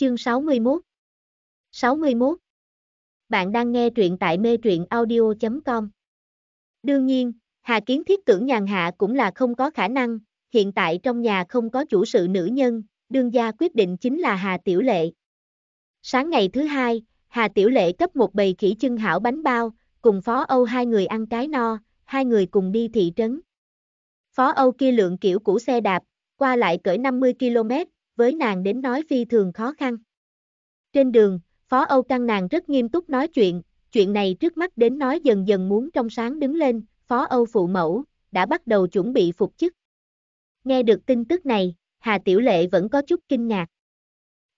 Chương 61 61 Bạn đang nghe truyện tại mê truyện audio.com Đương nhiên, Hà Kiến Thiết tưởng nhàn hạ cũng là không có khả năng, hiện tại trong nhà không có chủ sự nữ nhân, đương gia quyết định chính là Hà Tiểu Lệ. Sáng ngày thứ hai, Hà Tiểu Lệ cấp một bầy khỉ chân hảo bánh bao, cùng Phó Âu hai người ăn cái no, hai người cùng đi thị trấn. Phó Âu kia lượng kiểu cũ xe đạp, qua lại cỡ 50 km, với nàng đến nói phi thường khó khăn. Trên đường, Phó Âu Căng nàng rất nghiêm túc nói chuyện, chuyện này trước mắt đến nói dần dần muốn trong sáng đứng lên, Phó Âu phụ mẫu, đã bắt đầu chuẩn bị phục chức. Nghe được tin tức này, Hà Tiểu Lệ vẫn có chút kinh ngạc.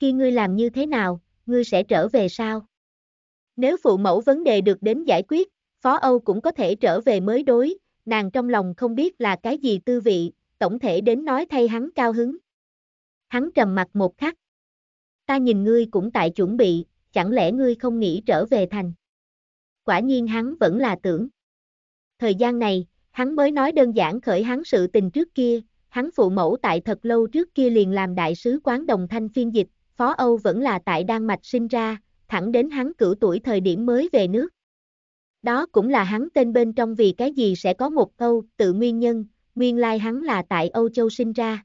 Khi ngươi làm như thế nào, ngươi sẽ trở về sao? Nếu phụ mẫu vấn đề được đến giải quyết, Phó Âu cũng có thể trở về mới đối, nàng trong lòng không biết là cái gì tư vị, tổng thể đến nói thay hắn cao hứng. Hắn trầm mặt một khắc. Ta nhìn ngươi cũng tại chuẩn bị, chẳng lẽ ngươi không nghĩ trở về thành? Quả nhiên hắn vẫn là tưởng. Thời gian này, hắn mới nói đơn giản khởi hắn sự tình trước kia, hắn phụ mẫu tại thật lâu trước kia liền làm đại sứ quán đồng thanh phiên dịch, Phó Âu vẫn là tại Đan Mạch sinh ra, thẳng đến hắn cửu tuổi thời điểm mới về nước. Đó cũng là hắn tên bên trong vì cái gì sẽ có một câu tự nguyên nhân, nguyên lai hắn là tại Âu Châu sinh ra.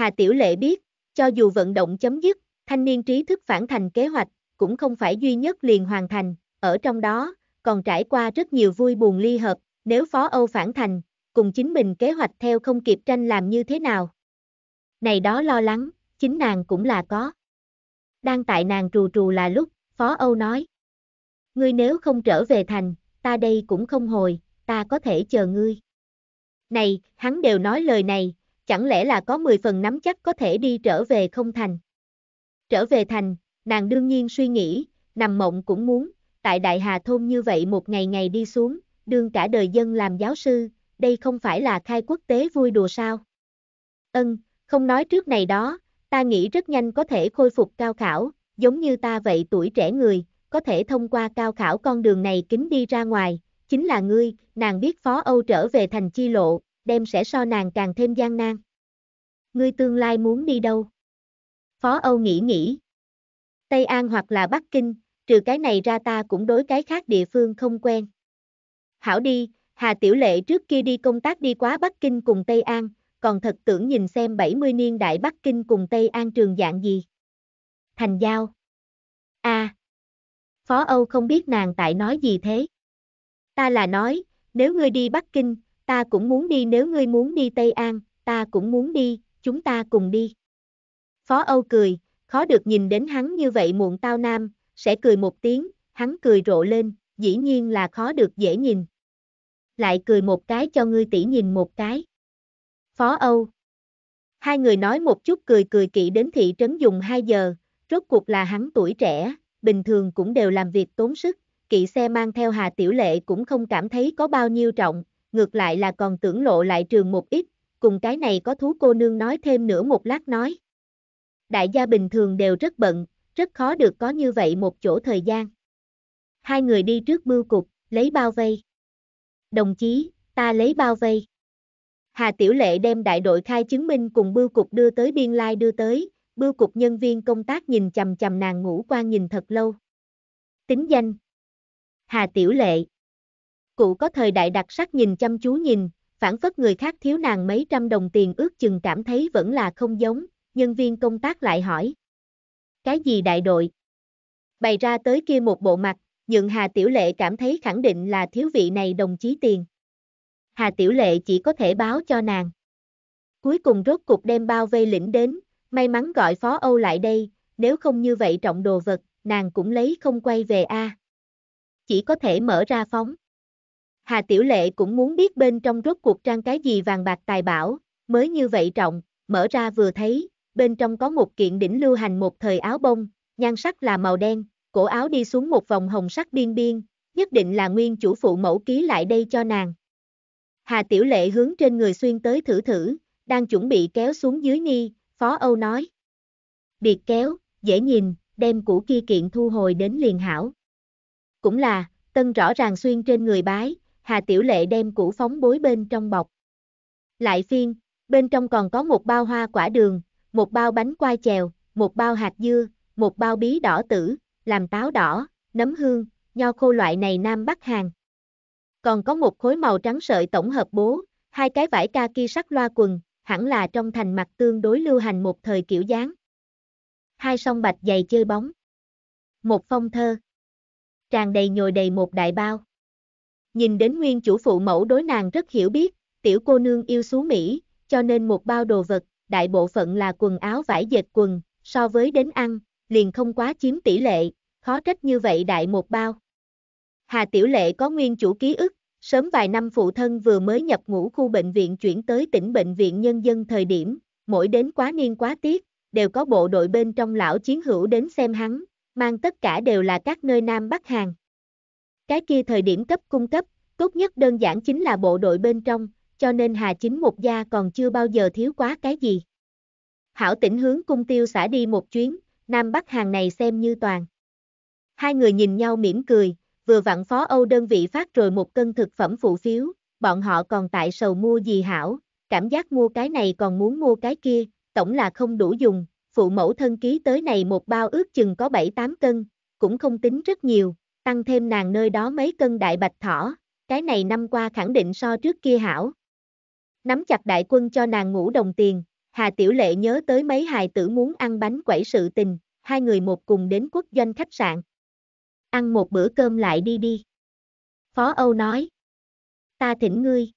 Hà Tiểu Lệ biết, cho dù vận động chấm dứt, thanh niên trí thức phản thành kế hoạch, cũng không phải duy nhất liền hoàn thành, ở trong đó, còn trải qua rất nhiều vui buồn ly hợp, nếu Phó Âu phản thành, cùng chính mình kế hoạch theo không kịp tranh làm như thế nào. Này đó lo lắng, chính nàng cũng là có. Đang tại nàng trù trù là lúc, Phó Âu nói. Ngươi nếu không trở về thành, ta đây cũng không hồi, ta có thể chờ ngươi. Này, hắn đều nói lời này, chẳng lẽ là có 10 phần nắm chắc có thể đi trở về không thành. Trở về thành, nàng đương nhiên suy nghĩ, nằm mộng cũng muốn, tại Đại Hà Thôn như vậy một ngày ngày đi xuống, đương cả đời dân làm giáo sư, đây không phải là khai quốc tế vui đùa sao. Ân, không nói trước này đó, ta nghĩ rất nhanh có thể khôi phục cao khảo, giống như ta vậy tuổi trẻ người, có thể thông qua cao khảo con đường này kính đi ra ngoài, chính là ngươi, nàng biết Phó Âu trở về thành chi lộ, đem sẽ so nàng càng thêm gian nan. Ngươi tương lai muốn đi đâu? Phó Âu nghĩ nghĩ. Tây An hoặc là Bắc Kinh, trừ cái này ra ta cũng đối cái khác địa phương không quen. Hảo đi, Hà Tiểu Lệ trước kia đi công tác đi quá Bắc Kinh cùng Tây An, còn thật tưởng nhìn xem 70 niên đại Bắc Kinh cùng Tây An trường dạng gì. Thành giao. a à, Phó Âu không biết nàng tại nói gì thế. Ta là nói, nếu ngươi đi Bắc Kinh, ta cũng muốn đi nếu ngươi muốn đi Tây An, ta cũng muốn đi, chúng ta cùng đi. Phó Âu cười, khó được nhìn đến hắn như vậy muộn tao nam, sẽ cười một tiếng, hắn cười rộ lên, dĩ nhiên là khó được dễ nhìn. Lại cười một cái cho ngươi tỉ nhìn một cái. Phó Âu Hai người nói một chút cười cười kỵ đến thị trấn dùng 2 giờ, rốt cuộc là hắn tuổi trẻ, bình thường cũng đều làm việc tốn sức, kỵ xe mang theo Hà Tiểu Lệ cũng không cảm thấy có bao nhiêu trọng, ngược lại là còn tưởng lộ lại trường một ít, cùng cái này có thú cô nương nói thêm nữa một lát nói. Đại gia bình thường đều rất bận, rất khó được có như vậy một chỗ thời gian. Hai người đi trước bưu cục, lấy bao vây. Đồng chí, ta lấy bao vây. Hà Tiểu Lệ đem đại đội khai chứng minh cùng bưu cục đưa tới biên lai đưa tới, bưu cục nhân viên công tác nhìn chầm chầm nàng ngủ qua nhìn thật lâu. Tính danh Hà Tiểu Lệ cụ có thời đại đặc sắc nhìn chăm chú nhìn, phản phất người khác thiếu nàng mấy trăm đồng tiền ước chừng cảm thấy vẫn là không giống, nhân viên công tác lại hỏi. Cái gì đại đội? Bày ra tới kia một bộ mặt, Nhượng Hà Tiểu Lệ cảm thấy khẳng định là thiếu vị này đồng chí tiền. Hà Tiểu Lệ chỉ có thể báo cho nàng. Cuối cùng rốt cục đem bao vây lĩnh đến, may mắn gọi Phó Âu lại đây, nếu không như vậy trọng đồ vật, nàng cũng lấy không quay về a. Chỉ có thể mở ra phóng. Hà Tiểu Lệ cũng muốn biết bên trong rốt cuộc trang cái gì vàng bạc tài bảo, mới như vậy trọng, mở ra vừa thấy, bên trong có một kiện đỉnh lưu hành một thời áo bông, nhan sắc là màu đen, cổ áo đi xuống một vòng hồng sắc biên biên, nhất định là nguyên chủ phụ mẫu ký lại đây cho nàng. Hà Tiểu Lệ hướng trên người xuyên tới thử thử, đang chuẩn bị kéo xuống dưới ni, Phó Âu nói. Biệt kéo, dễ nhìn, đem củ kia kiện thu hồi đến liền hảo. Cũng là, tân rõ ràng xuyên trên người bái, Hà Tiểu Lệ đem củ phóng bối bên trong bọc. Lại phiên, bên trong còn có một bao hoa quả đường, một bao bánh quai chèo, một bao hạt dưa, một bao bí đỏ tử, làm táo đỏ, nấm hương, nho khô loại này Nam Bắc Hàn. Còn có một khối màu trắng sợi tổng hợp bố, hai cái vải ca kia sắc loa quần, hẳn là trong thành mặt tương đối lưu hành một thời kiểu dáng. Hai song bạch giày chơi bóng. Một phong thơ. Tràn đầy nhồi đầy một đại bao. Nhìn đến nguyên chủ phụ mẫu đối nàng rất hiểu biết, tiểu cô nương yêu xú Mỹ, cho nên một bao đồ vật, đại bộ phận là quần áo vải dệt quần, so với đến ăn, liền không quá chiếm tỷ lệ, khó trách như vậy đại một bao. Hà Tiểu Lệ có nguyên chủ ký ức, sớm vài năm phụ thân vừa mới nhập ngũ khu bệnh viện chuyển tới tỉnh bệnh viện nhân dân thời điểm, mỗi đến quá niên quá tiết, đều có bộ đội bên trong lão chiến hữu đến xem hắn, mang tất cả đều là các nơi Nam Bắc hàng cái kia thời điểm cấp cung cấp, tốt nhất đơn giản chính là bộ đội bên trong, cho nên Hà Chính một gia còn chưa bao giờ thiếu quá cái gì. Hảo tỉnh hướng cung tiêu xả đi một chuyến, Nam Bắc hàng này xem như toàn. Hai người nhìn nhau mỉm cười, vừa vặn phó Âu đơn vị phát rồi một cân thực phẩm phụ phiếu, bọn họ còn tại sầu mua gì hảo, cảm giác mua cái này còn muốn mua cái kia, tổng là không đủ dùng, phụ mẫu thân ký tới này một bao ước chừng có 7-8 cân, cũng không tính rất nhiều, tăng thêm nàng nơi đó mấy cân đại bạch thỏ, cái này năm qua khẳng định so trước kia hảo. Nắm chặt đại quân cho nàng ngủ đồng tiền, Hà Tiểu Lệ nhớ tới mấy hài tử muốn ăn bánh quẩy sự tình, hai người một cùng đến quốc doanh khách sạn. Ăn một bữa cơm lại đi đi. Phó Âu nói. Ta thỉnh ngươi.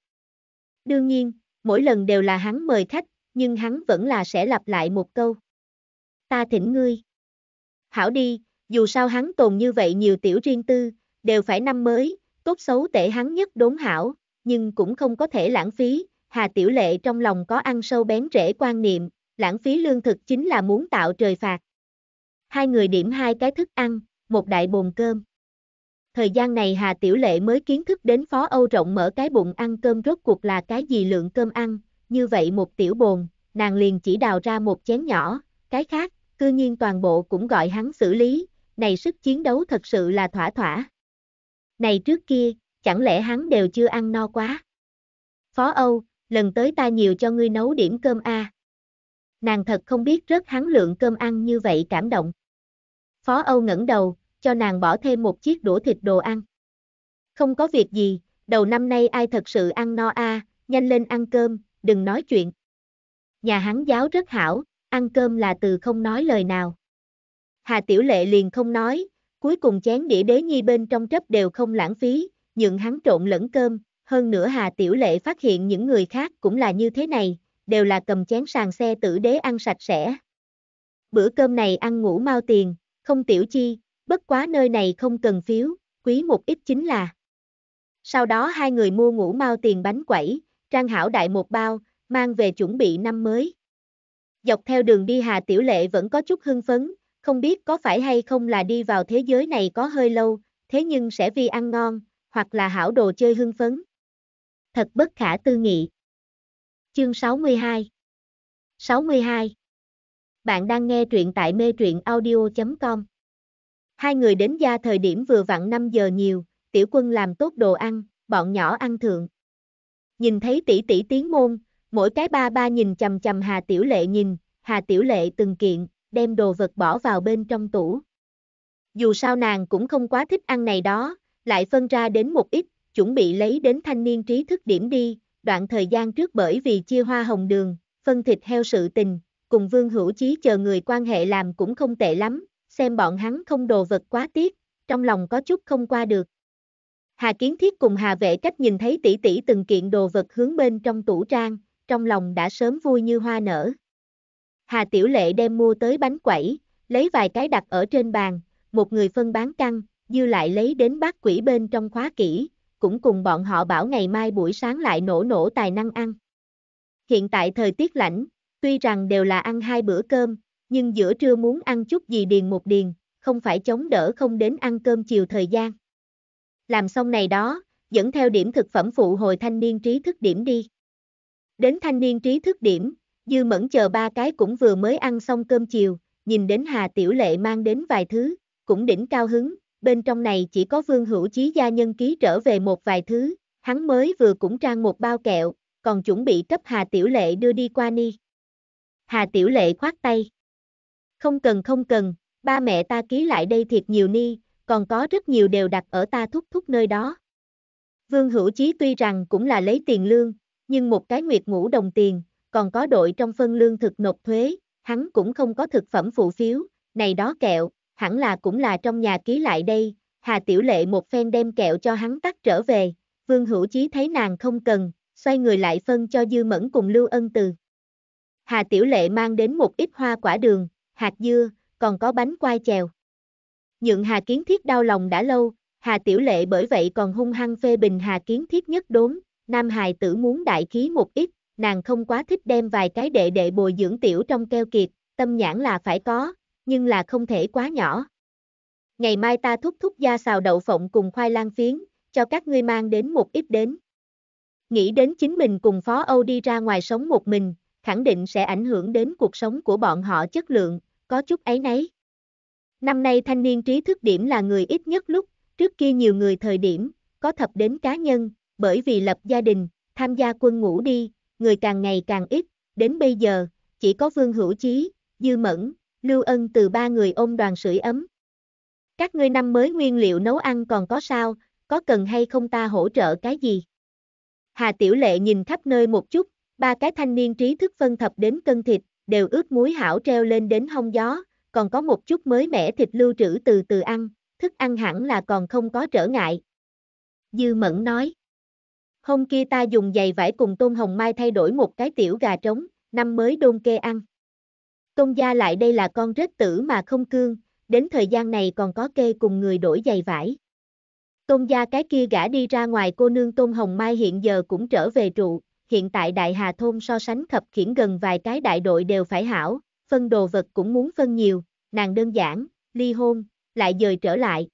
Đương nhiên, mỗi lần đều là hắn mời khách, nhưng hắn vẫn là sẽ lặp lại một câu. Ta thỉnh ngươi. Hảo đi, dù sao hắn tồn như vậy nhiều tiểu riêng tư, đều phải năm mới, tốt xấu tệ hắn nhất đốn hảo, nhưng cũng không có thể lãng phí, Hà Tiểu Lệ trong lòng có ăn sâu bén rễ quan niệm, lãng phí lương thực chính là muốn tạo trời phạt. Hai người điểm hai cái thức ăn, một đại bồn cơm. Thời gian này Hà Tiểu Lệ mới kiến thức đến Phó Âu rộng mở cái bụng ăn cơm rốt cuộc là cái gì lượng cơm ăn, như vậy một tiểu bồn, nàng liền chỉ đào ra một chén nhỏ, cái khác, cư nhiên toàn bộ cũng gọi hắn xử lý, này sức chiến đấu thật sự là thỏa thỏa. Này trước kia, chẳng lẽ hắn đều chưa ăn no quá? Phó Âu, lần tới ta nhiều cho ngươi nấu điểm cơm a. Nàng thật không biết rất hắn lượng cơm ăn như vậy cảm động. Phó Âu ngẩng đầu, cho nàng bỏ thêm một chiếc đũa thịt đồ ăn. Không có việc gì, đầu năm nay ai thật sự ăn no a, nhanh lên ăn cơm, đừng nói chuyện. Nhà hắn giáo rất hảo, ăn cơm là từ không nói lời nào. Hà Tiểu Lệ liền không nói, cuối cùng chén đĩa đế nhi bên trong trấp đều không lãng phí, nhượng hắn trộn lẫn cơm, hơn nữa Hà Tiểu Lệ phát hiện những người khác cũng là như thế này, đều là cầm chén sàn xe tử đế ăn sạch sẽ. Bữa cơm này ăn ngủ mau tiền, không tiểu chi, bất quá nơi này không cần phiếu, quý một ít chính là. Sau đó hai người mua ngủ mau tiền bánh quẩy, trang hảo đại một bao, mang về chuẩn bị năm mới. Dọc theo đường đi Hà Tiểu Lệ vẫn có chút hưng phấn, không biết có phải hay không là đi vào thế giới này có hơi lâu, thế nhưng sẽ vì ăn ngon, hoặc là hảo đồ chơi hưng phấn. Thật bất khả tư nghị. Chương 62 62 Bạn đang nghe truyện tại mê truyện audio.com Hai người đến gia thời điểm vừa vặn 5 giờ nhiều, tiểu quân làm tốt đồ ăn, bọn nhỏ ăn thượng. Nhìn thấy tỷ tỷ tiếng môn, mỗi cái ba ba nhìn chầm chầm Hà Tiểu Lệ nhìn, Hà Tiểu Lệ từng kiện, đem đồ vật bỏ vào bên trong tủ. Dù sao nàng cũng không quá thích ăn này đó, lại phân ra đến một ít, chuẩn bị lấy đến thanh niên trí thức điểm đi, đoạn thời gian trước bởi vì chia hoa hồng đường, phân thịt heo sự tình, cùng vương hữu chí chờ người quan hệ làm cũng không tệ lắm, xem bọn hắn không đồ vật quá tiếc, trong lòng có chút không qua được. Hà Kiến Thiết cùng Hà Vệ cách nhìn thấy tỷ tỷ từng kiện đồ vật hướng bên trong tủ trang, trong lòng đã sớm vui như hoa nở. Hà Tiểu Lệ đem mua tới bánh quẩy, lấy vài cái đặt ở trên bàn, một người phân bán căng, dư lại lấy đến bát quỷ bên trong khóa kỹ, cũng cùng bọn họ bảo ngày mai buổi sáng lại nổ nổ tài năng ăn. Hiện tại thời tiết lạnh, tuy rằng đều là ăn hai bữa cơm, nhưng giữa trưa muốn ăn chút gì điền một điền, không phải chống đỡ không đến ăn cơm chiều thời gian. Làm xong này đó, dẫn theo điểm thực phẩm phụ hồi thanh niên trí thức điểm đi. Đến thanh niên trí thức điểm, Dư mẫn chờ ba cái cũng vừa mới ăn xong cơm chiều, nhìn đến Hà Tiểu Lệ mang đến vài thứ, cũng đỉnh cao hứng, bên trong này chỉ có vương hữu chí gia nhân ký trở về một vài thứ, hắn mới vừa cũng trang một bao kẹo, còn chuẩn bị cấp Hà Tiểu Lệ đưa đi qua ni. Hà Tiểu Lệ khoát tay. Không cần không cần, ba mẹ ta ký lại đây thiệt nhiều ni, còn có rất nhiều đều đặt ở ta thúc thúc nơi đó. Vương Hữu Chí tuy rằng cũng là lấy tiền lương, nhưng một cái nguyệt ngũ đồng tiền, còn có đội trong phân lương thực nộp thuế, hắn cũng không có thực phẩm phụ phiếu, này đó kẹo, hẳn là cũng là trong nhà ký lại đây, Hà Tiểu Lệ một phen đem kẹo cho hắn tắt trở về, Vương Hữu Chí thấy nàng không cần, xoay người lại phân cho Dư Mẫn cùng Lưu Ân Từ. Hà Tiểu Lệ mang đến một ít hoa quả đường, hạt dưa, còn có bánh quai chèo. Nhượng Hà Kiến Thiết đau lòng đã lâu, Hà Tiểu Lệ bởi vậy còn hung hăng phê bình Hà Kiến Thiết nhất đốn, Nam Hài tử muốn đại khí một ít, nàng không quá thích đem vài cái đệ đệ bồi dưỡng tiểu trong keo kiệt, tâm nhãn là phải có, nhưng là không thể quá nhỏ. Ngày mai ta thúc thúc gia xào đậu phộng cùng khoai lang phiến, cho các ngươi mang đến một ít đến. Nghĩ đến chính mình cùng Phó Âu đi ra ngoài sống một mình, khẳng định sẽ ảnh hưởng đến cuộc sống của bọn họ chất lượng, có chút ấy nấy. Năm nay thanh niên trí thức điểm là người ít nhất lúc, trước kia nhiều người thời điểm, có thập đến cá nhân, bởi vì lập gia đình, tham gia quân ngũ đi, người càng ngày càng ít, đến bây giờ, chỉ có Vương Hữu Chí, Dư Mẫn, Lưu Ân từ ba người ôm đoàn sưởi ấm. Các ngươi năm mới nguyên liệu nấu ăn còn có sao, có cần hay không ta hỗ trợ cái gì? Hà Tiểu Lệ nhìn khắp nơi một chút, ba cái thanh niên trí thức phân thập đến cân thịt, đều ướt muối hảo treo lên đến hông gió, còn có một chút mới mẻ thịt lưu trữ từ từ ăn, thức ăn hẳn là còn không có trở ngại. Dư Mẫn nói. Hôm kia ta dùng giày vải cùng Tôn Hồng Mai thay đổi một cái tiểu gà trống, năm mới đôn kê ăn. Tôn gia lại đây là con rết tử mà không cương, đến thời gian này còn có kê cùng người đổi giày vải. Tôn gia cái kia gã đi ra ngoài cô nương Tôn Hồng Mai hiện giờ cũng trở về trụ, hiện tại Đại Hà Thôn so sánh khập khiển gần vài cái đại đội đều phải hảo, phân đồ vật cũng muốn phân nhiều, nàng đơn giản, ly hôn, lại dời trở lại.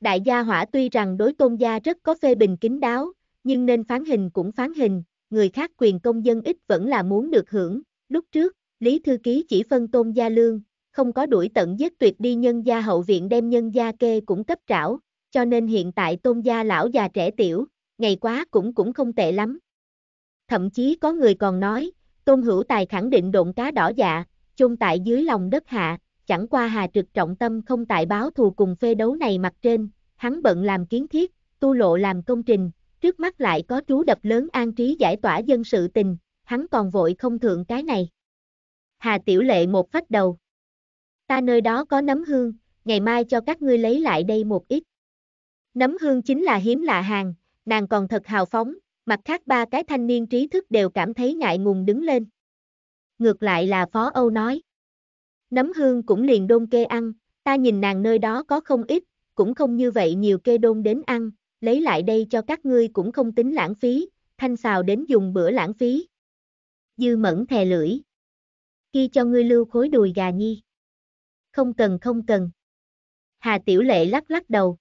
Đại gia hỏa tuy rằng đối tôn gia rất có phê bình kính đáo, nhưng nên phán hình cũng phán hình, người khác quyền công dân ít vẫn là muốn được hưởng. Lúc trước, Lý Thư Ký chỉ phân tôn gia lương, không có đuổi tận giết tuyệt đi nhân gia hậu viện đem nhân gia kê cũng cấp trảo, cho nên hiện tại tôn gia lão già trẻ tiểu, ngày quá cũng cũng không tệ lắm. Thậm chí có người còn nói, tôn hữu tài khẳng định độn cá đỏ dạ, chôn tại dưới lòng đất hạ, chẳng qua hà trực trọng tâm không tại báo thù cùng phê đấu này mặt trên, hắn bận làm kiến thiết, tu lộ làm công trình, trước mắt lại có trú đập lớn an trí giải tỏa dân sự tình, hắn còn vội không thượng cái này. Hà Tiểu Lệ một phách đầu. Ta nơi đó có nấm hương, ngày mai cho các ngươi lấy lại đây một ít. Nấm hương chính là hiếm lạ hàng, nàng còn thật hào phóng, mặt khác ba cái thanh niên trí thức đều cảm thấy ngại ngùng đứng lên. Ngược lại là Phó Âu nói. Nấm hương cũng liền đôn kê ăn, ta nhìn nàng nơi đó có không ít, cũng không như vậy nhiều kê đôn đến ăn, lấy lại đây cho các ngươi cũng không tính lãng phí, thanh xào đến dùng bữa lãng phí. Dư mẫn thè lưỡi. Khi cho ngươi lưu khối đùi gà nhi. Không cần không cần. Hà Tiểu Lệ lắc lắc đầu.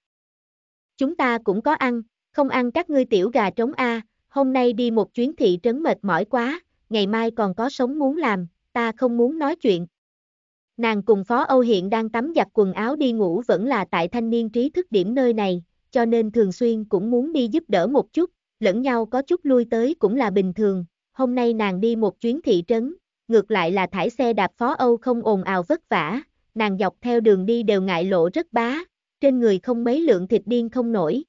Chúng ta cũng có ăn, không ăn các ngươi tiểu gà trống A, hôm nay đi một chuyến thị trấn mệt mỏi quá, ngày mai còn có sống muốn làm, ta không muốn nói chuyện. Nàng cùng Phó Âu hiện đang tắm giặt quần áo đi ngủ vẫn là tại thanh niên trí thức điểm nơi này, cho nên thường xuyên cũng muốn đi giúp đỡ một chút, lẫn nhau có chút lui tới cũng là bình thường. Hôm nay nàng đi một chuyến thị trấn, ngược lại là thải xe đạp phó Âu không ồn ào vất vả, nàng dọc theo đường đi đều ngại lộ rất bá, trên người không mấy lượng thịt điên không nổi.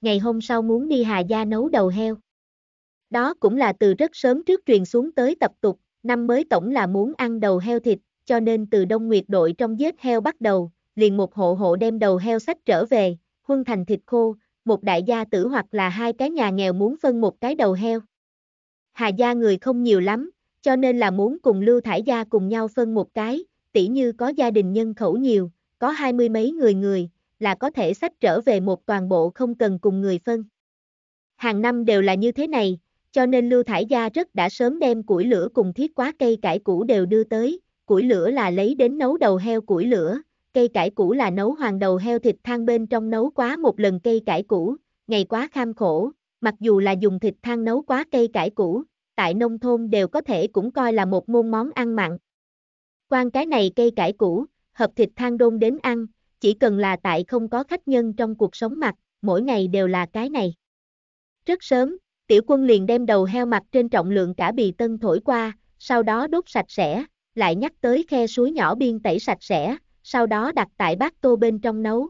Ngày hôm sau muốn đi Hà Gia nấu đầu heo. Đó cũng là từ rất sớm trước truyền xuống tới tập tục, năm mới tổng là muốn ăn đầu heo thịt, cho nên từ Đông Nguyệt đội trong giết heo bắt đầu, liền một hộ hộ đem đầu heo sách trở về, quân thành thịt khô, một đại gia tử hoặc là hai cái nhà nghèo muốn phân một cái đầu heo. Hà gia người không nhiều lắm, cho nên là muốn cùng Lưu Thải gia cùng nhau phân một cái, tỉ như có gia đình nhân khẩu nhiều, có hai mươi mấy người người, là có thể sách trở về một toàn bộ không cần cùng người phân. Hàng năm đều là như thế này, cho nên Lưu Thải Gia rất đã sớm đem củi lửa cùng thiết quá cây cải củ đều đưa tới, củi lửa là lấy đến nấu đầu heo củi lửa, cây cải cũ là nấu hoàng đầu heo thịt thang bên trong nấu quá một lần cây cải cũ ngày quá kham khổ, mặc dù là dùng thịt thang nấu quá cây cải cũ tại nông thôn đều có thể cũng coi là một môn món ăn mặn. Quan cái này cây cải cũ hợp thịt thang đôn đến ăn, chỉ cần là tại không có khách nhân trong cuộc sống mặt, mỗi ngày đều là cái này. Rất sớm, tiểu quân liền đem đầu heo mặt trên trọng lượng cả bì tân thổi qua, sau đó đốt sạch sẽ, lại nhắc tới khe suối nhỏ biên tẩy sạch sẽ, sau đó đặt tại bát tô bên trong nấu.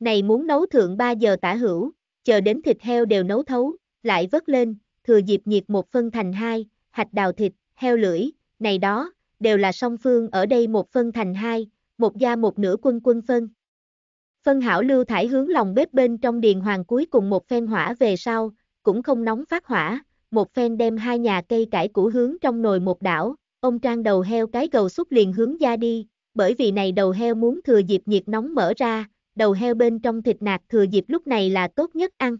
Này muốn nấu thượng 3 giờ tả hữu, chờ đến thịt heo đều nấu thấu, lại vớt lên, thừa dịp nhiệt một phân thành hai, hạch đào thịt, heo lưỡi, này đó, đều là song phương ở đây một phân thành hai, một gia một nửa quân quân phân. Phân hảo lưu thải hướng lòng bếp bên trong điền hoàng cuối cùng một phen hỏa về sau, cũng không nóng phát hỏa, một phen đem hai nhà cây cải củ hướng trong nồi một đảo, ông trang đầu heo cái gầu xúc liền hướng ra đi, bởi vì này đầu heo muốn thừa dịp nhiệt nóng mở ra, đầu heo bên trong thịt nạc thừa dịp lúc này là tốt nhất ăn.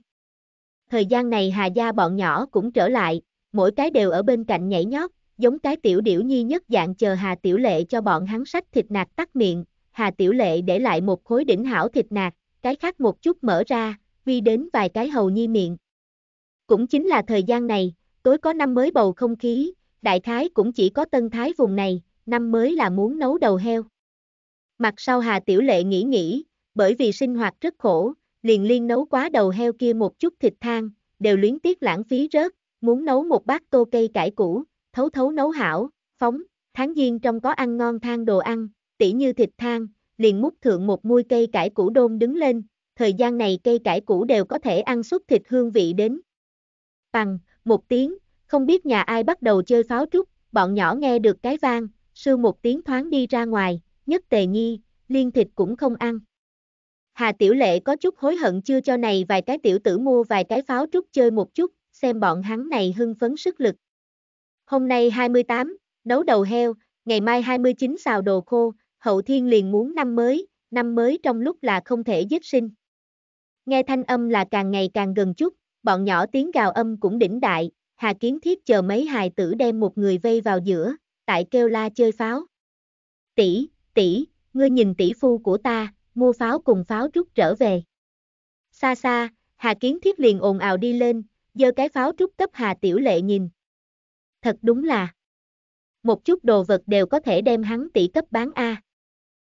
Thời gian này Hà Gia bọn nhỏ cũng trở lại, mỗi cái đều ở bên cạnh nhảy nhót, giống cái tiểu điểu nhi nhất dạng chờ Hà Tiểu Lệ cho bọn hắn sách thịt nạc tắt miệng, Hà Tiểu Lệ để lại một khối đỉnh hảo thịt nạc, cái khác một chút mở ra, vi đến vài cái hầu nhi miệng. Cũng chính là thời gian này, tối có năm mới bầu không khí, đại khái cũng chỉ có tân thái vùng này, năm mới là muốn nấu đầu heo. Mặt sau Hà Tiểu Lệ nghĩ nghĩ, bởi vì sinh hoạt rất khổ, liền liên nấu quá đầu heo kia một chút thịt thang, đều luyến tiếc lãng phí rớt, muốn nấu một bát tô cây cải củ, thấu thấu nấu hảo, phóng, tháng giêng trong có ăn ngon thang đồ ăn, tỉ như thịt thang, liền múc thượng một muôi cây cải củ đôn đứng lên, thời gian này cây cải củ đều có thể ăn suốt thịt hương vị đến. Bằng, một tiếng, không biết nhà ai bắt đầu chơi pháo trúc, bọn nhỏ nghe được cái vang, Sư một tiếng thoáng đi ra ngoài, nhất tề nhi, liên thịt cũng không ăn. Hà Tiểu Lệ có chút hối hận chưa cho này vài cái tiểu tử mua vài cái pháo trúc chơi một chút, xem bọn hắn này hưng phấn sức lực. Hôm nay 28, nấu đầu heo, ngày mai 29 xào đồ khô, hậu thiên liền muốn năm mới, năm mới trong lúc là không thể giết sinh. Nghe thanh âm là càng ngày càng gần chút, bọn nhỏ tiếng gào âm cũng đỉnh đại, Hà Kiến Thiết chờ mấy hài tử đem một người vây vào giữa, tại kêu la chơi pháo. Tỷ, tỷ, ngươi nhìn tỷ phu của ta, mua pháo cùng pháo trúc trở về. Xa xa, Hà Kiến Thiết liền ồn ào đi lên, giơ cái pháo trúc cấp Hà Tiểu Lệ nhìn. Thật đúng là, một chút đồ vật đều có thể đem hắn tỷ cấp bán A.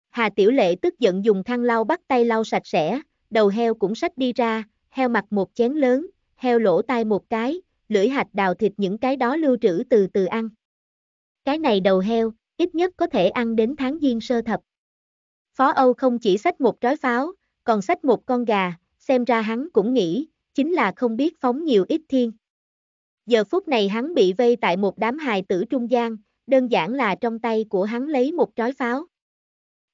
Hà Tiểu Lệ tức giận dùng khăn lau bắt tay lau sạch sẽ, đầu heo cũng sách đi ra, heo mặt một chén lớn, heo lỗ tai một cái, lưỡi hạch đào thịt những cái đó lưu trữ từ từ ăn. Cái này đầu heo, ít nhất có thể ăn đến tháng giêng sơ thập. Phó Âu không chỉ sách một trói pháo, còn sách một con gà, xem ra hắn cũng nghĩ, chính là không biết phóng nhiều ít thiên. Giờ phút này hắn bị vây tại một đám hài tử trung gian, đơn giản là trong tay của hắn lấy một trói pháo.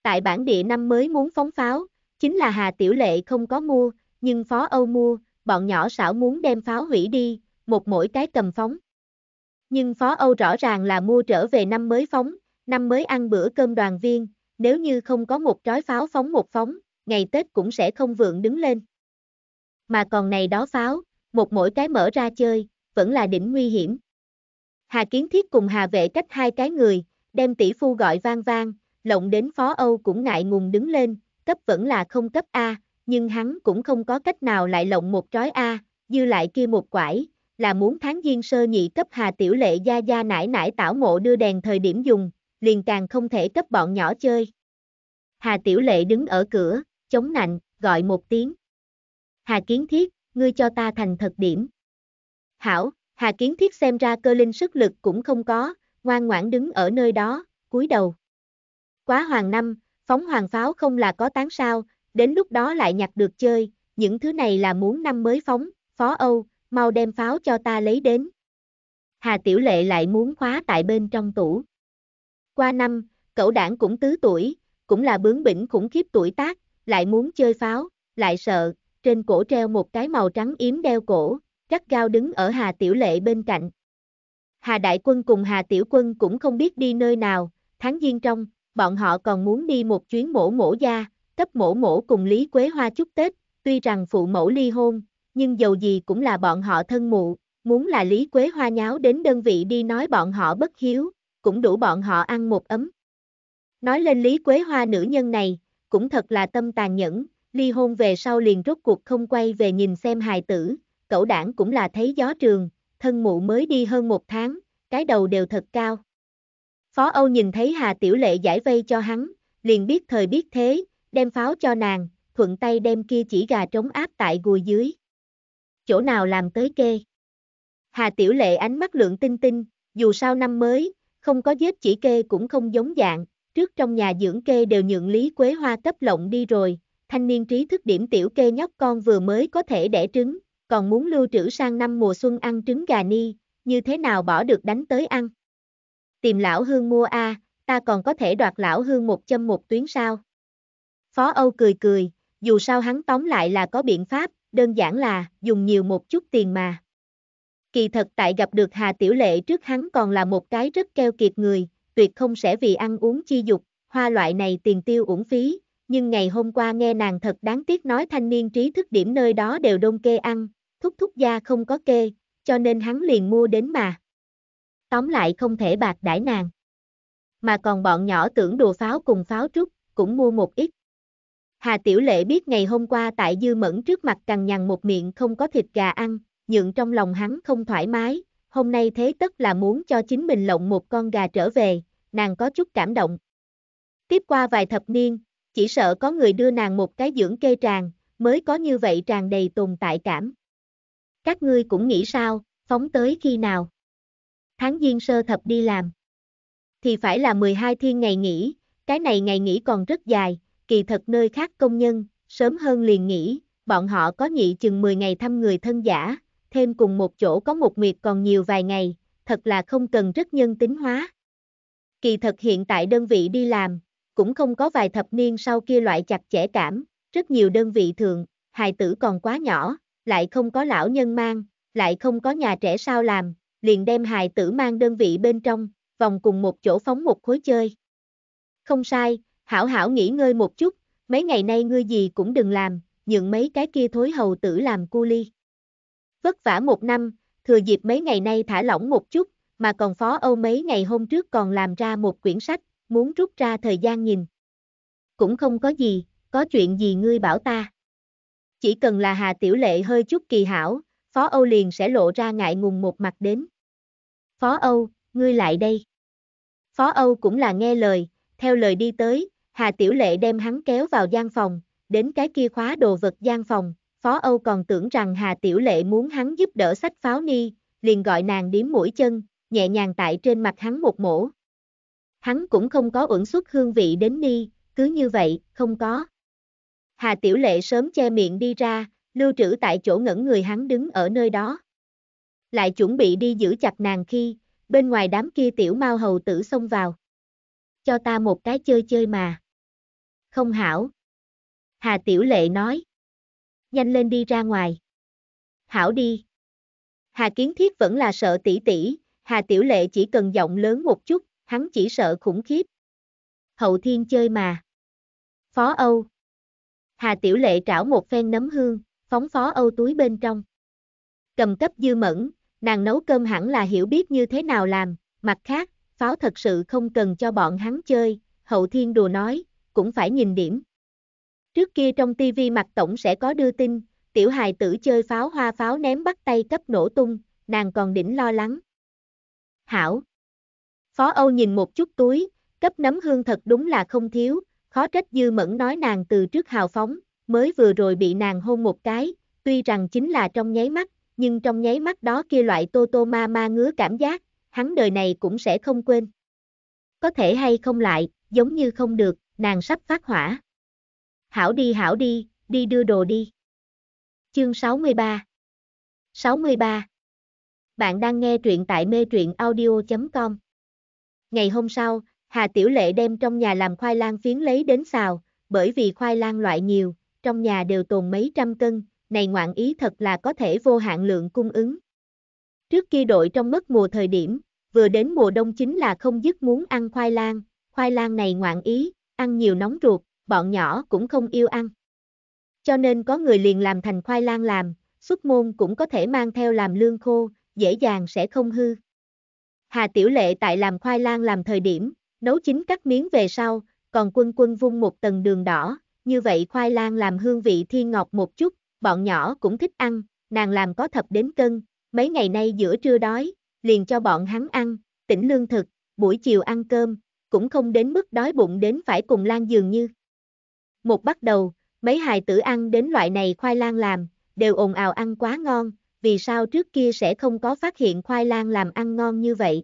Tại bản địa năm mới muốn phóng pháo, chính là Hà Tiểu Lệ không có mua, nhưng Phó Âu mua, bọn nhỏ xảo muốn đem pháo hủy đi, một mỗi cái cầm phóng. Nhưng Phó Âu rõ ràng là mua trở về năm mới phóng, năm mới ăn bữa cơm đoàn viên, nếu như không có một trói pháo phóng một phóng, ngày Tết cũng sẽ không vượng đứng lên. Mà còn này đó pháo, một mỗi cái mở ra chơi, vẫn là đỉnh nguy hiểm. Hà Kiến Thiết cùng Hà Vệ cách hai cái người, đem tỷ phu gọi vang vang, lộng đến Phó Âu cũng ngại ngùng đứng lên, cấp vẫn là không cấp A, nhưng hắn cũng không có cách nào lại lộng một trói A, dư lại kia một quải, là muốn tháng giêng sơ nhị cấp hà tiểu lệ gia gia nải nải tảo mộ đưa đèn thời điểm dùng, liền càng không thể cấp bọn nhỏ chơi. Hà tiểu lệ đứng ở cửa, chống nạnh, gọi một tiếng. Hà kiến thiết, ngươi cho ta thành thật điểm. Hảo, hà kiến thiết xem ra cơ linh sức lực cũng không có, ngoan ngoãn đứng ở nơi đó, cúi đầu. Quá hoàng năm, phóng hoàng pháo không là có tán sao, đến lúc đó lại nhặt được chơi, những thứ này là muốn năm mới phóng, phó Âu, mau đem pháo cho ta lấy đến. Hà Tiểu Lệ lại muốn khóa tại bên trong tủ. Qua năm, cậu đảng cũng tứ tuổi, cũng là bướng bỉnh khủng khiếp tuổi tác, lại muốn chơi pháo, lại sợ, trên cổ treo một cái màu trắng yếm đeo cổ, gắt gao đứng ở Hà Tiểu Lệ bên cạnh. Hà Đại Quân cùng Hà Tiểu Quân cũng không biết đi nơi nào, tháng giêng trong, bọn họ còn muốn đi một chuyến mổ mổ gia, cấp mổ mổ cùng Lý Quế Hoa chúc Tết, tuy rằng phụ mẫu ly hôn, nhưng dầu gì cũng là bọn họ thân mụ, muốn là Lý Quế Hoa nháo đến đơn vị đi nói bọn họ bất hiếu, cũng đủ bọn họ ăn một ấm. Nói lên Lý Quế Hoa nữ nhân này, cũng thật là tâm tàn nhẫn, ly hôn về sau liền rốt cuộc không quay về nhìn xem hài tử, cậu đảng cũng là thấy gió trường, thân mụ mới đi hơn một tháng, cái đầu đều thật cao. Phó Âu nhìn thấy Hà Tiểu Lệ giải vây cho hắn, liền biết thời biết thế, đem pháo cho nàng, thuận tay đem kia chỉ gà trống áp tại gùi dưới chỗ nào làm tới kê. Hà Tiểu Lệ ánh mắt lượng tinh tinh, dù sao năm mới, không có giết chỉ kê cũng không giống dạng, trước trong nhà dưỡng kê đều nhượng Lý Quế Hoa cấp lộng đi rồi, thanh niên trí thức điểm tiểu kê nhóc con vừa mới có thể đẻ trứng, còn muốn lưu trữ sang năm mùa xuân ăn trứng gà ni, như thế nào bỏ được đánh tới ăn. Tìm lão hương mua a, ta còn có thể đoạt lão hương một châm một tuyến sao. Phó Âu cười cười, dù sao hắn tóm lại là có biện pháp, đơn giản là dùng nhiều một chút tiền mà. Kỳ thật tại gặp được Hà Tiểu Lệ trước hắn còn là một cái rất keo kiệt người, tuyệt không sẽ vì ăn uống chi dục, hoa loại này tiền tiêu uổng phí, nhưng ngày hôm qua nghe nàng thật đáng tiếc nói thanh niên trí thức điểm nơi đó đều đông kê ăn, thúc thúc gia không có kê, cho nên hắn liền mua đến mà. Tóm lại không thể bạc đãi nàng. Mà còn bọn nhỏ tưởng đồ pháo cùng pháo trúc, cũng mua một ít. Hà Tiểu Lệ biết ngày hôm qua tại Dư Mẫn trước mặt cằn nhằn một miệng không có thịt gà ăn, nhượng trong lòng hắn không thoải mái, hôm nay thế tất là muốn cho chính mình lộng một con gà trở về, nàng có chút cảm động. Tiếp qua vài thập niên, chỉ sợ có người đưa nàng một cái dưỡng kê tràn, mới có như vậy tràn đầy tồn tại cảm. Các ngươi cũng nghĩ sao, phóng tới khi nào? Tháng Diên sơ thập đi làm. Thì phải là 12 thiên ngày nghỉ, cái này ngày nghỉ còn rất dài, kỳ thật nơi khác công nhân, sớm hơn liền nghỉ, bọn họ có nhị chừng 10 ngày thăm người thân giả, thêm cùng một chỗ có một miệt còn nhiều vài ngày, thật là không cần rất nhân tính hóa. Kỳ thật hiện tại đơn vị đi làm, cũng không có vài thập niên sau kia loại chặt chẽ cảm, rất nhiều đơn vị thường, hài tử còn quá nhỏ, lại không có lão nhân mang, lại không có nhà trẻ sao làm, liền đem hài tử mang đơn vị bên trong, vòng cùng một chỗ phóng một khối chơi. Không sai, Hảo hảo nghỉ ngơi một chút, mấy ngày nay ngươi gì cũng đừng làm, nhượng mấy cái kia thối hầu tử làm cu ly. Vất vả một năm, thừa dịp mấy ngày nay thả lỏng một chút, mà còn phó Âu mấy ngày hôm trước còn làm ra một quyển sách, muốn rút ra thời gian nhìn. Cũng không có gì, có chuyện gì ngươi bảo ta. Chỉ cần là Hà Tiểu Lệ hơi chút kỳ hảo, Phó Âu liền sẽ lộ ra ngại ngùng một mặt đến. Phó Âu, ngươi lại đây. Phó Âu cũng là nghe lời, theo lời đi tới, Hà Tiểu Lệ đem hắn kéo vào gian phòng, đến cái kia khóa đồ vật gian phòng, Phó Âu còn tưởng rằng Hà Tiểu Lệ muốn hắn giúp đỡ sách pháo ni, liền gọi nàng điếm mũi chân, nhẹ nhàng tại trên mặt hắn một mổ. Hắn cũng không có ẩn xuất hương vị đến ni, cứ như vậy, không có. Hà Tiểu Lệ sớm che miệng đi ra, lưu trữ tại chỗ ngẩn người hắn đứng ở nơi đó. Lại chuẩn bị đi giữ chặt nàng khi, bên ngoài đám kia tiểu mau hầu tử xông vào. Cho ta một cái chơi chơi mà không hảo. Hà Tiểu Lệ nói. Nhanh lên đi ra ngoài. Hảo đi. Hà Kiến Thiết vẫn là sợ tỷ tỷ, Hà Tiểu Lệ chỉ cần giọng lớn một chút, hắn chỉ sợ khủng khiếp. Hậu thiên chơi mà. Phó Âu. Hà Tiểu Lệ trảo một phen nấm hương, phóng Phó Âu túi bên trong. Cầm cấp dư mẫn, nàng nấu cơm hẳn là hiểu biết như thế nào làm, mặt khác, pháo thật sự không cần cho bọn hắn chơi, hậu thiên đùa nói, cũng phải nhìn điểm. Trước kia trong TV mặt tổng sẽ có đưa tin, tiểu hài tử chơi pháo hoa pháo ném bắt tay cấp nổ tung, nàng còn đỉnh lo lắng. Hảo. Phó Âu nhìn một chút túi, cấp nấm hương thật đúng là không thiếu, khó trách dư mẫn nói nàng từ trước hào phóng, mới vừa rồi bị nàng hôn một cái, tuy rằng chính là trong nháy mắt, nhưng trong nháy mắt đó kia loại tô tô ma ma ngứa cảm giác, hắn đời này cũng sẽ không quên. Có thể hay không lại, giống như không được, nàng sắp phát hỏa. Hảo đi hảo đi, đi đưa đồ đi. Chương 63 63 Bạn đang nghe truyện tại mê truyện audio.com Ngày hôm sau, Hà Tiểu Lệ đem trong nhà làm khoai lang phiến lấy đến xào, bởi vì khoai lang loại nhiều, trong nhà đều tồn mấy trăm cân, này ngoạn ý thật là có thể vô hạn lượng cung ứng. Trước kia đội trong mất mùa thời điểm, vừa đến mùa đông chính là không dứt muốn ăn khoai lang, khoai lang này ngoạn ý, ăn nhiều nóng ruột, bọn nhỏ cũng không yêu ăn. Cho nên có người liền làm thành khoai lang làm, xuất môn cũng có thể mang theo làm lương khô, dễ dàng sẽ không hư. Hà Tiểu Lệ tại làm khoai lang làm thời điểm, nấu chín cắt miếng về sau, còn quân quân vung một tầng đường đỏ, như vậy khoai lang làm hương vị thiên ngọt một chút, bọn nhỏ cũng thích ăn, nàng làm có thập đến cân, mấy ngày nay giữa trưa đói, liền cho bọn hắn ăn, tỉnh lương thực, buổi chiều ăn cơm, cũng không đến mức đói bụng đến phải cùng Lan dường như. Một bắt đầu, mấy hài tử ăn đến loại này khoai lang làm, đều ồn ào ăn quá ngon, vì sao trước kia sẽ không có phát hiện khoai lang làm ăn ngon như vậy.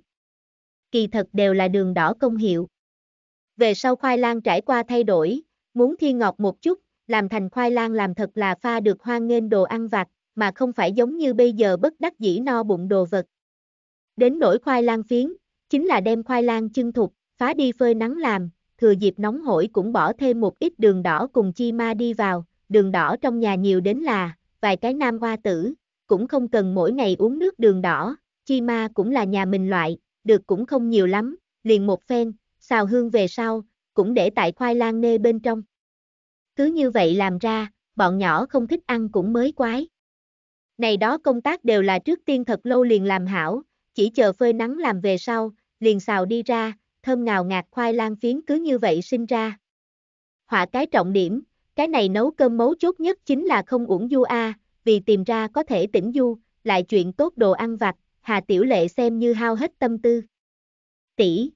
Kỳ thật đều là đường đỏ công hiệu. Về sau khoai lang trải qua thay đổi, muốn thiên ngọt một chút, làm thành khoai lang làm thật là pha được hoang nghênh đồ ăn vặt, mà không phải giống như bây giờ bất đắc dĩ no bụng đồ vật. Đến nỗi khoai lang phiến, chính là đem khoai lang chưng thục, phá đi phơi nắng làm, thừa dịp nóng hổi cũng bỏ thêm một ít đường đỏ cùng chi ma đi vào, đường đỏ trong nhà nhiều đến là, vài cái nam hoa tử, cũng không cần mỗi ngày uống nước đường đỏ, chi ma cũng là nhà mình loại, được cũng không nhiều lắm, liền một phen, xào hương về sau, cũng để tại khoai lang nê bên trong. Cứ như vậy làm ra, bọn nhỏ không thích ăn cũng mới quái. Này đó công tác đều là trước tiên thật lâu liền làm hảo, chỉ chờ phơi nắng làm về sau, liền xào đi ra, thơm ngào ngạt khoai lang phiến cứ như vậy sinh ra. Họa cái trọng điểm, cái này nấu cơm mấu chốt nhất chính là không uổng du a, vì tìm ra có thể tỉnh du, lại chuyện tốt đồ ăn vặt, Hà Tiểu Lệ xem như hao hết tâm tư. Tỷ.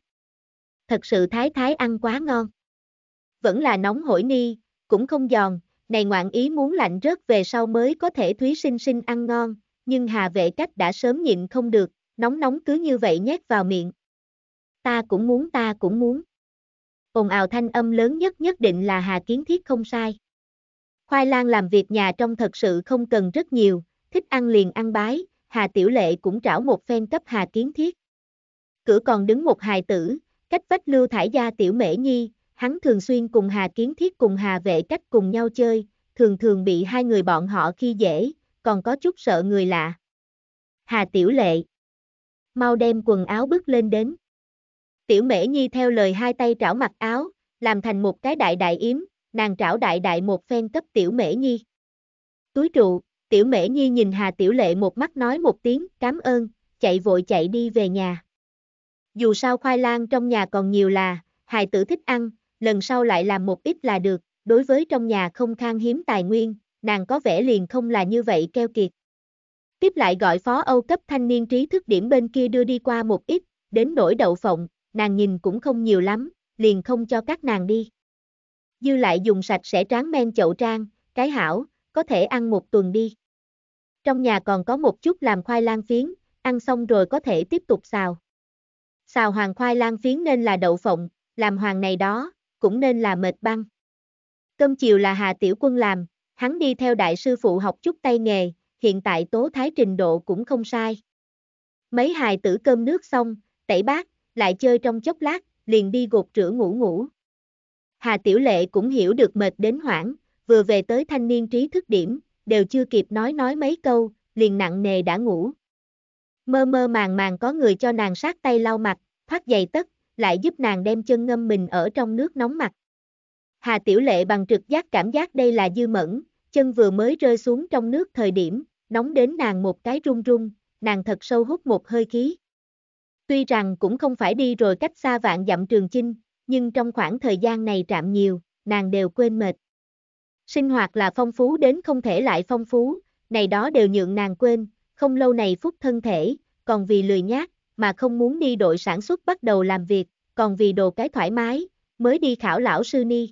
Thật sự thái thái ăn quá ngon. Vẫn là nóng hổi ni, cũng không giòn, này ngoạn ý muốn lạnh rớt về sau mới có thể thúy sinh sinh ăn ngon, nhưng Hà vệ cách đã sớm nhịn không được, nóng nóng cứ như vậy nhét vào miệng ta cũng muốn ta cũng muốn. Ồn ào thanh âm lớn nhất nhất định là Hà Kiến Thiết không sai. Khoai lang làm việc nhà trong thật sự không cần rất nhiều, thích ăn liền ăn bái, Hà Tiểu Lệ cũng trảo một phen cấp Hà Kiến Thiết. Cửa còn đứng một hài tử, cách vách lưu thải gia Tiểu Mễ Nhi, hắn thường xuyên cùng Hà Kiến Thiết cùng Hà Vệ cách cùng nhau chơi, thường thường bị hai người bọn họ khi dễ, còn có chút sợ người lạ. Hà Tiểu Lệ Mau đem quần áo bước lên đến. Tiểu Mễ Nhi theo lời hai tay trảo mặc áo, làm thành một cái đại đại yếm, nàng trảo đại đại một phen cấp Tiểu Mễ Nhi. Túi trụ, Tiểu Mễ Nhi nhìn Hà Tiểu Lệ một mắt nói một tiếng cảm ơn, chạy vội chạy đi về nhà. Dù sao khoai lang trong nhà còn nhiều là, hài tử thích ăn, lần sau lại làm một ít là được, đối với trong nhà không khang hiếm tài nguyên, nàng có vẻ liền không là như vậy keo kiệt. Tiếp lại gọi phó Âu cấp thanh niên trí thức điểm bên kia đưa đi qua một ít, đến nỗi đậu phộng, nàng nhìn cũng không nhiều lắm, liền không cho các nàng đi. Dư lại dùng sạch sẽ tráng men chậu trang, cái hảo, có thể ăn một tuần đi. Trong nhà còn có một chút làm khoai lang phiến, ăn xong rồi có thể tiếp tục xào. Xào hoàng khoai lang phiến nên là đậu phộng, làm hoàng này đó, cũng nên là mệt băng. Cơm chiều là Hà Tiểu Quân làm, hắn đi theo đại sư phụ học chút tay nghề, hiện tại tố thái trình độ cũng không sai. Mấy hài tử cơm nước xong, tẩy bát, lại chơi trong chốc lát, liền đi gục rửa ngủ ngủ. Hà Tiểu Lệ cũng hiểu được mệt đến hoảng, vừa về tới thanh niên trí thức điểm, đều chưa kịp nói nói mấy câu, liền nặng nề đã ngủ. Mơ mơ màng màng có người cho nàng sát tay lau mặt, thoát giày tất, lại giúp nàng đem chân ngâm mình ở trong nước nóng mặt. Hà Tiểu Lệ bằng trực giác cảm giác đây là dư mẫn, chân vừa mới rơi xuống trong nước thời điểm, nóng đến nàng một cái run run, nàng thật sâu hút một hơi khí. Tuy rằng cũng không phải đi rồi cách xa vạn dặm trường chinh, nhưng trong khoảng thời gian này trạm nhiều, nàng đều quên mệt. Sinh hoạt là phong phú đến không thể lại phong phú, này đó đều nhượng nàng quên, không lâu này phúc thân thể, còn vì lười nhác, mà không muốn đi đội sản xuất bắt đầu làm việc, còn vì đồ cái thoải mái, mới đi khảo lão sư ni.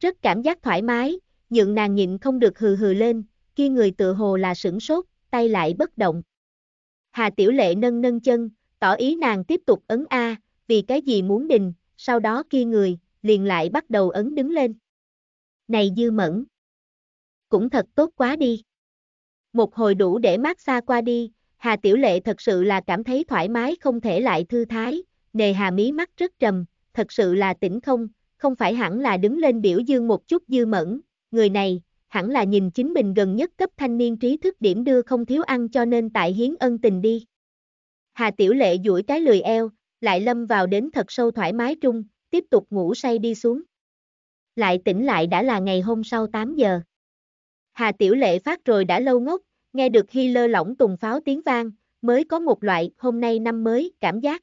Rất cảm giác thoải mái, nhượng nàng nhịn không được hừ hừ lên, kia người tự hồ là sửng sốt, tay lại bất động. Hà Tiểu Lệ nâng nâng chân, Tỏ ý nàng tiếp tục ấn A, vì cái gì muốn đình, sau đó kia người, liền lại bắt đầu ấn đứng lên. Này dư mẫn. Cũng thật tốt quá đi. Một hồi đủ để mát xa qua đi, Hà Tiểu Lệ thật sự là cảm thấy thoải mái không thể lại thư thái, nề Hà mí mắt rất trầm, thật sự là tỉnh không, không phải hẳn là đứng lên biểu dương một chút dư mẫn, người này, hẳn là nhìn chính mình gần nhất cấp thanh niên trí thức điểm đưa không thiếu ăn cho nên tại hiến ân tình đi. Hà Tiểu Lệ duỗi cái lười eo, lại lâm vào đến thật sâu thoải mái trung, tiếp tục ngủ say đi xuống. Lại tỉnh lại đã là ngày hôm sau 8 giờ. Hà Tiểu Lệ phát rồi đã lâu ngốc, nghe được Hy lơ lỏng tùng pháo tiếng vang, mới có một loại hôm nay năm mới cảm giác.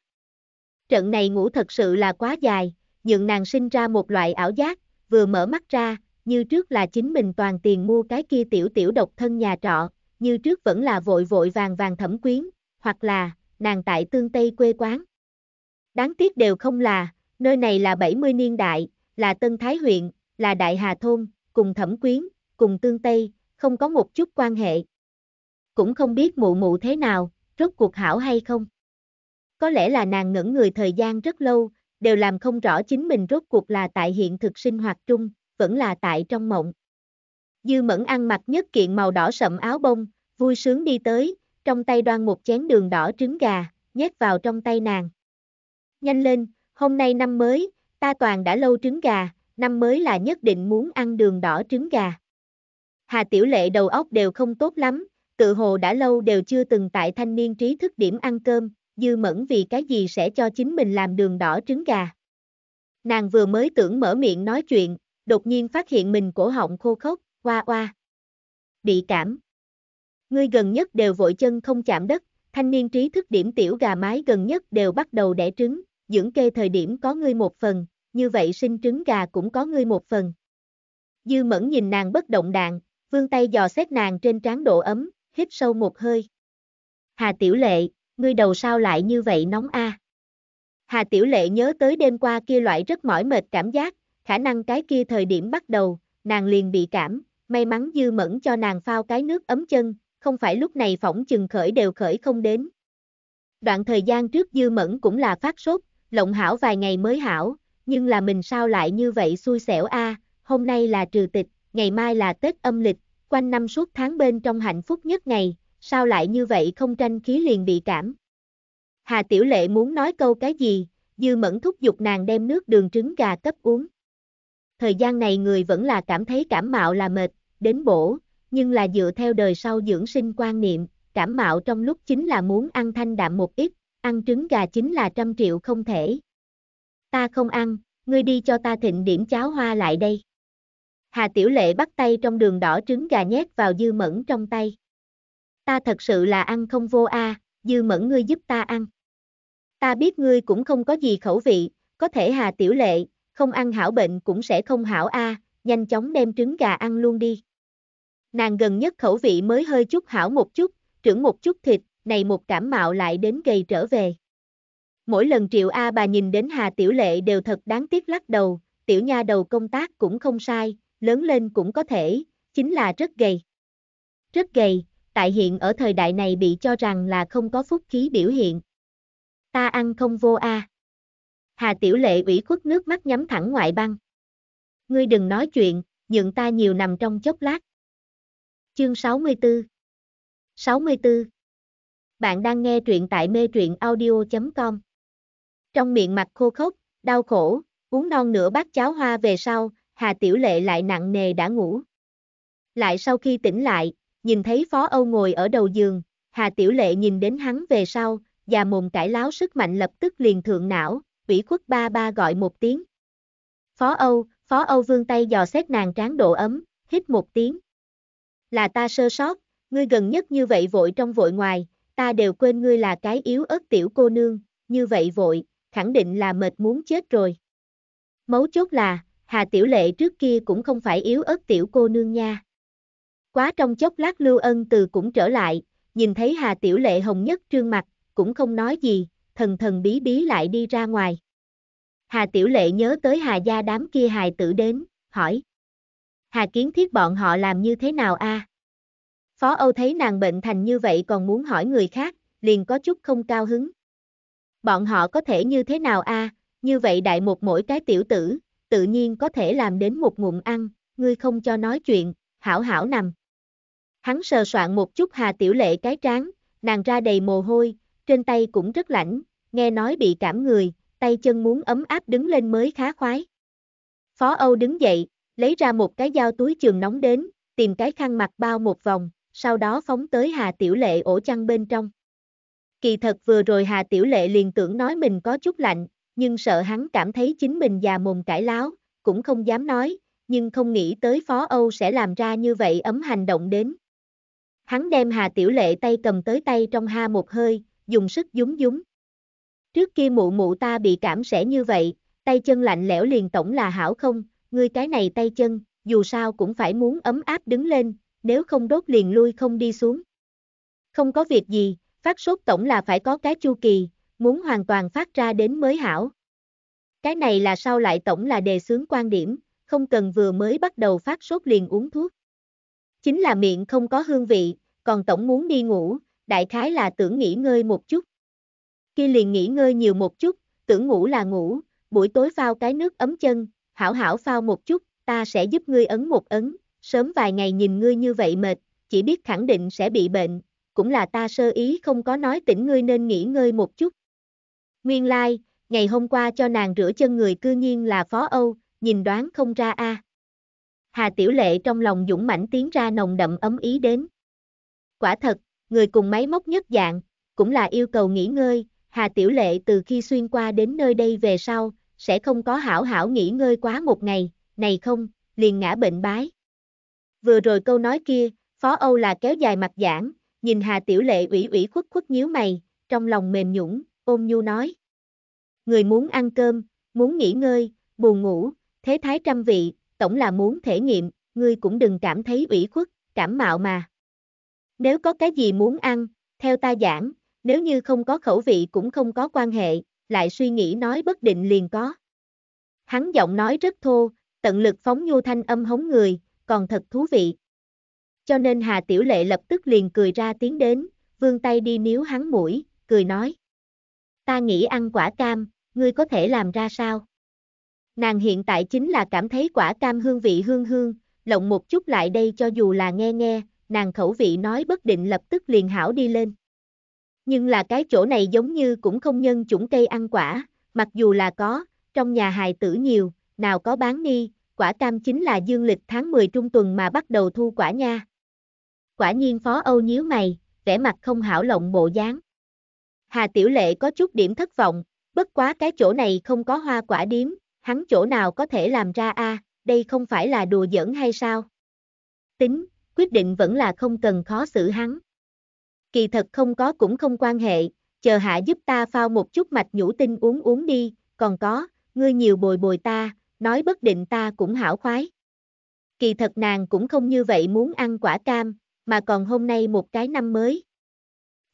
Trận này ngủ thật sự là quá dài, nhượng nàng sinh ra một loại ảo giác, vừa mở mắt ra, như trước là chính mình toàn tiền mua cái kia tiểu tiểu độc thân nhà trọ, như trước vẫn là vội vội vàng vàng thẩm quyến, hoặc là nàng tại tương Tây quê quán. Đáng tiếc đều không là, nơi này là 70 niên đại, là Tân Thái huyện, là Đại Hà Thôn, cùng Thẩm Quyến, cùng Tương Tây, không có một chút quan hệ. Cũng không biết mụ mụ thế nào, rốt cuộc hảo hay không. Có lẽ là nàng ngẩn người thời gian rất lâu, đều làm không rõ chính mình rốt cuộc là tại hiện thực sinh hoạt trung, vẫn là tại trong mộng. Dư mẫn ăn mặc nhất kiện màu đỏ sậm áo bông, vui sướng đi tới, trong tay đoan một chén đường đỏ trứng gà, nhét vào trong tay nàng. Nhanh lên, hôm nay năm mới, ta toàn đã lâu trứng gà, năm mới là nhất định muốn ăn đường đỏ trứng gà. Hà Tiểu Lệ đầu óc đều không tốt lắm, tự hồ đã lâu đều chưa từng tại thanh niên trí thức điểm ăn cơm, dư mẫn vì cái gì sẽ cho chính mình làm đường đỏ trứng gà. Nàng vừa mới tưởng mở miệng nói chuyện, đột nhiên phát hiện mình cổ họng khô khốc, hoa hoa. Bị cảm. Ngươi gần nhất đều vội chân không chạm đất, thanh niên trí thức điểm tiểu gà mái gần nhất đều bắt đầu đẻ trứng, dưỡng kê thời điểm có ngươi một phần, như vậy sinh trứng gà cũng có ngươi một phần. Dư mẫn nhìn nàng bất động đạn, vương tay dò xét nàng trên trán độ ấm, hít sâu một hơi. Hà Tiểu Lệ, ngươi đầu sao lại như vậy nóng a? Hà Tiểu Lệ nhớ tới đêm qua kia loại rất mỏi mệt cảm giác, khả năng cái kia thời điểm bắt đầu, nàng liền bị cảm, may mắn dư mẫn cho nàng phao cái nước ấm chân, không phải lúc này phỏng chừng khởi đều khởi không đến. Đoạn thời gian trước Dư Mẫn cũng là phát sốt, lộng hảo vài ngày mới hảo, nhưng là mình sao lại như vậy xui xẻo a, hôm nay là trừ tịch, ngày mai là Tết âm lịch, quanh năm suốt tháng bên trong hạnh phúc nhất ngày, sao lại như vậy không tranh khí liền bị cảm. Hà Tiểu Lệ muốn nói câu cái gì, Dư Mẫn thúc giục nàng đem nước đường trứng gà cấp uống. Thời gian này người vẫn là cảm thấy cảm mạo là mệt, đến bổ, nhưng là dựa theo đời sau dưỡng sinh quan niệm, cảm mạo trong lúc chính là muốn ăn thanh đạm một ít, ăn trứng gà chính là trăm triệu không thể. Ta không ăn, ngươi đi cho ta thịnh điểm cháo hoa lại đây. Hà Tiểu Lệ bắt tay trong đường đỏ trứng gà nhét vào dư mẫn trong tay. Ta thật sự là ăn không vô a, à, dư mẫn ngươi giúp ta ăn. Ta biết ngươi cũng không có gì khẩu vị, có thể Hà Tiểu Lệ, không ăn hảo bệnh cũng sẽ không hảo a, à, nhanh chóng đem trứng gà ăn luôn đi. Nàng gần nhất khẩu vị mới hơi chút hảo một chút, trưởng một chút thịt, này một cảm mạo lại đến gầy trở về. Mỗi lần triệu A bà nhìn đến Hà Tiểu Lệ đều thật đáng tiếc lắc đầu, tiểu nha đầu công tác cũng không sai, lớn lên cũng có thể, chính là rất gầy. Rất gầy, tại hiện ở thời đại này bị cho rằng là không có phúc khí biểu hiện. Ta ăn không vô A. Hà Tiểu Lệ ủy khuất nước mắt nhắm thẳng ngoại băng. Ngươi đừng nói chuyện, nhượng ta nhiều nằm trong chốc lát. Chương 64 64 Bạn đang nghe truyện tại mê truyện audio.com Trong miệng mặt khô khốc, đau khổ, uống non nửa bát cháo hoa về sau, Hà Tiểu Lệ lại nặng nề đã ngủ. Lại sau khi tỉnh lại, nhìn thấy Phó Âu ngồi ở đầu giường, Hà Tiểu Lệ nhìn đến hắn về sau, và mồm cải láo sức mạnh lập tức liền thượng não, ủy khuất ba ba gọi một tiếng. Phó Âu, Phó Âu vương tay dò xét nàng tráng độ ấm, hít một tiếng là ta sơ sót, ngươi gần nhất như vậy vội trong vội ngoài, ta đều quên ngươi là cái yếu ớt tiểu cô nương, như vậy vội, khẳng định là mệt muốn chết rồi. Mấu chốt là, Hà Tiểu Lệ trước kia cũng không phải yếu ớt tiểu cô nương nha. Quá trong chốc lát Lưu Ân Từ cũng trở lại, nhìn thấy Hà Tiểu Lệ hồng nhất trương mặt, cũng không nói gì, thần thần bí bí lại đi ra ngoài. Hà Tiểu Lệ nhớ tới Hà gia đám kia hài tử đến, hỏi. Hà kiến thiết bọn họ làm như thế nào a? À? Phó Âu thấy nàng bệnh thành như vậy còn muốn hỏi người khác, liền có chút không cao hứng. Bọn họ có thể như thế nào a? À? Như vậy đại một mỗi cái tiểu tử, tự nhiên có thể làm đến một ngụm ăn, ngươi không cho nói chuyện, hảo hảo nằm. Hắn sờ soạn một chút Hà Tiểu Lệ cái trán, nàng ra đầy mồ hôi, trên tay cũng rất lạnh, nghe nói bị cảm người, tay chân muốn ấm áp đứng lên mới khá khoái. Phó Âu đứng dậy, lấy ra một cái dao túi trường nóng đến, tìm cái khăn mặt bao một vòng, sau đó phóng tới Hà Tiểu Lệ ổ chăn bên trong. Kỳ thật vừa rồi Hà Tiểu Lệ liền tưởng nói mình có chút lạnh, nhưng sợ hắn cảm thấy chính mình già mồm cải láo, cũng không dám nói, nhưng không nghĩ tới Phó Âu sẽ làm ra như vậy ấm hành động đến. Hắn đem Hà Tiểu Lệ tay cầm tới tay trong ha một hơi, dùng sức dúng dúng. Trước kia mụ mụ ta bị cảm sẽ như vậy, tay chân lạnh lẽo liền tổng là hảo không, ngươi cái này tay chân, dù sao cũng phải muốn ấm áp đứng lên, nếu không đốt liền lui không đi xuống. Không có việc gì, phát sốt tổng là phải có cái chu kỳ, muốn hoàn toàn phát ra đến mới hảo. Cái này là sao lại tổng là đề xướng quan điểm, không cần vừa mới bắt đầu phát sốt liền uống thuốc. Chính là miệng không có hương vị, còn tổng muốn đi ngủ, đại khái là tưởng nghỉ ngơi một chút. Khi liền nghỉ ngơi nhiều một chút, tưởng ngủ là ngủ, buổi tối phao cái nước ấm chân, hảo hảo phao một chút, ta sẽ giúp ngươi ấn một ấn, sớm vài ngày nhìn ngươi như vậy mệt, chỉ biết khẳng định sẽ bị bệnh, cũng là ta sơ ý không có nói tỉnh ngươi nên nghỉ ngơi một chút. Nguyên lai, like, ngày hôm qua cho nàng rửa chân người cư nhiên là Phó Âu, nhìn đoán không ra a. Hà Tiểu Lệ trong lòng dũng mãnh tiến ra nồng đậm ấm ý đến. Quả thật, người cùng máy móc nhất dạng, cũng là yêu cầu nghỉ ngơi, Hà Tiểu Lệ từ khi xuyên qua đến nơi đây về sau, sẽ không có hảo hảo nghỉ ngơi quá một ngày, này không, liền ngã bệnh bái. Vừa rồi câu nói kia, Phó Âu là kéo dài mặt giảng, nhìn Hà Tiểu Lệ ủy ủy khuất khuất nhíu mày, trong lòng mềm nhũng, ôm nhu nói. Người muốn ăn cơm, muốn nghỉ ngơi, buồn ngủ, thế thái trăm vị, tổng là muốn thể nghiệm, ngươi cũng đừng cảm thấy ủy khuất, cảm mạo mà. Nếu có cái gì muốn ăn, theo ta giảng, nếu như không có khẩu vị cũng không có quan hệ, lại suy nghĩ nói bất định liền có. Hắn giọng nói rất thô, tận lực phóng nhu thanh âm hống người, còn thật thú vị. Cho nên Hà Tiểu Lệ lập tức liền cười ra tiếng đến, vươn tay đi níu hắn mũi, cười nói. Ta nghĩ ăn quả cam, ngươi có thể làm ra sao? Nàng hiện tại chính là cảm thấy quả cam hương vị hương hương, lộng một chút lại đây cho dù là nghe nghe, nàng khẩu vị nói bất định lập tức liền hảo đi lên nhưng là cái chỗ này giống như cũng không nhân chủng cây ăn quả, mặc dù là có, trong nhà hài tử nhiều, nào có bán ni, quả cam chính là dương lịch tháng 10 trung tuần mà bắt đầu thu quả nha. Quả nhiên Phó Âu nhíu mày, vẻ mặt không hảo lộng bộ dáng. Hà Tiểu Lệ có chút điểm thất vọng, bất quá cái chỗ này không có hoa quả điếm, hắn chỗ nào có thể làm ra a? đây không phải là đùa giỡn hay sao? Tính, quyết định vẫn là không cần khó xử hắn kỳ thật không có cũng không quan hệ, chờ hạ giúp ta phao một chút mạch nhũ tinh uống uống đi, còn có, ngươi nhiều bồi bồi ta, nói bất định ta cũng hảo khoái. Kỳ thật nàng cũng không như vậy muốn ăn quả cam, mà còn hôm nay một cái năm mới.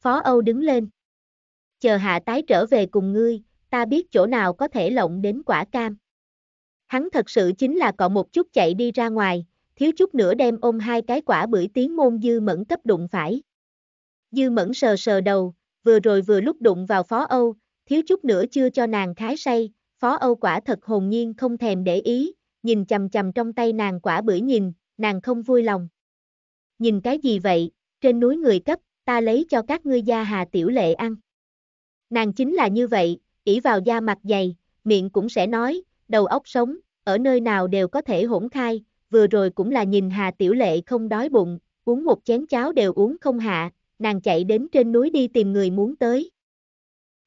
Phó Âu đứng lên. Chờ hạ tái trở về cùng ngươi, ta biết chỗ nào có thể lộng đến quả cam. Hắn thật sự chính là cọ một chút chạy đi ra ngoài, thiếu chút nữa đem ôm hai cái quả bưởi tiếng môn dư mẫn cấp đụng phải. Dư mẫn sờ sờ đầu, vừa rồi vừa lúc đụng vào Phó Âu, thiếu chút nữa chưa cho nàng thái say, Phó Âu quả thật hồn nhiên không thèm để ý, nhìn chầm chầm trong tay nàng quả bưởi nhìn, nàng không vui lòng. Nhìn cái gì vậy, trên núi người cấp, ta lấy cho các ngươi gia hà tiểu lệ ăn. Nàng chính là như vậy, ỷ vào da mặt dày, miệng cũng sẽ nói, đầu óc sống, ở nơi nào đều có thể hỗn khai, vừa rồi cũng là nhìn Hà Tiểu Lệ không đói bụng, uống một chén cháo đều uống không hạ, nàng chạy đến trên núi đi tìm người muốn tới.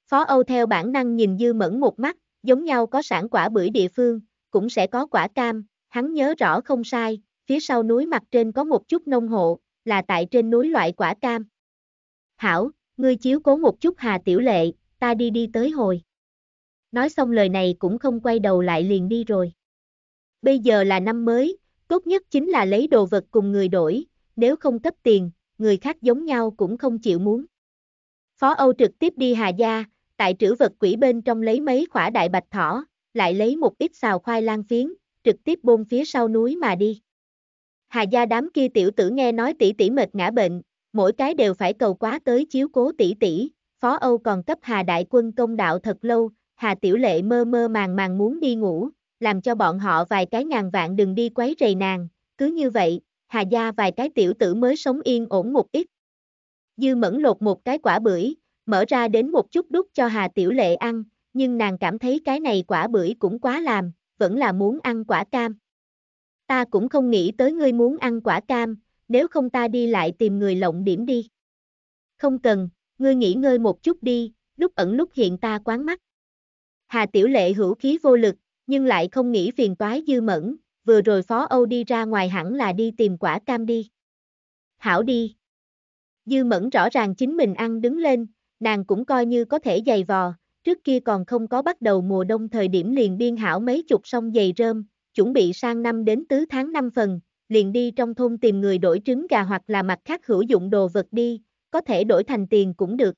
Phó Âu theo bản năng nhìn Dư Mẫn một mắt, giống nhau có sản quả bưởi địa phương, cũng sẽ có quả cam, hắn nhớ rõ không sai, phía sau núi mặt trên có một chút nông hộ, là tại trên núi loại quả cam. Hảo, ngươi chiếu cố một chút Hà Tiểu Lệ, ta đi đi tới hồi. Nói xong lời này cũng không quay đầu lại liền đi rồi. Bây giờ là năm mới, tốt nhất chính là lấy đồ vật cùng người đổi, nếu không cấp tiền, người khác giống nhau cũng không chịu muốn. Phó Âu trực tiếp đi Hà Gia, tại trữ vật quỷ bên trong lấy mấy khỏa đại bạch thỏ, lại lấy một ít xào khoai lang phiến, trực tiếp bôn phía sau núi mà đi. Hà Gia đám kia tiểu tử nghe nói tỷ tỷ mệt ngã bệnh, mỗi cái đều phải cầu quá tới chiếu cố tỷ tỷ, Phó Âu còn cấp Hà Đại Quân công đạo thật lâu, Hà Tiểu Lệ mơ mơ màng màng muốn đi ngủ, làm cho bọn họ vài cái ngàn vạn đừng đi quấy rầy nàng, cứ như vậy, Hà Gia vài cái tiểu tử mới sống yên ổn một ít. Dư mẫn lột một cái quả bưởi, mở ra đến một chút đút cho Hà Tiểu Lệ ăn, nhưng nàng cảm thấy cái này quả bưởi cũng quá làm, vẫn là muốn ăn quả cam. Ta cũng không nghĩ tới ngươi muốn ăn quả cam, nếu không ta đi lại tìm người lộng điểm đi. Không cần, ngươi nghỉ ngơi một chút đi, lúc ẩn lúc hiện ta quán mắt. Hà Tiểu Lệ hữu khí vô lực, nhưng lại không nghĩ phiền toái dư mẫn, vừa rồi Phó Âu đi ra ngoài hẳn là đi tìm quả cam đi. Hảo đi. Dư mẫn rõ ràng chính mình ăn đứng lên, nàng cũng coi như có thể giày vò, trước kia còn không có bắt đầu mùa đông thời điểm liền biên hảo mấy chục song giày rơm, chuẩn bị sang năm đến tứ tháng năm phần, liền đi trong thôn tìm người đổi trứng gà hoặc là mặt khác hữu dụng đồ vật đi, có thể đổi thành tiền cũng được.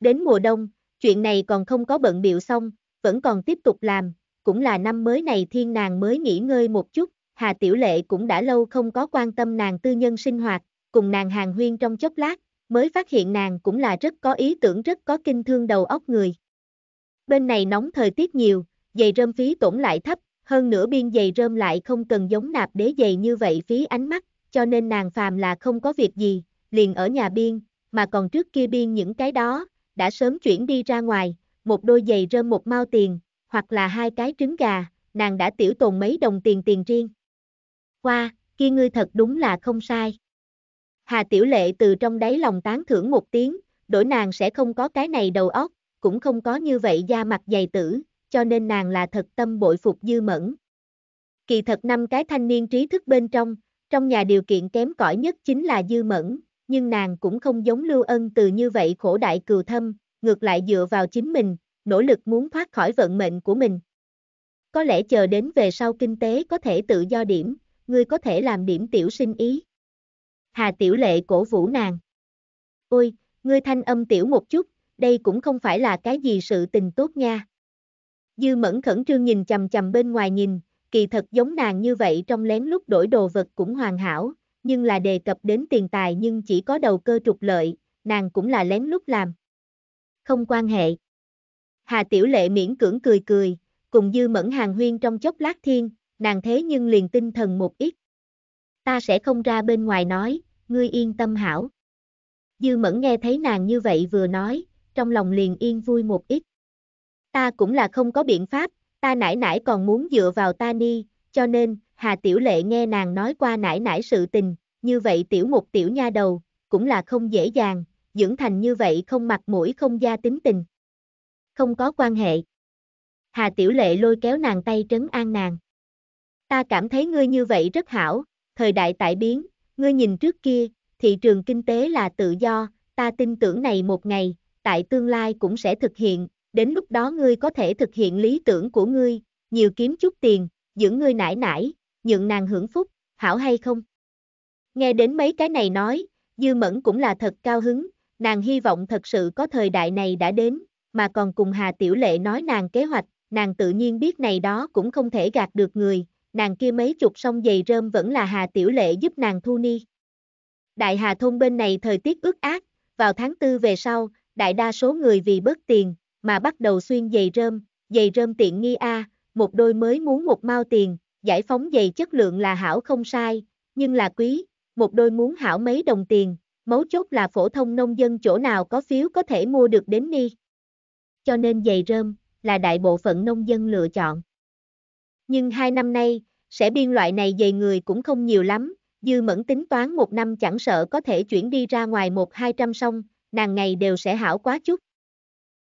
Đến mùa đông, chuyện này còn không có bận biệu xong, vẫn còn tiếp tục làm, cũng là năm mới này thiên nàng mới nghỉ ngơi một chút, Hà Tiểu Lệ cũng đã lâu không có quan tâm nàng tư nhân sinh hoạt, cùng nàng hàng huyên trong chốc lát, mới phát hiện nàng cũng là rất có ý tưởng rất có kinh thương đầu óc người. Bên này nóng thời tiết nhiều, giày rơm phí tổn lại thấp, hơn nữa biên giày rơm lại không cần giống nạp đế giày như vậy phí ánh mắt, cho nên nàng phàm là không có việc gì, liền ở nhà biên, mà còn trước kia biên những cái đó, đã sớm chuyển đi ra ngoài, một đôi giày rơm một mao tiền, hoặc là hai cái trứng gà, nàng đã tiểu tồn mấy đồng tiền tiền riêng. Qua, kia ngươi thật đúng là không sai. Hà Tiểu Lệ từ trong đáy lòng tán thưởng một tiếng, đổi nàng sẽ không có cái này đầu óc, cũng không có như vậy da mặt dày tử, cho nên nàng là thật tâm bội phục dư mẫn. Kỳ thật năm cái thanh niên trí thức bên trong, trong nhà điều kiện kém cỏi nhất chính là dư mẫn, nhưng nàng cũng không giống lưu ân từ như vậy khổ đại cừu thâm, ngược lại dựa vào chính mình, nỗ lực muốn thoát khỏi vận mệnh của mình. Có lẽ chờ đến về sau kinh tế có thể tự do điểm, ngươi có thể làm điểm tiểu sinh ý. Hà Tiểu Lệ cổ vũ nàng. Ôi, ngươi thanh âm tiểu một chút, đây cũng không phải là cái gì sự tình tốt nha. Dư mẫn khẩn trương nhìn chầm chầm bên ngoài nhìn, kỳ thật giống nàng như vậy trong lén lúc đổi đồ vật cũng hoàn hảo, nhưng là đề cập đến tiền tài nhưng chỉ có đầu cơ trục lợi, nàng cũng là lén lúc làm. Không quan hệ. Hà Tiểu Lệ miễn cưỡng cười cười, cùng Dư Mẫn hàng huyên trong chốc lát thiên, nàng thế nhưng liền tinh thần một ít. Ta sẽ không ra bên ngoài nói, ngươi yên tâm hảo. Dư Mẫn nghe thấy nàng như vậy vừa nói, trong lòng liền yên vui một ít. Ta cũng là không có biện pháp, ta nãi nãi còn muốn dựa vào ta ni, cho nên, Hà Tiểu Lệ nghe nàng nói qua nãi nãi sự tình, như vậy tiểu một tiểu nha đầu, cũng là không dễ dàng, dưỡng thành như vậy không mặt mũi không da tính tình không có quan hệ. Hà Tiểu Lệ lôi kéo nàng tay trấn an nàng. Ta cảm thấy ngươi như vậy rất hảo, thời đại tại biến, ngươi nhìn trước kia, thị trường kinh tế là tự do, ta tin tưởng này một ngày, tại tương lai cũng sẽ thực hiện, đến lúc đó ngươi có thể thực hiện lý tưởng của ngươi, nhiều kiếm chút tiền, dưỡng ngươi nải nải, nhượng nàng hưởng phúc, hảo hay không? Nghe đến mấy cái này nói, Dư Mẫn cũng là thật cao hứng, nàng hy vọng thật sự có thời đại này đã đến, mà còn cùng Hà Tiểu Lệ nói nàng kế hoạch, nàng tự nhiên biết này đó cũng không thể gạt được người, nàng kia mấy chục song giày rơm vẫn là Hà Tiểu Lệ giúp nàng thu ni. Đại Hà Thôn bên này thời tiết ướt ác, vào tháng tư về sau, đại đa số người vì bớt tiền, mà bắt đầu xuyên giày rơm, giày rơm tiện nghi A, một đôi mới muốn một mao tiền, giải phóng giày chất lượng là hảo không sai, nhưng là quý, một đôi muốn hảo mấy đồng tiền, mấu chốt là phổ thông nông dân chỗ nào có phiếu có thể mua được đến ni cho nên giày rơm là đại bộ phận nông dân lựa chọn. Nhưng hai năm nay, sẽ biên loại này giày người cũng không nhiều lắm, dư mẫn tính toán một năm chẳng sợ có thể chuyển đi ra ngoài một hai trăm sông, nàng ngày đều sẽ hảo quá chút.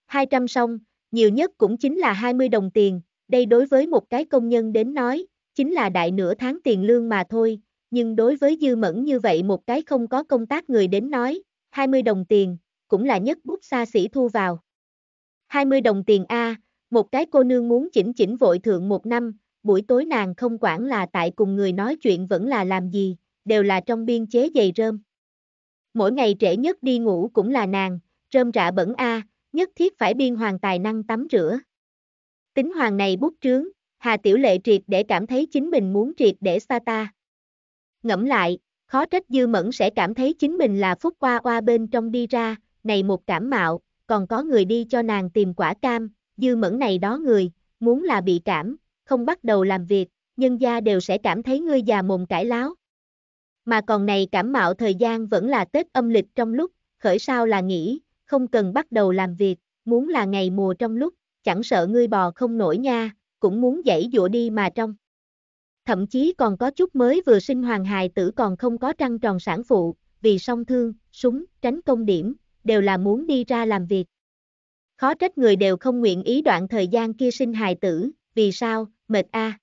Hai trăm sông, nhiều nhất cũng chính là hai mươi đồng tiền, đây đối với một cái công nhân đến nói, chính là đại nửa tháng tiền lương mà thôi, nhưng đối với dư mẫn như vậy một cái không có công tác người đến nói, hai mươi đồng tiền, cũng là nhất bút xa xỉ thu vào. 20 đồng tiền A, một cái cô nương muốn chỉnh chỉnh vội thượng một năm, buổi tối nàng không quản là tại cùng người nói chuyện vẫn là làm gì, đều là trong biên chế giày rơm. Mỗi ngày trễ nhất đi ngủ cũng là nàng, rơm rạ bẩn A, nhất thiết phải biên hoàng tài năng tắm rửa. Tính hoàng này bút trướng, Hà Tiểu Lệ triệt để cảm thấy chính mình muốn triệt để xa ta. Ngẫm lại, khó trách dư mẫn sẽ cảm thấy chính mình là phúc qua qua bên trong đi ra, này một cảm mạo, còn có người đi cho nàng tìm quả cam, dư mẫn này đó người, muốn là bị cảm, không bắt đầu làm việc, nhân gia đều sẽ cảm thấy ngươi già mồm cãi láo. Mà còn này cảm mạo thời gian vẫn là Tết âm lịch trong lúc, khởi sao là nghỉ, không cần bắt đầu làm việc, muốn là ngày mùa trong lúc, chẳng sợ ngươi bò không nổi nha, cũng muốn dãy dụa đi mà trong. Thậm chí còn có chút mới vừa sinh hoàng hài tử còn không có trăng tròn sản phụ, vì song thương, súng, tránh công điểm, đều là muốn đi ra làm việc. Khó trách người đều không nguyện ý đoạn thời gian kia sinh hài tử, vì sao, mệt a. À.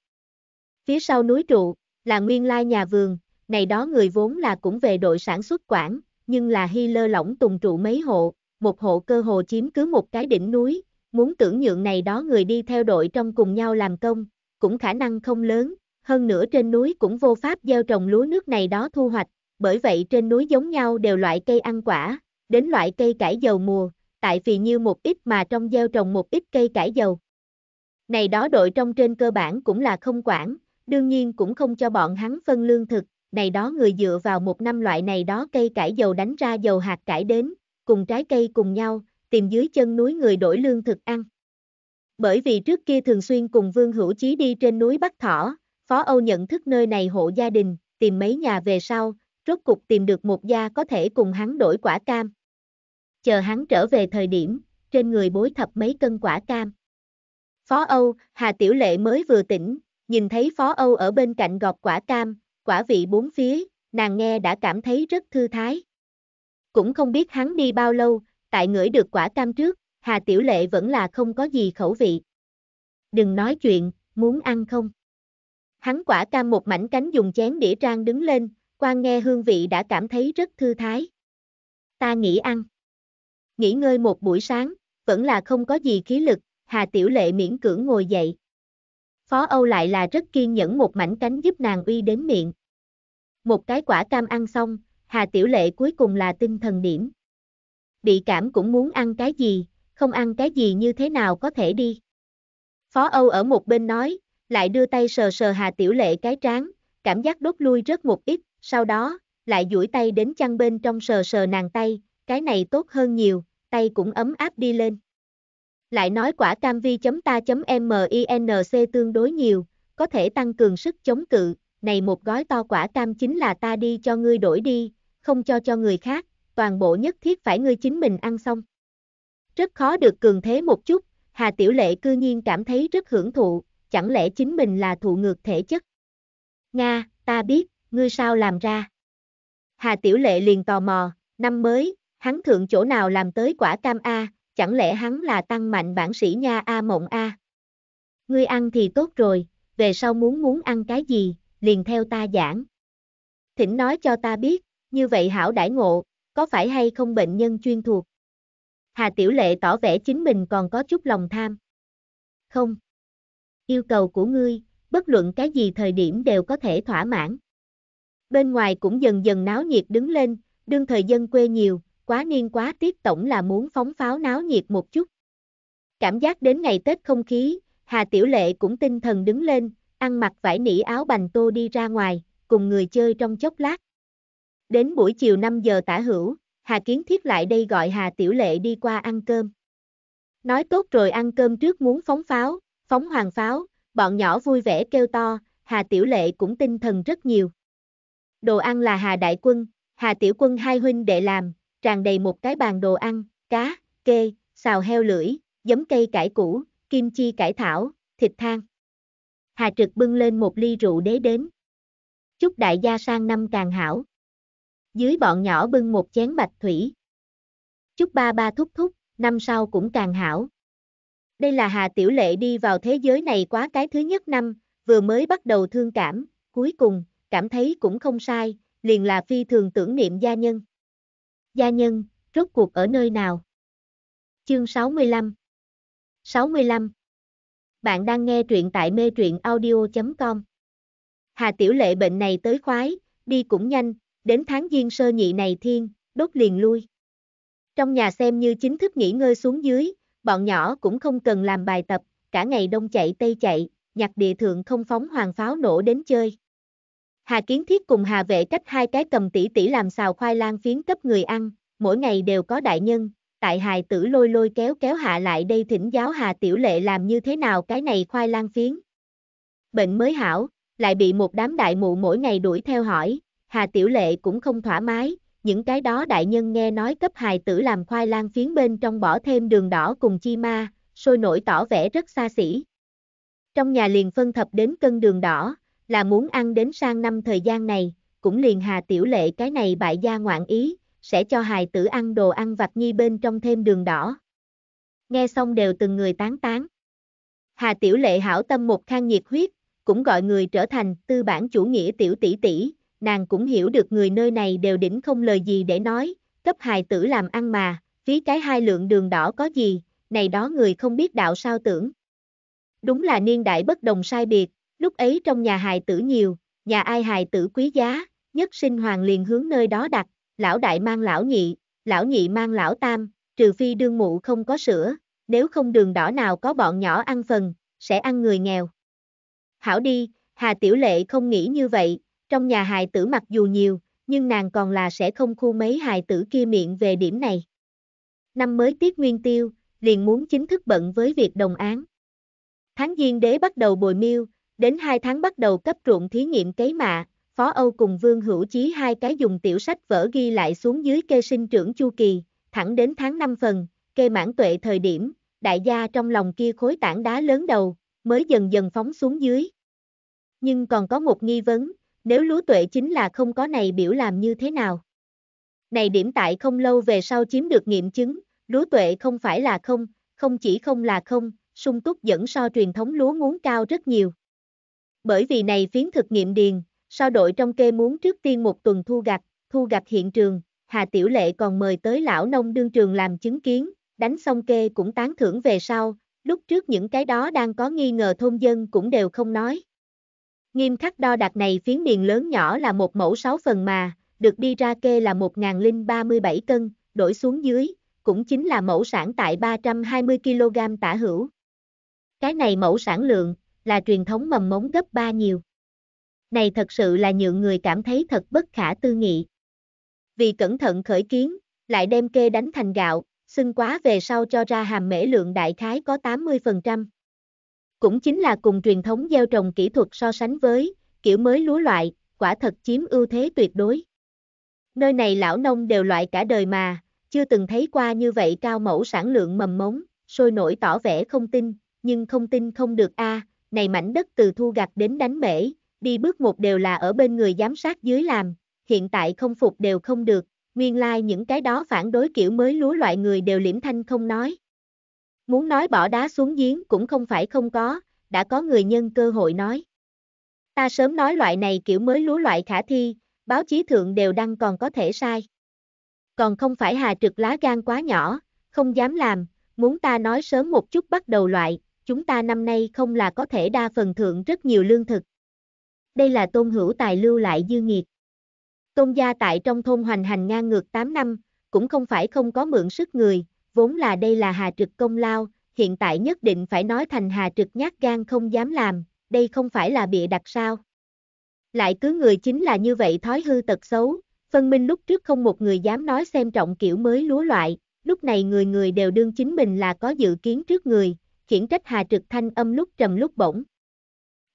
Phía sau núi trụ, là nguyên lai nhà vườn, này đó người vốn là cũng về đội sản xuất quản, nhưng là hy lơ lỏng tùng trụ mấy hộ, một hộ cơ hồ chiếm cứ một cái đỉnh núi, muốn tưởng nhượng này đó người đi theo đội trong cùng nhau làm công, cũng khả năng không lớn, hơn nữa trên núi cũng vô pháp gieo trồng lúa nước này đó thu hoạch, bởi vậy trên núi giống nhau đều loại cây ăn quả, đến loại cây cải dầu mùa, tại vì như một ít mà trong gieo trồng một ít cây cải dầu. Này đó đội trong trên cơ bản cũng là không quản, đương nhiên cũng không cho bọn hắn phân lương thực, này đó người dựa vào một năm loại này đó cây cải dầu đánh ra dầu hạt cải đến, cùng trái cây cùng nhau, tìm dưới chân núi người đổi lương thực ăn. Bởi vì trước kia thường xuyên cùng Vương Hữu Chí đi trên núi Bắc Thỏ, Phó Âu nhận thức nơi này hộ gia đình, tìm mấy nhà về sau, rốt cục tìm được một gia có thể cùng hắn đổi quả cam chờ hắn trở về thời điểm, trên người bối thập mấy cân quả cam. Phó Âu, Hà Tiểu Lệ mới vừa tỉnh, nhìn thấy Phó Âu ở bên cạnh gọt quả cam, quả vị bốn phía, nàng nghe đã cảm thấy rất thư thái. Cũng không biết hắn đi bao lâu, tại ngửi được quả cam trước, Hà Tiểu Lệ vẫn là không có gì khẩu vị. Đừng nói chuyện, muốn ăn không? Hắn quả cam một mảnh cánh dùng chén đĩa trang đứng lên, quan nghe hương vị đã cảm thấy rất thư thái. Ta nghĩ ăn nghỉ ngơi một buổi sáng, vẫn là không có gì khí lực, Hà Tiểu Lệ miễn cưỡng ngồi dậy. Phó Âu lại là rất kiên nhẫn một mảnh cánh giúp nàng uy đến miệng. Một cái quả cam ăn xong, Hà Tiểu Lệ cuối cùng là tinh thần điểm. Bị cảm cũng muốn ăn cái gì, không ăn cái gì như thế nào có thể đi. Phó Âu ở một bên nói, lại đưa tay sờ sờ Hà Tiểu Lệ cái trán, cảm giác đốt lui rất một ít, sau đó, lại duỗi tay đến chăn bên trong sờ sờ nàng tay, cái này tốt hơn nhiều, tay cũng ấm áp đi lên. Lại nói quả cam vi.ta.minc chấm chấm tương đối nhiều, có thể tăng cường sức chống cự, này một gói to quả cam chính là ta đi cho ngươi đổi đi, không cho cho người khác, toàn bộ nhất thiết phải ngươi chính mình ăn xong. Rất khó được cường thế một chút, Hà Tiểu Lệ cư nhiên cảm thấy rất hưởng thụ, chẳng lẽ chính mình là thụ ngược thể chất. Nga, ta biết, ngươi sao làm ra. Hà Tiểu Lệ liền tò mò, năm mới, Hắn thượng chỗ nào làm tới quả cam A, chẳng lẽ hắn là tăng mạnh bản sĩ nha A mộng A. Ngươi ăn thì tốt rồi, về sau muốn muốn ăn cái gì, liền theo ta giảng. Thỉnh nói cho ta biết, như vậy hảo đãi ngộ, có phải hay không bệnh nhân chuyên thuộc? Hà Tiểu Lệ tỏ vẻ chính mình còn có chút lòng tham. Không. Yêu cầu của ngươi, bất luận cái gì thời điểm đều có thể thỏa mãn. Bên ngoài cũng dần dần náo nhiệt đứng lên, đương thời dân quê nhiều, quá niên quá tiết tổng là muốn phóng pháo náo nhiệt một chút. Cảm giác đến ngày Tết không khí, Hà Tiểu Lệ cũng tinh thần đứng lên, ăn mặc vải nỉ áo bành tô đi ra ngoài, cùng người chơi trong chốc lát. Đến buổi chiều 5 giờ tả hữu, Hà Kiến Thiết lại đây gọi Hà Tiểu Lệ đi qua ăn cơm. Nói tốt rồi ăn cơm trước muốn phóng pháo, phóng hoàng pháo, bọn nhỏ vui vẻ kêu to, Hà Tiểu Lệ cũng tinh thần rất nhiều. Đồ ăn là Hà Đại Quân, Hà Tiểu Quân hai huynh đệ làm, tràn đầy một cái bàn đồ ăn, cá, kê, xào heo lưỡi, giấm cây cải củ, kim chi cải thảo, thịt thang. Hà Trực bưng lên một ly rượu đế đến. Chúc đại gia sang năm càng hảo. Dưới bọn nhỏ bưng một chén bạch thủy. Chúc ba ba thúc thúc, năm sau cũng càng hảo. Đây là Hà Tiểu Lệ đi vào thế giới này quá cái thứ nhất năm, vừa mới bắt đầu thương cảm, cuối cùng, cảm thấy cũng không sai, liền là phi thường tưởng niệm gia nhân gia nhân, rốt cuộc ở nơi nào? Chương 65 65 Bạn đang nghe truyện tại mê truyện audio.com Hà Tiểu Lệ bệnh này tới khoái, đi cũng nhanh, đến tháng giêng sơ nhị này thiên, đốt liền lui. Trong nhà xem như chính thức nghỉ ngơi xuống dưới, bọn nhỏ cũng không cần làm bài tập, cả ngày đông chạy tây chạy, nhặt địa thượng không phóng hoàng pháo nổ đến chơi. Hà Kiến Thiết cùng Hà Vệ cách hai cái cầm tỷ tỷ làm xào khoai lang phiến cấp người ăn, mỗi ngày đều có đại nhân, tại hài tử lôi lôi kéo kéo hạ lại đây thỉnh giáo Hà Tiểu Lệ làm như thế nào cái này khoai lang phiến. Bệnh mới hảo, lại bị một đám đại mụ mỗi ngày đuổi theo hỏi, Hà Tiểu Lệ cũng không thoải mái, những cái đó đại nhân nghe nói cấp hài tử làm khoai lang phiến bên trong bỏ thêm đường đỏ cùng chi ma, sôi nổi tỏ vẻ rất xa xỉ. Trong nhà liền phân thập đến cân đường đỏ, là muốn ăn đến sang năm thời gian này, cũng liền hà tiểu lệ cái này bại gia ngoạn ý, sẽ cho hài tử ăn đồ ăn vặt nhi bên trong thêm đường đỏ. Nghe xong đều từng người tán tán. Hà tiểu lệ hảo tâm một khang nhiệt huyết, cũng gọi người trở thành tư bản chủ nghĩa tiểu tỷ tỷ, nàng cũng hiểu được người nơi này đều đỉnh không lời gì để nói, cấp hài tử làm ăn mà, phí cái hai lượng đường đỏ có gì, này đó người không biết đạo sao tưởng. Đúng là niên đại bất đồng sai biệt, Lúc ấy trong nhà hài tử nhiều, nhà ai hài tử quý giá, nhất sinh hoàng liền hướng nơi đó đặt, lão đại mang lão nhị, lão nhị mang lão tam, trừ phi đương mụ không có sữa, nếu không đường đỏ nào có bọn nhỏ ăn phần, sẽ ăn người nghèo. Hảo đi, Hà Tiểu Lệ không nghĩ như vậy, trong nhà hài tử mặc dù nhiều, nhưng nàng còn là sẽ không khu mấy hài tử kia miệng về điểm này. Năm mới tiết nguyên tiêu, liền muốn chính thức bận với việc đồng án. Tháng Giêng đế bắt đầu bồi miêu, Đến 2 tháng bắt đầu cấp ruộng thí nghiệm cấy mạ, Phó Âu cùng Vương Hữu Chí hai cái dùng tiểu sách vở ghi lại xuống dưới cây sinh trưởng chu kỳ, thẳng đến tháng 5 phần, cây mãn tuệ thời điểm, đại gia trong lòng kia khối tảng đá lớn đầu, mới dần dần phóng xuống dưới. Nhưng còn có một nghi vấn, nếu lúa tuệ chính là không có này biểu làm như thế nào? Này điểm tại không lâu về sau chiếm được nghiệm chứng, lúa tuệ không phải là không, không chỉ không là không, sung túc dẫn so truyền thống lúa muốn cao rất nhiều. Bởi vì này phiến thực nghiệm điền, sao đội trong kê muốn trước tiên một tuần thu gặt, thu gặt hiện trường, Hà Tiểu Lệ còn mời tới lão nông đương trường làm chứng kiến, đánh xong kê cũng tán thưởng về sau, lúc trước những cái đó đang có nghi ngờ thôn dân cũng đều không nói. Nghiêm khắc đo đạc này phiến điền lớn nhỏ là một mẫu 6 phần mà, được đi ra kê là 1037 cân, đổi xuống dưới, cũng chính là mẫu sản tại 320 kg tả hữu. Cái này mẫu sản lượng, là truyền thống mầm mống gấp ba nhiều. Này thật sự là nhượng người cảm thấy thật bất khả tư nghị. Vì cẩn thận khởi kiến, lại đem kê đánh thành gạo, xưng quá về sau cho ra hàm mễ lượng đại khái có 80%. Cũng chính là cùng truyền thống gieo trồng kỹ thuật so sánh với, kiểu mới lúa loại, quả thật chiếm ưu thế tuyệt đối. Nơi này lão nông đều loại cả đời mà, chưa từng thấy qua như vậy cao mẫu sản lượng mầm mống, sôi nổi tỏ vẻ không tin, nhưng không tin không được a, à, này mảnh đất từ thu gặt đến đánh bể, đi bước một đều là ở bên người giám sát dưới làm, hiện tại không phục đều không được, nguyên lai like những cái đó phản đối kiểu mới lúa loại người đều liễm thanh không nói. Muốn nói bỏ đá xuống giếng cũng không phải không có, đã có người nhân cơ hội nói. Ta sớm nói loại này kiểu mới lúa loại khả thi, báo chí thượng đều đăng còn có thể sai. Còn không phải hà trực lá gan quá nhỏ, không dám làm, muốn ta nói sớm một chút bắt đầu loại, chúng ta năm nay không là có thể đa phần thượng rất nhiều lương thực. Đây là tôn hữu tài lưu lại dư nghiệt. Tôn gia tại trong thôn hoành hành ngang ngược 8 năm, cũng không phải không có mượn sức người, vốn là đây là hà trực công lao, hiện tại nhất định phải nói thành hà trực nhát gan không dám làm, đây không phải là bịa đặt sao. Lại cứ người chính là như vậy thói hư tật xấu, phân minh lúc trước không một người dám nói xem trọng kiểu mới lúa loại, lúc này người người đều đương chính mình là có dự kiến trước người, khiển trách Hà Trực thanh âm lúc trầm lúc bổng.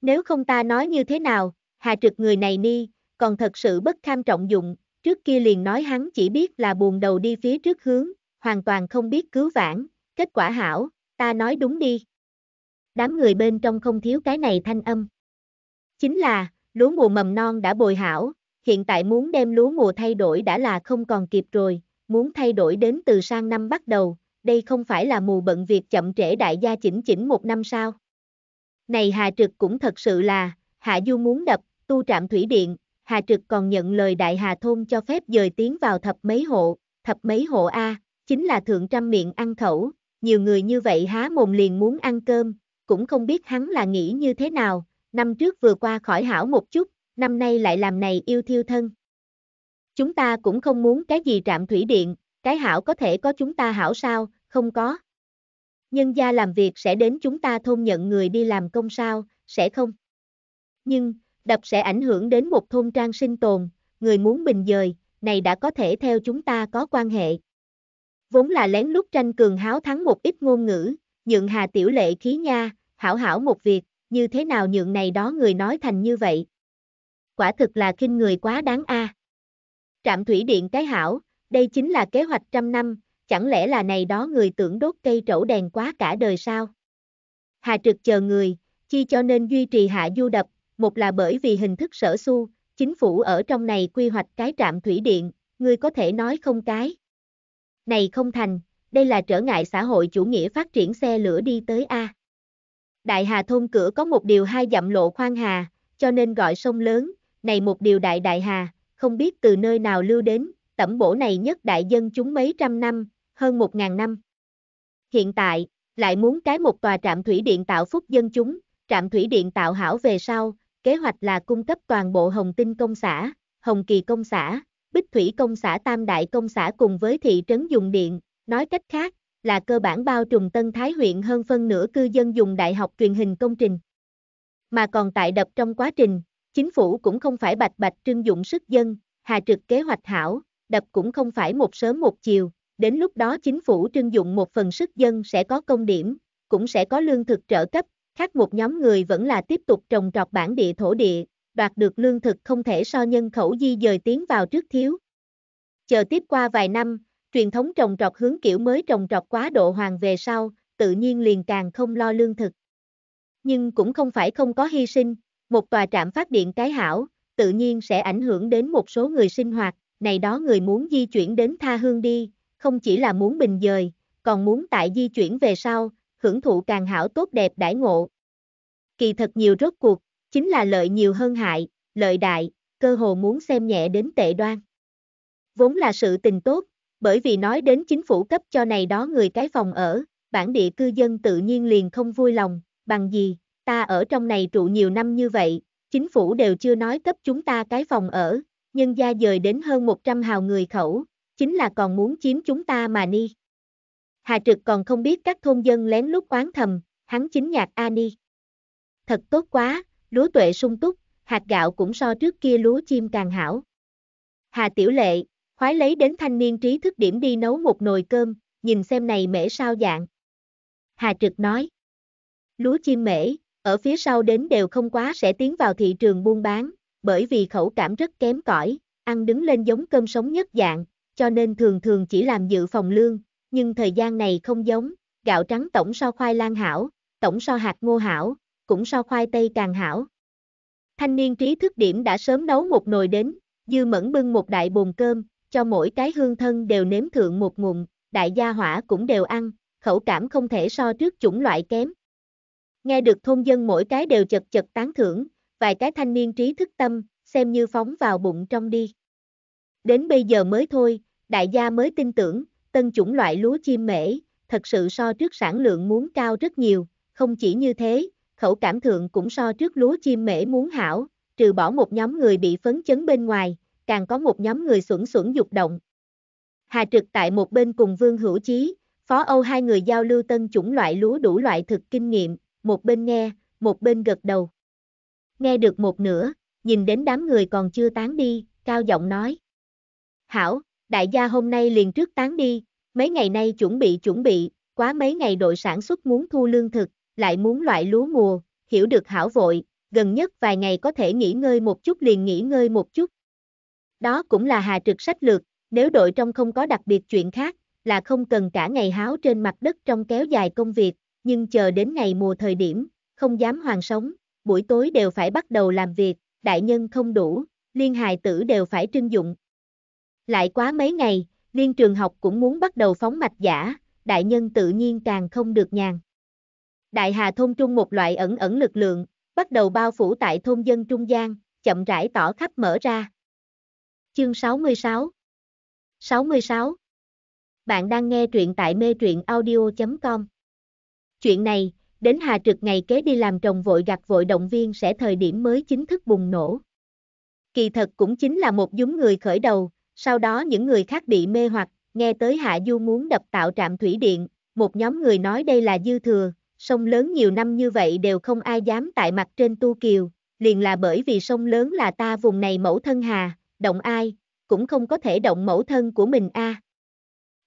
Nếu không ta nói như thế nào, Hà Trực người này ni, còn thật sự bất kham trọng dụng, trước kia liền nói hắn chỉ biết là buồn đầu đi phía trước hướng, hoàn toàn không biết cứu vãn, kết quả hảo, ta nói đúng đi. Đám người bên trong không thiếu cái này thanh âm. Chính là, lúa mùa mầm non đã bồi hảo, hiện tại muốn đem lúa mùa thay đổi đã là không còn kịp rồi, muốn thay đổi đến từ sang năm bắt đầu, đây không phải là mù bận việc chậm trễ đại gia chỉnh chỉnh một năm sao. Này Hà Trực cũng thật sự là, Hạ Du muốn đập, tu trạm thủy điện, Hà Trực còn nhận lời Đại Hà Thôn cho phép dời tiến vào thập mấy hộ, thập mấy hộ A, chính là thượng trăm miệng ăn khẩu, nhiều người như vậy há mồm liền muốn ăn cơm, cũng không biết hắn là nghĩ như thế nào, năm trước vừa qua khỏi hảo một chút, năm nay lại làm này yêu thiêu thân. Chúng ta cũng không muốn cái gì trạm thủy điện, cái hảo có thể có chúng ta hảo sao, không có. Nhân gia làm việc sẽ đến chúng ta thôn nhận người đi làm công sao, sẽ không. Nhưng, đập sẽ ảnh hưởng đến một thôn trang sinh tồn, người muốn bình dời, này đã có thể theo chúng ta có quan hệ. Vốn là lén lút tranh cường háo thắng một ít ngôn ngữ, nhượng hà tiểu lệ khí nha, hảo hảo một việc, như thế nào nhượng này đó người nói thành như vậy. Quả thực là kinh người quá đáng a. À. Trạm thủy điện cái hảo, đây chính là kế hoạch trăm năm, chẳng lẽ là này đó người tưởng đốt cây trẩu đèn quá cả đời sao? Hà Trực chờ người, chi cho nên duy trì hạ du đập, một là bởi vì hình thức sở su, chính phủ ở trong này quy hoạch cái trạm thủy điện, người có thể nói không cái. Này không thành, đây là trở ngại xã hội chủ nghĩa phát triển xe lửa đi tới A. Đại Hà thôn cửa có một điều hai dặm lộ khoan hà, cho nên gọi sông lớn, này một điều đại đại hà, không biết từ nơi nào lưu đến, tẩm bổ này nhất đại dân chúng mấy trăm năm, hơn một ngàn năm. Hiện tại, lại muốn cái một tòa trạm thủy điện tạo phúc dân chúng, trạm thủy điện tạo hảo về sau, kế hoạch là cung cấp toàn bộ Hồng Tinh công xã, Hồng Kỳ công xã, Bích Thủy công xã Tam Đại công xã cùng với thị trấn dùng điện, nói cách khác, là cơ bản bao trùm Tân Thái huyện hơn phân nửa cư dân dùng đại học truyền hình công trình. Mà còn tại đập trong quá trình, chính phủ cũng không phải bạch bạch trưng dụng sức dân, hà trực kế hoạch hảo, đập cũng không phải một sớm một chiều, đến lúc đó chính phủ trưng dụng một phần sức dân sẽ có công điểm, cũng sẽ có lương thực trợ cấp, khác một nhóm người vẫn là tiếp tục trồng trọt bản địa thổ địa, đoạt được lương thực không thể so nhân khẩu di dời tiến vào trước thiếu. Chờ tiếp qua vài năm, truyền thống trồng trọt hướng kiểu mới trồng trọt quá độ hoàng về sau, tự nhiên liền càng không lo lương thực. Nhưng cũng không phải không có hy sinh, một tòa trạm phát điện cái hảo, tự nhiên sẽ ảnh hưởng đến một số người sinh hoạt, này đó người muốn di chuyển đến tha hương đi, không chỉ là muốn bình dời, còn muốn tại di chuyển về sau, hưởng thụ càng hảo tốt đẹp đãi ngộ. Kỳ thật nhiều rốt cuộc, chính là lợi nhiều hơn hại, lợi đại, cơ hồ muốn xem nhẹ đến tệ đoan. Vốn là sự tình tốt, bởi vì nói đến chính phủ cấp cho này đó người cái phòng ở, bản địa cư dân tự nhiên liền không vui lòng, bằng gì, ta ở trong này trụ nhiều năm như vậy, chính phủ đều chưa nói cấp chúng ta cái phòng ở, nhân gia dời đến hơn 100 hào người khẩu, chính là còn muốn chiếm chúng ta mà ni. Hà Trực còn không biết các thôn dân lén lút oán thầm, hắn chính nhạc Ani. Thật tốt quá, lúa tuệ sung túc, hạt gạo cũng so trước kia lúa chim càng hảo. Hà Tiểu Lệ, khoái lấy đến thanh niên trí thức điểm đi nấu một nồi cơm, nhìn xem này mễ sao dạng. Hà Trực nói. Lúa chim mễ, ở phía sau đến đều không quá sẽ tiến vào thị trường buôn bán, bởi vì khẩu cảm rất kém cỏi, ăn đứng lên giống cơm sống nhất dạng, cho nên thường thường chỉ làm dự phòng lương, nhưng thời gian này không giống, gạo trắng tổng so khoai lang hảo, tổng so hạt ngô hảo, cũng so khoai tây càng hảo. Thanh niên trí thức điểm đã sớm nấu một nồi đến, dư mẫn bưng một đại bồn cơm, cho mỗi cái hương thân đều nếm thượng một ngụm, đại gia hỏa cũng đều ăn, khẩu cảm không thể so trước chủng loại kém. Nghe được thôn dân mỗi cái đều chật chật tán thưởng, vài cái thanh niên trí thức tâm, xem như phóng vào bụng trong đi. Đến bây giờ mới thôi, đại gia mới tin tưởng, tân chủng loại lúa chim mễ, thật sự so trước sản lượng muốn cao rất nhiều, không chỉ như thế, khẩu cảm thượng cũng so trước lúa chim mễ muốn hảo, trừ bỏ một nhóm người bị phấn chấn bên ngoài, càng có một nhóm người xuẩn xuẩn dục động. Hà Trực tại một bên cùng Vương Hữu Chí, Phó Âu hai người giao lưu tân chủng loại lúa đủ loại thực kinh nghiệm, một bên nghe, một bên gật đầu nghe được một nửa, nhìn đến đám người còn chưa tán đi, cao giọng nói. Hảo, đại gia hôm nay liền trước tán đi, mấy ngày nay chuẩn bị chuẩn bị, quá mấy ngày đội sản xuất muốn thu lương thực, lại muốn loại lúa mùa, hiểu được hảo vội, gần nhất vài ngày có thể nghỉ ngơi một chút liền nghỉ ngơi một chút. Đó cũng là hà trực sách lược, nếu đội trong không có đặc biệt chuyện khác, là không cần cả ngày háo trên mặt đất trong kéo dài công việc, nhưng chờ đến ngày mùa thời điểm, không dám hoàng sống, buổi tối đều phải bắt đầu làm việc, đại nhân không đủ, liên hài tử đều phải trưng dụng. Lại quá mấy ngày, liên trường học cũng muốn bắt đầu phóng mạch giả, đại nhân tự nhiên càng không được nhàn. Đại hà thôn trung một loại ẩn ẩn lực lượng, bắt đầu bao phủ tại thôn dân trung gian, chậm rãi tỏ khắp mở ra. Chương 66 66 Bạn đang nghe truyện tại mê truyện audio.com Chuyện này, đến Hà Trực ngày kế đi làm trồng vội gặt vội động viên sẽ thời điểm mới chính thức bùng nổ. Kỳ thật cũng chính là một dúng người khởi đầu, sau đó những người khác bị mê hoặc, nghe tới Hạ Du muốn đập tạo trạm thủy điện, một nhóm người nói đây là dư thừa, sông lớn nhiều năm như vậy đều không ai dám tại mặt trên tu kiều, liền là bởi vì sông lớn là ta vùng này mẫu thân hà, động ai, cũng không có thể động mẫu thân của mình a. À.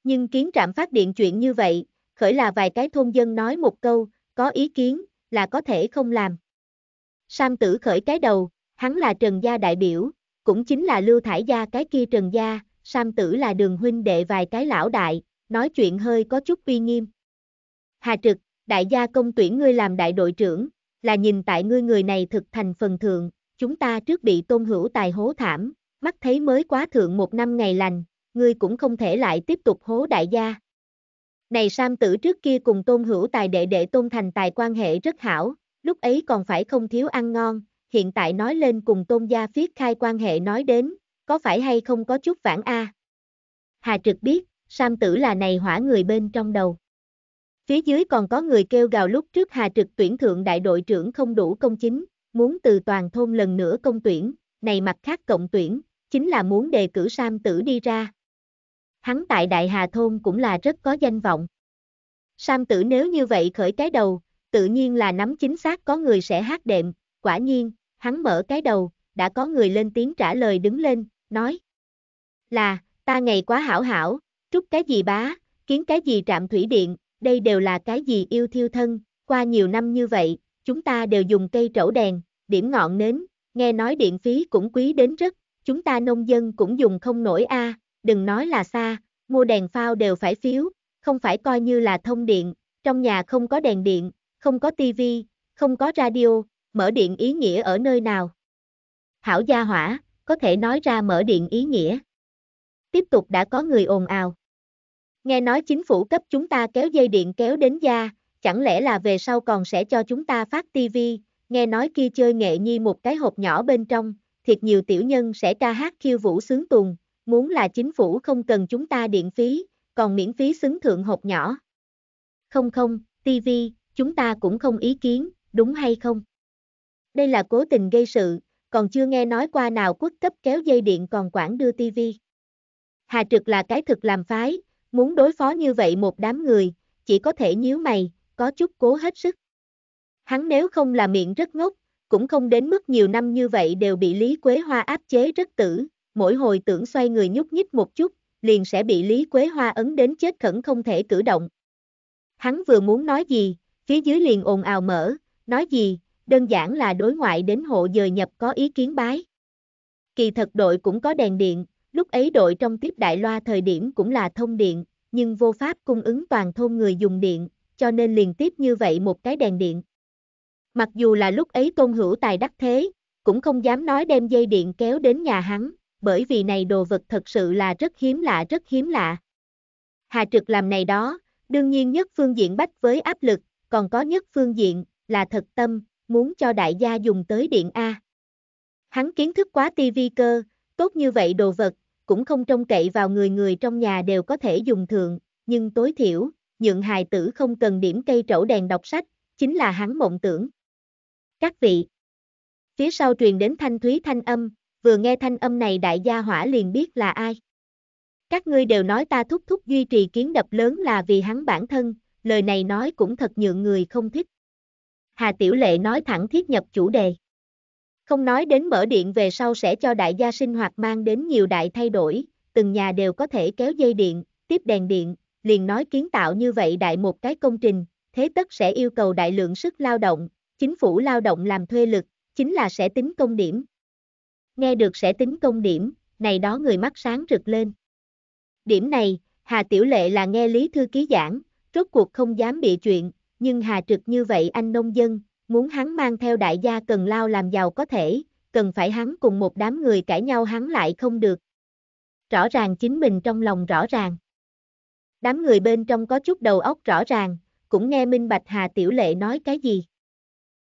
Nhưng kiến trạm phát điện chuyện như vậy, khởi là vài cái thôn dân nói một câu, có ý kiến, là có thể không làm. Sam tử khởi cái đầu, hắn là Trần Gia đại biểu, cũng chính là Lưu Thải Gia cái kia Trần Gia, Sam tử là đường huynh đệ vài cái lão đại, nói chuyện hơi có chút uy nghiêm. Hà Trực, đại gia công tuyển ngươi làm đại đội trưởng, là nhìn tại ngươi người này thực thành phần thượng, chúng ta trước bị tôn hữu tài hố thảm, mắt thấy mới quá thượng một năm ngày lành, ngươi cũng không thể lại tiếp tục hố đại gia. Này Sam tử trước kia cùng tôn hữu tài đệ đệ tôn thành tài quan hệ rất hảo, lúc ấy còn phải không thiếu ăn ngon, hiện tại nói lên cùng tôn gia phiết khai quan hệ nói đến, có phải hay không có chút vãn a Hà trực biết, Sam tử là này hỏa người bên trong đầu. Phía dưới còn có người kêu gào lúc trước Hà Trực tuyển thượng đại đội trưởng không đủ công chính, muốn từ toàn thôn lần nữa công tuyển, này mặt khác cộng tuyển, chính là muốn đề cử Sam Tử đi ra, hắn tại Đại Hà Thôn cũng là rất có danh vọng. Sam tử nếu như vậy khởi cái đầu, tự nhiên là nắm chính xác có người sẽ hát đệm, quả nhiên, hắn mở cái đầu, đã có người lên tiếng trả lời đứng lên, nói. Là, ta ngày quá hảo hảo, trúc cái gì bá, kiến cái gì trạm thủy điện, đây đều là cái gì yêu thiêu thân, qua nhiều năm như vậy, chúng ta đều dùng cây trổ đèn, điểm ngọn nến, nghe nói điện phí cũng quý đến rất, chúng ta nông dân cũng dùng không nổi a, à, đừng nói là xa, mua đèn phao đều phải phiếu, không phải coi như là thông điện, trong nhà không có đèn điện, không có tivi, không có radio, mở điện ý nghĩa ở nơi nào. Hảo gia hỏa, có thể nói ra mở điện ý nghĩa. Tiếp tục đã có người ồn ào. Nghe nói chính phủ cấp chúng ta kéo dây điện kéo đến gia, chẳng lẽ là về sau còn sẽ cho chúng ta phát tivi, nghe nói kia chơi nghệ nhi một cái hộp nhỏ bên trong, thiệt nhiều tiểu nhân sẽ ca hát khiêu vũ sướng tuồng, muốn là chính phủ không cần chúng ta điện phí, còn miễn phí xứng thượng hộp nhỏ. Không không, TV, chúng ta cũng không ý kiến, đúng hay không? Đây là cố tình gây sự, còn chưa nghe nói qua nào quốc cấp kéo dây điện còn quản đưa TV. Hà Trực là cái thực làm phái, muốn đối phó như vậy một đám người, chỉ có thể nhíu mày, có chút cố hết sức. Hắn nếu không là miệng rất ngốc, cũng không đến mức nhiều năm như vậy đều bị Lý Quế Hoa áp chế rất tử mỗi hồi tưởng xoay người nhúc nhích một chút, liền sẽ bị Lý Quế Hoa ấn đến chết khẩn không thể cử động. Hắn vừa muốn nói gì, phía dưới liền ồn ào mở, nói gì, đơn giản là đối ngoại đến hộ dời nhập có ý kiến bái. Kỳ thật đội cũng có đèn điện, lúc ấy đội trong tiếp đại loa thời điểm cũng là thông điện, nhưng vô pháp cung ứng toàn thôn người dùng điện, cho nên liền tiếp như vậy một cái đèn điện. Mặc dù là lúc ấy tôn hữu tài đắc thế, cũng không dám nói đem dây điện kéo đến nhà hắn, bởi vì này đồ vật thật sự là rất hiếm lạ rất hiếm lạ. Hà Trực làm này đó, đương nhiên nhất phương diện bách với áp lực, còn có nhất phương diện, là thật tâm, muốn cho đại gia dùng tới điện A. Hắn kiến thức quá tivi cơ, tốt như vậy đồ vật, cũng không trông cậy vào người người trong nhà đều có thể dùng thường, nhưng tối thiểu, nhượng hài tử không cần điểm cây trổ đèn đọc sách, chính là hắn mộng tưởng. Các vị Phía sau truyền đến thanh thúy thanh âm, vừa nghe thanh âm này đại gia hỏa liền biết là ai. Các ngươi đều nói ta thúc thúc duy trì kiến đập lớn là vì hắn bản thân, lời này nói cũng thật nhượng người không thích. Hà Tiểu Lệ nói thẳng thiết nhập chủ đề. Không nói đến mở điện về sau sẽ cho đại gia sinh hoạt mang đến nhiều đại thay đổi, từng nhà đều có thể kéo dây điện, tiếp đèn điện, liền nói kiến tạo như vậy đại một cái công trình, thế tất sẽ yêu cầu đại lượng sức lao động, chính phủ lao động làm thuê lực, chính là sẽ tính công điểm, nghe được sẽ tính công điểm, này đó người mắt sáng rực lên. Điểm này, Hà Tiểu Lệ là nghe Lý Thư Ký giảng, rốt cuộc không dám bị chuyện, nhưng Hà Trực như vậy anh nông dân, muốn hắn mang theo đại gia cần lao làm giàu có thể, cần phải hắn cùng một đám người cãi nhau hắn lại không được. Rõ ràng chính mình trong lòng rõ ràng. Đám người bên trong có chút đầu óc rõ ràng, cũng nghe minh bạch Hà Tiểu Lệ nói cái gì.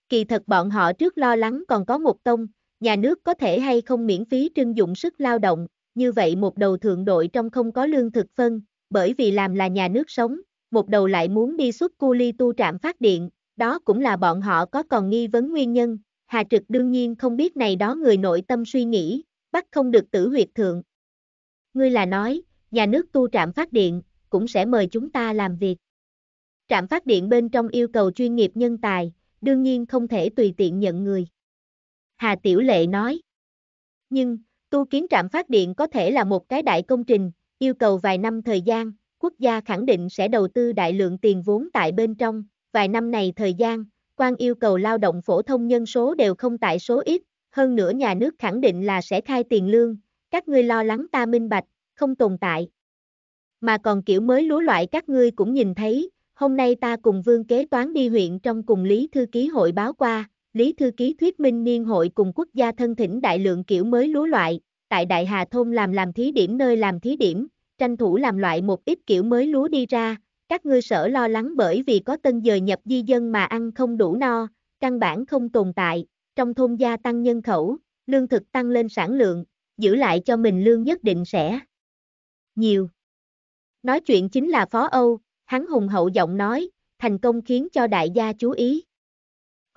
Kỳ thật bọn họ trước lo lắng còn có một tông, nhà nước có thể hay không miễn phí trưng dụng sức lao động, như vậy một đầu thượng đội trong không có lương thực phân, bởi vì làm là nhà nước sống, một đầu lại muốn đi xuất cu ly tu trạm phát điện, đó cũng là bọn họ có còn nghi vấn nguyên nhân, Hà Trực đương nhiên không biết này đó người nội tâm suy nghĩ, bắt không được tử huyệt thượng. Ngươi là nói, nhà nước tu trạm phát điện, cũng sẽ mời chúng ta làm việc. Trạm phát điện bên trong yêu cầu chuyên nghiệp nhân tài, đương nhiên không thể tùy tiện nhận người. Hà Tiểu Lệ nói. Nhưng, tu kiến trạm phát điện có thể là một cái đại công trình, yêu cầu vài năm thời gian, quốc gia khẳng định sẽ đầu tư đại lượng tiền vốn tại bên trong, vài năm này thời gian, quan yêu cầu lao động phổ thông nhân số đều không tại số ít, hơn nữa nhà nước khẳng định là sẽ khai tiền lương, các ngươi lo lắng ta minh bạch, không tồn tại. Mà còn kiểu mới lúa loại các ngươi cũng nhìn thấy, hôm nay ta cùng vương kế toán đi huyện trong cùng Lý Thư Ký hội báo qua, Lý Thư Ký thuyết minh niên hội cùng quốc gia thân thỉnh đại lượng kiểu mới lúa loại, tại Đại Hà Thôn làm làm thí điểm nơi làm thí điểm, tranh thủ làm loại một ít kiểu mới lúa đi ra, các ngươi sở lo lắng bởi vì có tân dời nhập di dân mà ăn không đủ no, căn bản không tồn tại, trong thôn gia tăng nhân khẩu, lương thực tăng lên sản lượng, giữ lại cho mình lương nhất định sẽ nhiều. Nói chuyện chính là Phó Âu, hắn hùng hậu giọng nói, thành công khiến cho đại gia chú ý.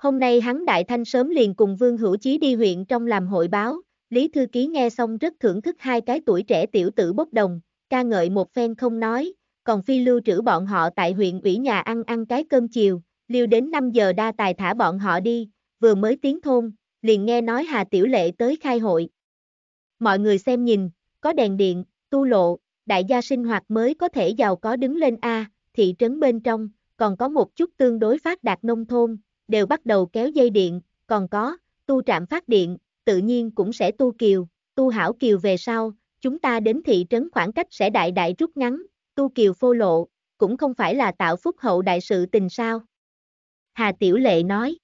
Hôm nay hắn đại thanh sớm liền cùng Vương Hữu Chí đi huyện trong làm hội báo, Lý Thư Ký nghe xong rất thưởng thức hai cái tuổi trẻ tiểu tử bốc đồng, ca ngợi một phen không nói, còn phi lưu trữ bọn họ tại huyện ủy nhà ăn ăn cái cơm chiều, liêu đến 5 giờ đa tài thả bọn họ đi, vừa mới tiếng thôn, liền nghe nói Hà Tiểu Lệ tới khai hội. Mọi người xem nhìn, có đèn điện, tu lộ, đại gia sinh hoạt mới có thể giàu có đứng lên A, thị trấn bên trong, còn có một chút tương đối phát đạt nông thôn, đều bắt đầu kéo dây điện, còn có, tu trạm phát điện, tự nhiên cũng sẽ tu kiều, tu hảo kiều về sau, chúng ta đến thị trấn khoảng cách sẽ đại đại rút ngắn, tu kiều phô lộ, cũng không phải là tạo phúc hậu đại sự tình sao. Hà Tiểu Lệ nói,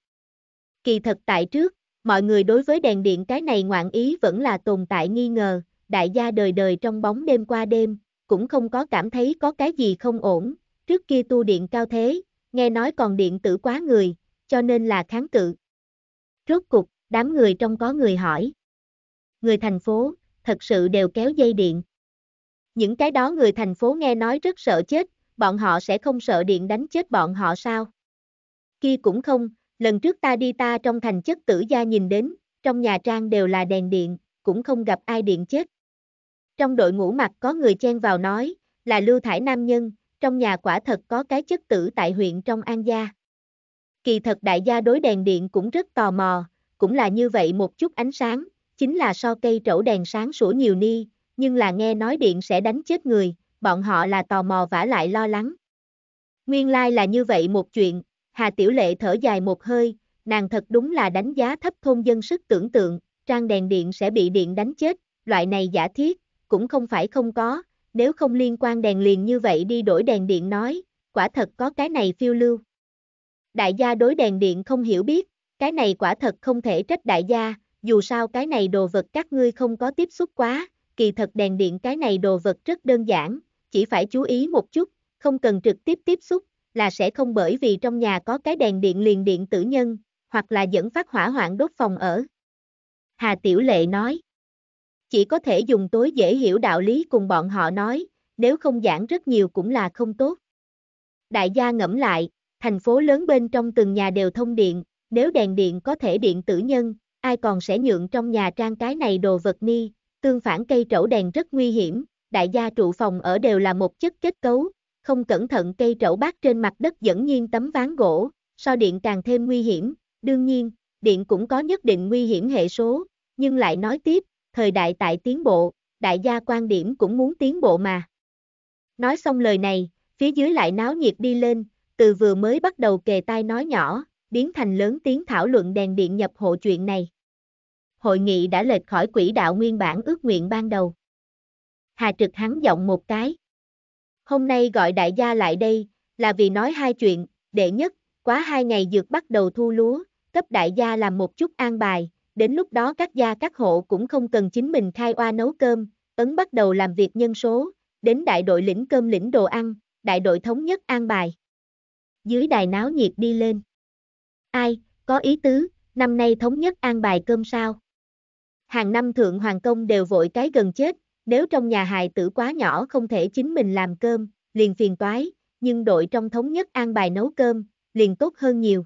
kỳ thật tại trước, mọi người đối với đèn điện cái này ngoạn ý vẫn là tồn tại nghi ngờ, đại gia đời đời trong bóng đêm qua đêm, cũng không có cảm thấy có cái gì không ổn, trước kia tu điện cao thế, nghe nói còn điện tử quá người, cho nên là kháng cự. Rốt cục, đám người trong có người hỏi. Người thành phố, thật sự đều kéo dây điện. Những cái đó người thành phố nghe nói rất sợ chết, bọn họ sẽ không sợ điện đánh chết bọn họ sao? Kia cũng không, lần trước ta đi ta trong thành chất tử gia nhìn đến, trong nhà trang đều là đèn điện, cũng không gặp ai điện chết. Trong đội ngũ mặt có người chen vào nói, là Lưu Thải Nam Nhân, trong nhà quả thật có cái chất tử tại huyện trong An Gia. Kỳ thật đại gia đối đèn điện cũng rất tò mò, cũng là như vậy một chút ánh sáng, chính là so cây trổ đèn sáng sủa nhiều ni, nhưng là nghe nói điện sẽ đánh chết người, bọn họ là tò mò vả lại lo lắng. Nguyên lai like là như vậy một chuyện, Hà Tiểu Lệ thở dài một hơi, nàng thật đúng là đánh giá thấp thôn dân sức tưởng tượng, trang đèn điện sẽ bị điện đánh chết, loại này giả thiết, cũng không phải không có, nếu không liên quan đèn liền như vậy đi đổi đèn điện nói, quả thật có cái này phiêu lưu đại gia đối đèn điện không hiểu biết, cái này quả thật không thể trách đại gia, dù sao cái này đồ vật các ngươi không có tiếp xúc quá, kỳ thật đèn điện cái này đồ vật rất đơn giản, chỉ phải chú ý một chút, không cần trực tiếp tiếp xúc, là sẽ không bởi vì trong nhà có cái đèn điện liền điện tử nhân, hoặc là dẫn phát hỏa hoạn đốt phòng ở. Hà Tiểu Lệ nói, chỉ có thể dùng tối dễ hiểu đạo lý cùng bọn họ nói, nếu không giảng rất nhiều cũng là không tốt. Đại gia ngẫm lại, Thành phố lớn bên trong từng nhà đều thông điện, nếu đèn điện có thể điện tử nhân, ai còn sẽ nhượng trong nhà trang cái này đồ vật ni, tương phản cây trẩu đèn rất nguy hiểm, đại gia trụ phòng ở đều là một chất kết cấu, không cẩn thận cây trẩu bát trên mặt đất dẫn nhiên tấm ván gỗ, so điện càng thêm nguy hiểm, đương nhiên, điện cũng có nhất định nguy hiểm hệ số, nhưng lại nói tiếp, thời đại tại tiến bộ, đại gia quan điểm cũng muốn tiến bộ mà. Nói xong lời này, phía dưới lại náo nhiệt đi lên, từ vừa mới bắt đầu kề tai nói nhỏ, biến thành lớn tiếng thảo luận đèn điện nhập hộ chuyện này. Hội nghị đã lệch khỏi quỹ đạo nguyên bản ước nguyện ban đầu. Hà Trực hắn giọng một cái. Hôm nay gọi đại gia lại đây, là vì nói hai chuyện, đệ nhất, quá hai ngày dược bắt đầu thu lúa, cấp đại gia làm một chút an bài, đến lúc đó các gia các hộ cũng không cần chính mình khai oa nấu cơm, ấn bắt đầu làm việc nhân số, đến đại đội lĩnh cơm lĩnh đồ ăn, đại đội thống nhất an bài dưới đài náo nhiệt đi lên. Ai, có ý tứ, năm nay thống nhất an bài cơm sao? Hàng năm thượng hoàng công đều vội cái gần chết, nếu trong nhà hài tử quá nhỏ không thể chính mình làm cơm, liền phiền toái, nhưng đội trong thống nhất an bài nấu cơm, liền tốt hơn nhiều.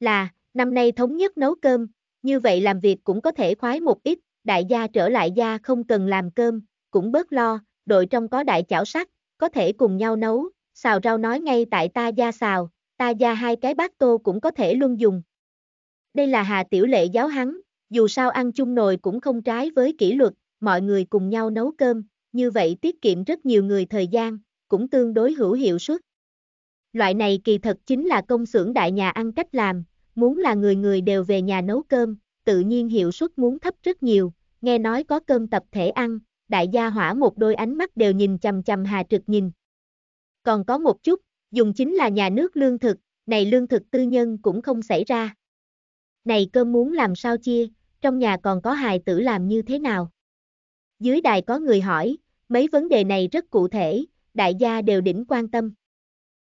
Là, năm nay thống nhất nấu cơm, như vậy làm việc cũng có thể khoái một ít, đại gia trở lại gia không cần làm cơm, cũng bớt lo, đội trong có đại chảo sắt, có thể cùng nhau nấu, xào rau nói ngay tại ta gia xào, ta gia hai cái bát tô cũng có thể luôn dùng. Đây là Hà Tiểu Lệ giáo hắn, dù sao ăn chung nồi cũng không trái với kỷ luật, mọi người cùng nhau nấu cơm, như vậy tiết kiệm rất nhiều người thời gian, cũng tương đối hữu hiệu suất. Loại này kỳ thật chính là công xưởng đại nhà ăn cách làm, muốn là người người đều về nhà nấu cơm, tự nhiên hiệu suất muốn thấp rất nhiều, nghe nói có cơm tập thể ăn, đại gia hỏa một đôi ánh mắt đều nhìn chằm chằm Hà Trực nhìn, còn có một chút, dùng chính là nhà nước lương thực, này lương thực tư nhân cũng không xảy ra. Này cơm muốn làm sao chia, trong nhà còn có hài tử làm như thế nào? Dưới đài có người hỏi, mấy vấn đề này rất cụ thể, đại gia đều đỉnh quan tâm.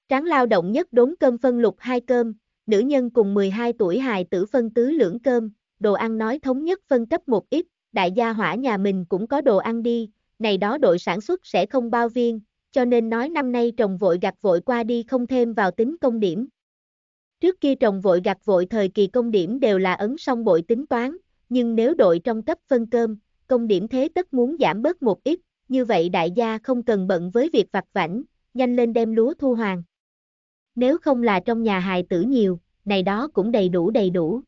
Tráng lao động nhất đốn cơm phân lục hai cơm, nữ nhân cùng 12 tuổi hài tử phân tứ lưỡng cơm, đồ ăn nói thống nhất phân cấp một ít, đại gia hỏa nhà mình cũng có đồ ăn đi, này đó đội sản xuất sẽ không bao viên, cho nên nói năm nay trồng vội gặt vội qua đi không thêm vào tính công điểm. Trước kia trồng vội gặt vội thời kỳ công điểm đều là ấn song bội tính toán, nhưng nếu đội trong cấp phân cơm, công điểm thế tất muốn giảm bớt một ít, như vậy đại gia không cần bận với việc vặt vảnh, nhanh lên đem lúa thu hoàng. Nếu không là trong nhà hài tử nhiều, này đó cũng đầy đủ đầy đủ.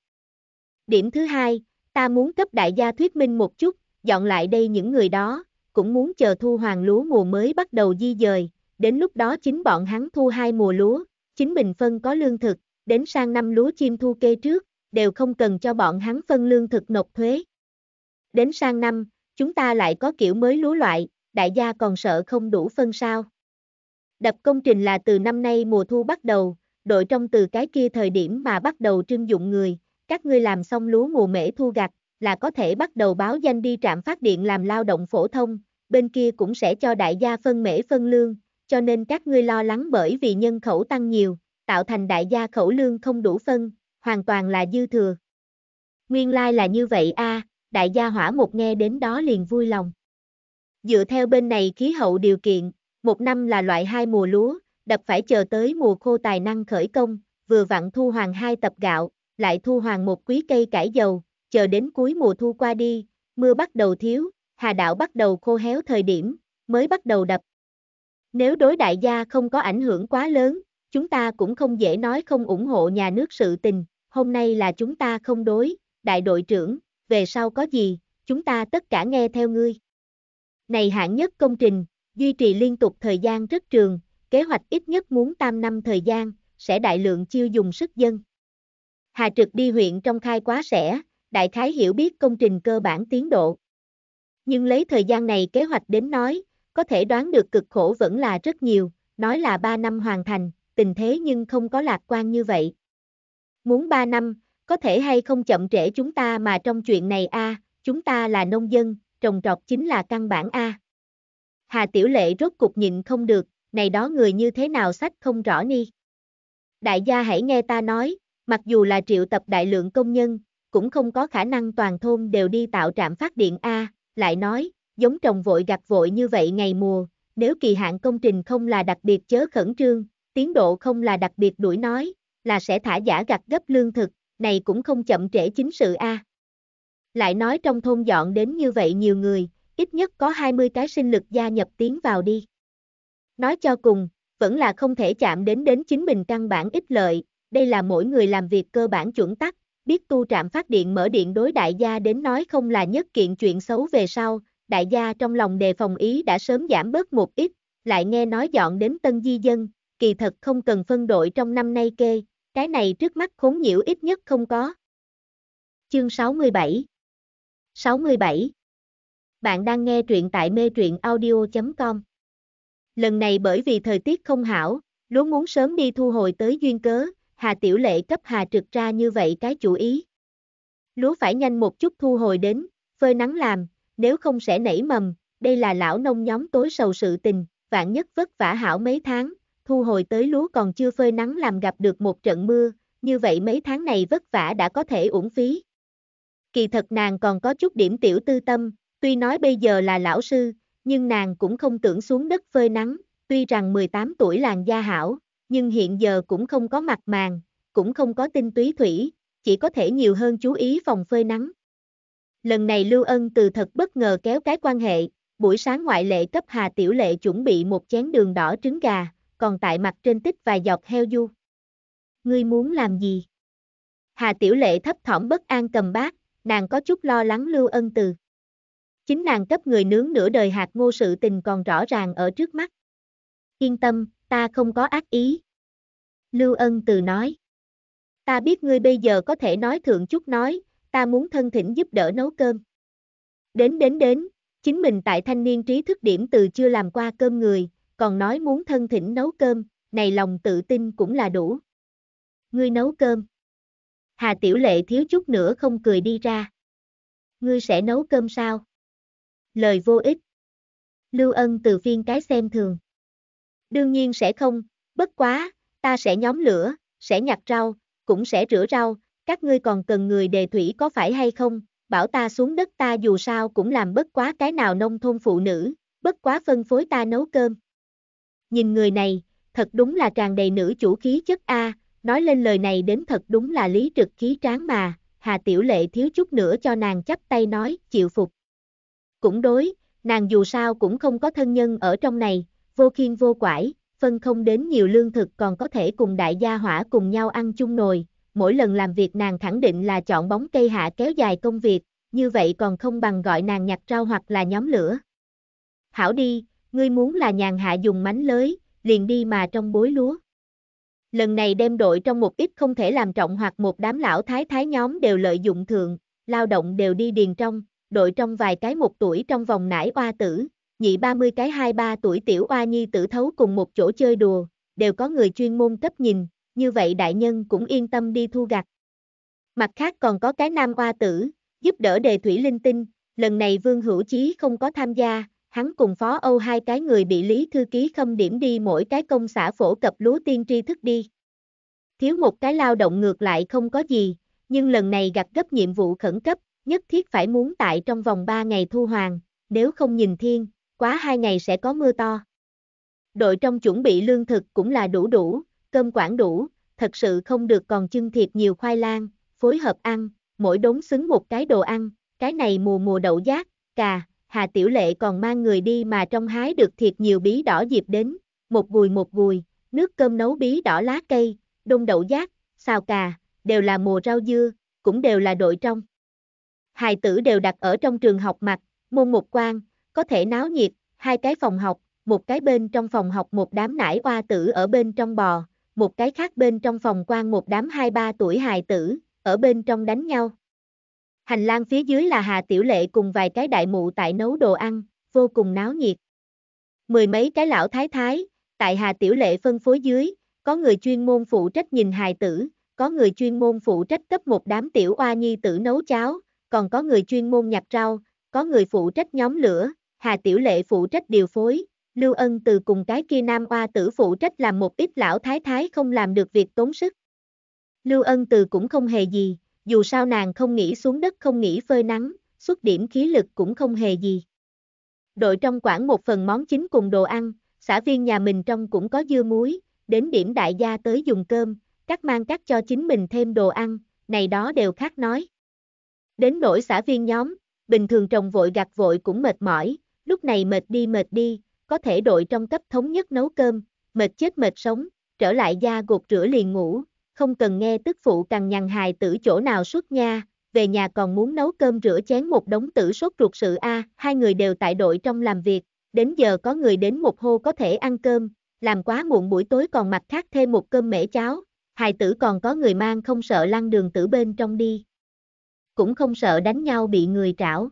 Điểm thứ hai, ta muốn cấp đại gia thuyết minh một chút, dọn lại đây những người đó, cũng muốn chờ thu hoàng lúa mùa mới bắt đầu di dời, đến lúc đó chính bọn hắn thu hai mùa lúa, chính mình phân có lương thực, đến sang năm lúa chim thu kê trước, đều không cần cho bọn hắn phân lương thực nộp thuế. Đến sang năm, chúng ta lại có kiểu mới lúa loại, đại gia còn sợ không đủ phân sao. Đập công trình là từ năm nay mùa thu bắt đầu, đội trong từ cái kia thời điểm mà bắt đầu trưng dụng người, các ngươi làm xong lúa mùa mễ thu gặt, là có thể bắt đầu báo danh đi trạm phát điện làm lao động phổ thông, bên kia cũng sẽ cho đại gia phân mễ phân lương, cho nên các ngươi lo lắng bởi vì nhân khẩu tăng nhiều, tạo thành đại gia khẩu lương không đủ phân, hoàn toàn là dư thừa. Nguyên lai like là như vậy a, đại gia hỏa một nghe đến đó liền vui lòng. Dựa theo bên này khí hậu điều kiện, một năm là loại hai mùa lúa, đập phải chờ tới mùa khô tài năng khởi công, vừa vặn thu hoàng hai tập gạo, lại thu hoàng một quý cây cải dầu, chờ đến cuối mùa thu qua đi, mưa bắt đầu thiếu, hà đảo bắt đầu khô héo thời điểm, mới bắt đầu đập. Nếu đối đại gia không có ảnh hưởng quá lớn, chúng ta cũng không dễ nói không ủng hộ nhà nước sự tình, hôm nay là chúng ta không đối, đại đội trưởng, về sau có gì, chúng ta tất cả nghe theo ngươi. Này hạng nhất công trình, duy trì liên tục thời gian rất trường, kế hoạch ít nhất muốn tam năm thời gian, sẽ đại lượng chiêu dùng sức dân. Hà Trực đi huyện trong khai quá sẻ đại khái hiểu biết công trình cơ bản tiến độ. Nhưng lấy thời gian này kế hoạch đến nói, có thể đoán được cực khổ vẫn là rất nhiều, nói là 3 năm hoàn thành, tình thế nhưng không có lạc quan như vậy. Muốn 3 năm, có thể hay không chậm trễ chúng ta mà trong chuyện này a, à, chúng ta là nông dân, trồng trọt chính là căn bản a. À. Hà Tiểu Lệ rốt cục nhịn không được, này đó người như thế nào sách không rõ ni. Đại gia hãy nghe ta nói, mặc dù là triệu tập đại lượng công nhân, cũng không có khả năng toàn thôn đều đi tạo trạm phát điện A, lại nói, giống trồng vội gặt vội như vậy ngày mùa, nếu kỳ hạn công trình không là đặc biệt chớ khẩn trương, tiến độ không là đặc biệt đuổi nói, là sẽ thả giả gặt gấp lương thực, này cũng không chậm trễ chính sự A. Lại nói trong thôn dọn đến như vậy nhiều người, ít nhất có 20 cái sinh lực gia nhập tiến vào đi. Nói cho cùng, vẫn là không thể chạm đến đến chính mình căn bản ít lợi, đây là mỗi người làm việc cơ bản chuẩn tắc, biết tu trạm phát điện mở điện đối đại gia đến nói không là nhất kiện chuyện xấu về sau, đại gia trong lòng đề phòng ý đã sớm giảm bớt một ít, lại nghe nói dọn đến tân di dân, kỳ thật không cần phân đội trong năm nay kê, cái này trước mắt khốn nhiễu ít nhất không có. Chương 67 67 Bạn đang nghe truyện tại mê truyện audio.com Lần này bởi vì thời tiết không hảo, lúa muốn sớm đi thu hồi tới duyên cớ, Hà Tiểu Lệ cấp Hà Trực ra như vậy cái chủ ý. Lúa phải nhanh một chút thu hồi đến, phơi nắng làm, nếu không sẽ nảy mầm, đây là lão nông nhóm tối sầu sự tình, vạn nhất vất vả hảo mấy tháng, thu hồi tới lúa còn chưa phơi nắng làm gặp được một trận mưa, như vậy mấy tháng này vất vả đã có thể uổng phí. Kỳ thật nàng còn có chút điểm tiểu tư tâm, tuy nói bây giờ là lão sư, nhưng nàng cũng không tưởng xuống đất phơi nắng, tuy rằng 18 tuổi làn da hảo, nhưng hiện giờ cũng không có mặt màng, cũng không có tinh túy thủy, chỉ có thể nhiều hơn chú ý phòng phơi nắng. Lần này Lưu Ân từ thật bất ngờ kéo cái quan hệ, buổi sáng ngoại lệ cấp Hà Tiểu Lệ chuẩn bị một chén đường đỏ trứng gà, còn tại mặt trên tích vài giọt heo du. Ngươi muốn làm gì? Hà Tiểu Lệ thấp thỏm bất an cầm bát, nàng có chút lo lắng Lưu Ân từ. Chính nàng cấp người nướng nửa đời hạt ngô sự tình còn rõ ràng ở trước mắt. Yên tâm, ta không có ác ý. Lưu ân từ nói. Ta biết ngươi bây giờ có thể nói thượng chút nói, ta muốn thân thỉnh giúp đỡ nấu cơm. Đến đến đến, chính mình tại thanh niên trí thức điểm từ chưa làm qua cơm người, còn nói muốn thân thỉnh nấu cơm, này lòng tự tin cũng là đủ. Ngươi nấu cơm. Hà Tiểu Lệ thiếu chút nữa không cười đi ra. Ngươi sẽ nấu cơm sao? Lời vô ích. Lưu ân từ phiên cái xem thường. Đương nhiên sẽ không, bất quá, ta sẽ nhóm lửa, sẽ nhặt rau, cũng sẽ rửa rau, các ngươi còn cần người đề thủy có phải hay không, bảo ta xuống đất ta dù sao cũng làm bất quá cái nào nông thôn phụ nữ, bất quá phân phối ta nấu cơm. Nhìn người này, thật đúng là tràn đầy nữ chủ khí chất A, nói lên lời này đến thật đúng là lý trực khí tráng mà, Hà Tiểu Lệ thiếu chút nữa cho nàng chắp tay nói, chịu phục. Cũng đối, nàng dù sao cũng không có thân nhân ở trong này, vô kiên vô quải, phân không đến nhiều lương thực còn có thể cùng đại gia hỏa cùng nhau ăn chung nồi, mỗi lần làm việc nàng khẳng định là chọn bóng cây hạ kéo dài công việc, như vậy còn không bằng gọi nàng nhặt rau hoặc là nhóm lửa. Hảo đi, ngươi muốn là nhàn hạ dùng mánh lới, liền đi mà trong bối lúa. Lần này đem đội trong một ít không thể làm trọng hoặc một đám lão thái thái nhóm đều lợi dụng thường, lao động đều đi điền trong, đội trong vài cái một tuổi trong vòng nải oa tử, nhị 30 cái 2-3 tuổi tiểu oa nhi tử thấu cùng một chỗ chơi đùa, đều có người chuyên môn cấp nhìn, như vậy đại nhân cũng yên tâm đi thu gặt. Mặt khác còn có cái nam oa tử, giúp đỡ đề thủy linh tinh, lần này Vương Hữu Chí không có tham gia, hắn cùng Phó Âu hai cái người bị Lý Thư Ký khâm điểm đi mỗi cái công xã phổ cập lúa tiên tri thức đi. Thiếu một cái lao động ngược lại không có gì, nhưng lần này gặt gấp nhiệm vụ khẩn cấp, nhất thiết phải muốn tại trong vòng 3 ngày thu hoàng, nếu không nhìn thiên, quá hai ngày sẽ có mưa to. Đội trong chuẩn bị lương thực cũng là đủ đủ, cơm quản đủ, thật sự không được còn chưng thiệt nhiều khoai lang, phối hợp ăn, mỗi đống xứng một cái đồ ăn, cái này mùa mùa đậu giác, cà, Hà Tiểu Lệ còn mang người đi mà trong hái được thiệt nhiều bí đỏ dịp đến, một gùi một gùi, nước cơm nấu bí đỏ lá cây, đông đậu giác, xào cà, đều là mùa rau dưa, cũng đều là đội trong. Hài tử đều đặt ở trong trường học mặt, môn một quan, có thể náo nhiệt, hai cái phòng học, một cái bên trong phòng học một đám nải oa tử ở bên trong bò, một cái khác bên trong phòng quan một đám hai ba tuổi hài tử, ở bên trong đánh nhau. Hành lang phía dưới là Hà Tiểu Lệ cùng vài cái đại mụ tại nấu đồ ăn, vô cùng náo nhiệt. Mười mấy cái lão thái thái, tại Hà Tiểu Lệ phân phối dưới, có người chuyên môn phụ trách nhìn hài tử, có người chuyên môn phụ trách cấp một đám tiểu oa nhi tử nấu cháo, còn có người chuyên môn nhặt rau, có người phụ trách nhóm lửa, Hà Tiểu Lệ phụ trách điều phối, Lưu Ân từ cùng cái kia nam oa tử phụ trách làm một ít lão thái thái không làm được việc tốn sức. Lưu Ân từ cũng không hề gì, dù sao nàng không nghĩ xuống đất không nghĩ phơi nắng, xuất điểm khí lực cũng không hề gì. Đội trong quản một phần món chính cùng đồ ăn, xã viên nhà mình trong cũng có dưa muối, đến điểm đại gia tới dùng cơm, các mang các cho chính mình thêm đồ ăn, này đó đều khác nói. Đến nỗi xã viên nhóm, bình thường trồng vội gặt vội cũng mệt mỏi, lúc này mệt đi mệt đi, có thể đội trong cấp thống nhất nấu cơm, mệt chết mệt sống, trở lại da gột rửa liền ngủ, không cần nghe tức phụ cằn nhằn hài tử chỗ nào suốt nha, về nhà còn muốn nấu cơm rửa chén một đống tử sốt ruột sự a, hai người đều tại đội trong làm việc, đến giờ có người đến một hô có thể ăn cơm, làm quá muộn buổi tối còn mặt khác thêm một cơm mễ cháo, hài tử còn có người mang không sợ lăn đường tử bên trong đi. Cũng không sợ đánh nhau bị người trảo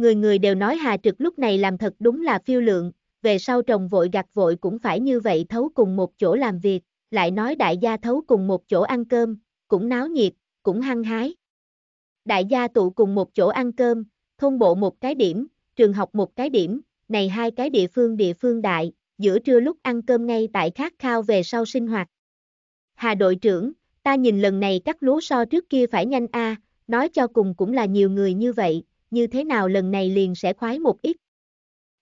người người đều nói Hà Trực lúc này làm thật đúng là phiêu lượng, về sau trồng vội gặt vội cũng phải như vậy thấu cùng một chỗ làm việc, lại nói đại gia thấu cùng một chỗ ăn cơm, cũng náo nhiệt, cũng hăng hái. Đại gia tụ cùng một chỗ ăn cơm, thôn bộ một cái điểm, trường học một cái điểm, này hai cái địa phương địa phương đại, giữa trưa lúc ăn cơm ngay tại khát khao về sau sinh hoạt. Hà đội trưởng, ta nhìn lần này cắt lúa so trước kia phải nhanh a, à, nói cho cùng cũng là nhiều người như vậy, như thế nào lần này liền sẽ khoái một ít.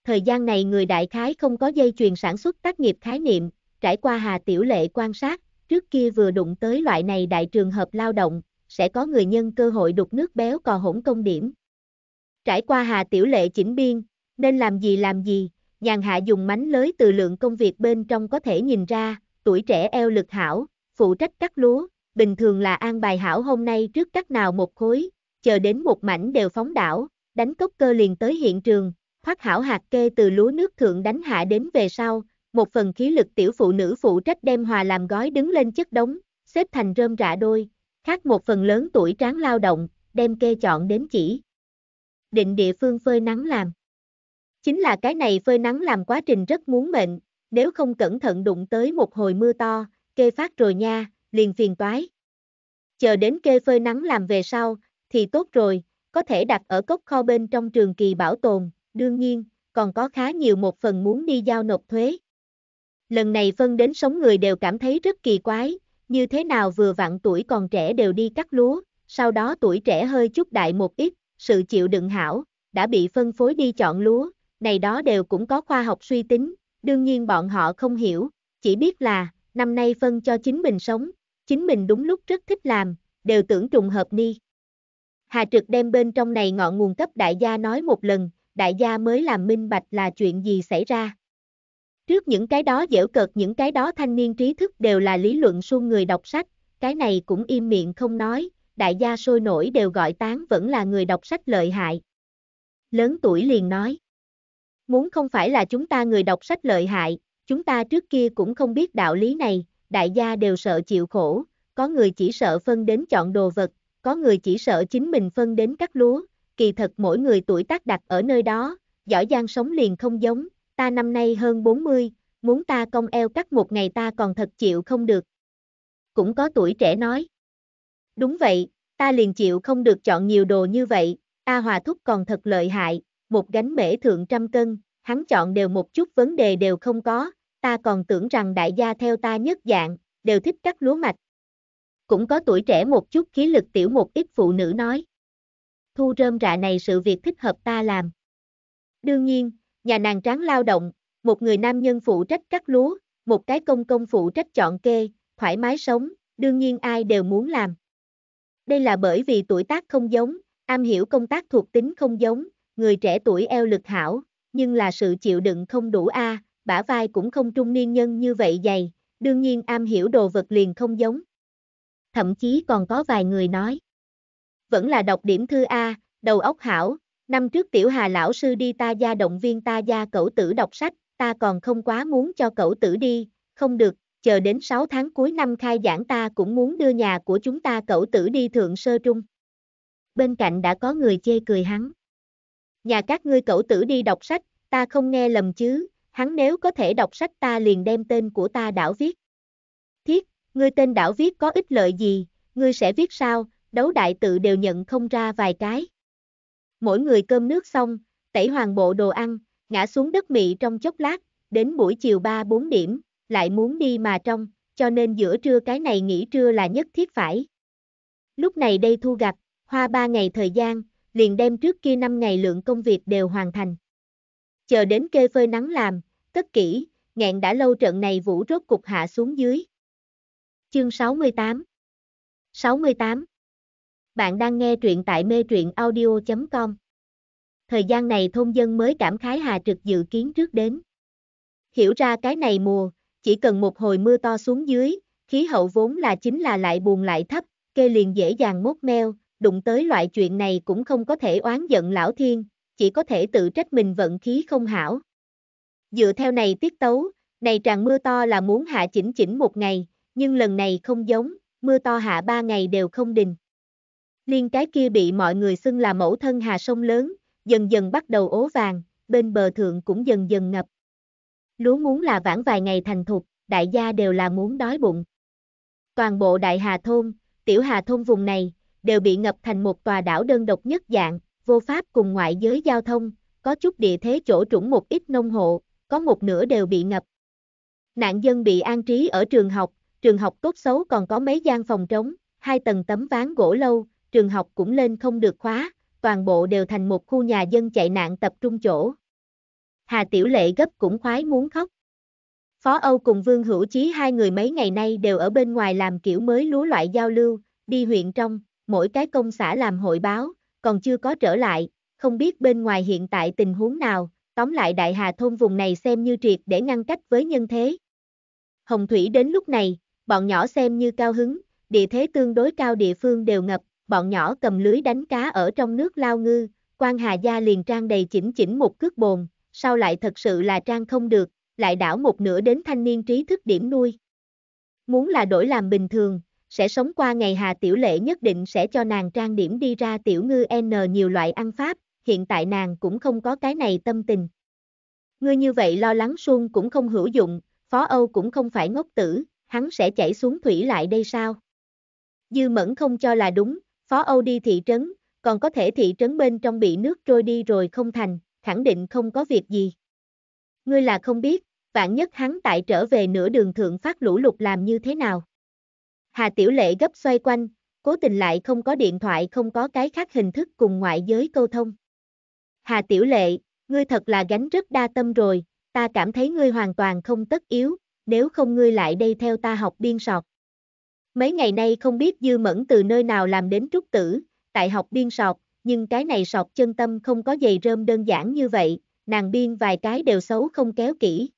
Thời gian này người đại khái không có dây chuyền sản xuất tác nghiệp khái niệm, trải qua Hà Tiểu Lệ quan sát, trước kia vừa đụng tới loại này đại trường hợp lao động, sẽ có người nhân cơ hội đục nước béo cò hỗn công điểm. Trải qua Hà Tiểu Lệ chỉnh biên, nên làm gì làm gì, nhàn hạ dùng mánh lới từ lượng công việc bên trong có thể nhìn ra, tuổi trẻ eo lực hảo, phụ trách cắt lúa, bình thường là an bài hảo hôm nay trước cắt nào một khối, chờ đến một mảnh đều phóng đảo, đánh cốc cơ liền tới hiện trường, thoát hảo hạt kê từ lúa nước thượng đánh hạ đến về sau, một phần khí lực tiểu phụ nữ phụ trách đem hòa làm gói đứng lên chất đống, xếp thành rơm rạ đôi, khác một phần lớn tuổi tráng lao động, đem kê chọn đến chỉ. Định địa phương phơi nắng làm. Chính là cái này phơi nắng làm quá trình rất muốn mệnh, nếu không cẩn thận đụng tới một hồi mưa to, kê phát rồi nha, liền phiền toái. Chờ đến kê phơi nắng làm về sau, thì tốt rồi, có thể đặt ở cốc kho bên trong trường kỳ bảo tồn, đương nhiên, còn có khá nhiều một phần muốn đi giao nộp thuế. Lần này phân đến sống người đều cảm thấy rất kỳ quái, như thế nào vừa vặn tuổi còn trẻ đều đi cắt lúa, sau đó tuổi trẻ hơi chút đại một ít, sự chịu đựng hảo, đã bị phân phối đi chọn lúa, này đó đều cũng có khoa học suy tính, đương nhiên bọn họ không hiểu, chỉ biết là, năm nay phân cho chính mình sống, chính mình đúng lúc rất thích làm, đều tưởng trùng hợp ni. Hà Trực đem bên trong này ngọn nguồn cấp đại gia nói một lần, đại gia mới làm minh bạch là chuyện gì xảy ra. Trước những cái đó dễu cợt những cái đó thanh niên trí thức đều là lý luận suôn người đọc sách, cái này cũng im miệng không nói, đại gia sôi nổi đều gọi tán vẫn là người đọc sách lợi hại. Lớn tuổi liền nói, muốn không phải là chúng ta người đọc sách lợi hại, chúng ta trước kia cũng không biết đạo lý này, đại gia đều sợ chịu khổ, có người chỉ sợ phân đến chọn đồ vật, có người chỉ sợ chính mình phân đến cắt lúa, kỳ thật mỗi người tuổi tác đặt ở nơi đó, giỏi giang sống liền không giống, ta năm nay hơn 40, muốn ta công eo cắt một ngày ta còn thật chịu không được. Cũng có tuổi trẻ nói. Đúng vậy, ta liền chịu không được chọn nhiều đồ như vậy, ta hòa thúc còn thật lợi hại, một gánh mễ thượng trăm cân, hắn chọn đều một chút vấn đề đều không có, ta còn tưởng rằng đại gia theo ta nhất dạng, đều thích cắt lúa mạch, cũng có tuổi trẻ một chút khí lực tiểu một ít phụ nữ nói. Thu rơm rạ này sự việc thích hợp ta làm. Đương nhiên, nhà nàng tráng lao động, một người nam nhân phụ trách cắt lúa, một cái công công phụ trách chọn kê, thoải mái sống, đương nhiên ai đều muốn làm. Đây là bởi vì tuổi tác không giống, am hiểu công tác thuộc tính không giống, người trẻ tuổi eo lực hảo, nhưng là sự chịu đựng không đủ a, bả vai cũng không trung niên nhân như vậy dày, đương nhiên am hiểu đồ vật liền không giống thậm chí còn có vài người nói. Vẫn là độc điểm thư A, đầu óc hảo, năm trước tiểu hà lão sư đi ta gia động viên ta gia cậu tử đọc sách, ta còn không quá muốn cho cậu tử đi, không được, chờ đến 6 tháng cuối năm khai giảng ta cũng muốn đưa nhà của chúng ta cậu tử đi thượng sơ trung. Bên cạnh đã có người chê cười hắn. Nhà các ngươi cậu tử đi đọc sách, ta không nghe lầm chứ, hắn nếu có thể đọc sách ta liền đem tên của ta đảo viết. Thiết, Ngươi tên đảo viết có ích lợi gì, ngươi sẽ viết sao, đấu đại tự đều nhận không ra vài cái. Mỗi người cơm nước xong, tẩy hoàng bộ đồ ăn, ngã xuống đất mị trong chốc lát, đến buổi chiều 3-4 điểm, lại muốn đi mà trong, cho nên giữa trưa cái này nghỉ trưa là nhất thiết phải. Lúc này đây thu gặp, hoa 3 ngày thời gian, liền đem trước kia 5 ngày lượng công việc đều hoàn thành. Chờ đến kê phơi nắng làm, tất kỹ, nghẹn đã lâu trận này vũ rốt cục hạ xuống dưới. Chương 68 68 Bạn đang nghe truyện tại mê truyện audio.com Thời gian này thôn dân mới cảm khái hà trực dự kiến trước đến. Hiểu ra cái này mùa, chỉ cần một hồi mưa to xuống dưới, khí hậu vốn là chính là lại buồn lại thấp, kê liền dễ dàng mốt meo, đụng tới loại chuyện này cũng không có thể oán giận lão thiên, chỉ có thể tự trách mình vận khí không hảo. Dựa theo này tiết tấu, này tràn mưa to là muốn hạ chỉnh chỉnh một ngày, nhưng lần này không giống, mưa to hạ ba ngày đều không đình. Liên cái kia bị mọi người xưng là mẫu thân hà sông lớn, dần dần bắt đầu ố vàng, bên bờ thượng cũng dần dần ngập. Lúa muốn là vãn vài ngày thành thục, đại gia đều là muốn đói bụng. Toàn bộ đại hà thôn, tiểu hà thôn vùng này, đều bị ngập thành một tòa đảo đơn độc nhất dạng, vô pháp cùng ngoại giới giao thông, có chút địa thế chỗ trũng một ít nông hộ, có một nửa đều bị ngập. Nạn dân bị an trí ở trường học, trường học tốt xấu còn có mấy gian phòng trống, hai tầng tấm ván gỗ lâu, trường học cũng lên không được khóa, toàn bộ đều thành một khu nhà dân chạy nạn tập trung chỗ. Hà Tiểu Lệ gấp cũng khoái muốn khóc. Phó Âu cùng Vương Hữu Chí hai người mấy ngày nay đều ở bên ngoài làm kiểu mới lúa loại giao lưu, đi huyện trong, mỗi cái công xã làm hội báo, còn chưa có trở lại, không biết bên ngoài hiện tại tình huống nào, tóm lại đại hà thôn vùng này xem như triệt để ngăn cách với nhân thế. Hồng Thủy đến lúc này, bọn nhỏ xem như cao hứng, địa thế tương đối cao địa phương đều ngập, bọn nhỏ cầm lưới đánh cá ở trong nước lao ngư, quan hà gia liền trang đầy chỉnh chỉnh một cước bồn, sau lại thật sự là trang không được, lại đảo một nửa đến thanh niên trí thức điểm nuôi. Muốn là đổi làm bình thường, sẽ sống qua ngày Hà Tiểu Lệ nhất định sẽ cho nàng trang điểm đi ra tiểu ngư N nhiều loại ăn pháp, hiện tại nàng cũng không có cái này tâm tình. Ngươi như vậy lo lắng suông cũng không hữu dụng, Phó Âu cũng không phải ngốc tử, hắn sẽ chảy xuống thủy lại đây sao? Dư mẫn không cho là đúng, Phó Âu đi thị trấn, còn có thể thị trấn bên trong bị nước trôi đi rồi không thành, khẳng định không có việc gì. Ngươi là không biết, vạn nhất hắn tại trở về nửa đường thượng phát lũ lụt làm như thế nào. Hà Tiểu Lệ gấp xoay quanh, cố tình lại không có điện thoại không có cái khác hình thức cùng ngoại giới câu thông. Hà Tiểu Lệ, ngươi thật là gánh rất đa tâm rồi, ta cảm thấy ngươi hoàn toàn không tất yếu, nếu không ngươi lại đây theo ta học biên sọt. Mấy ngày nay không biết dư mẫn từ nơi nào làm đến trúc tử, tại học biên sọt, nhưng cái này sọt chân tâm không có giày rơm đơn giản như vậy, nàng biên vài cái đều xấu không kéo kỹ.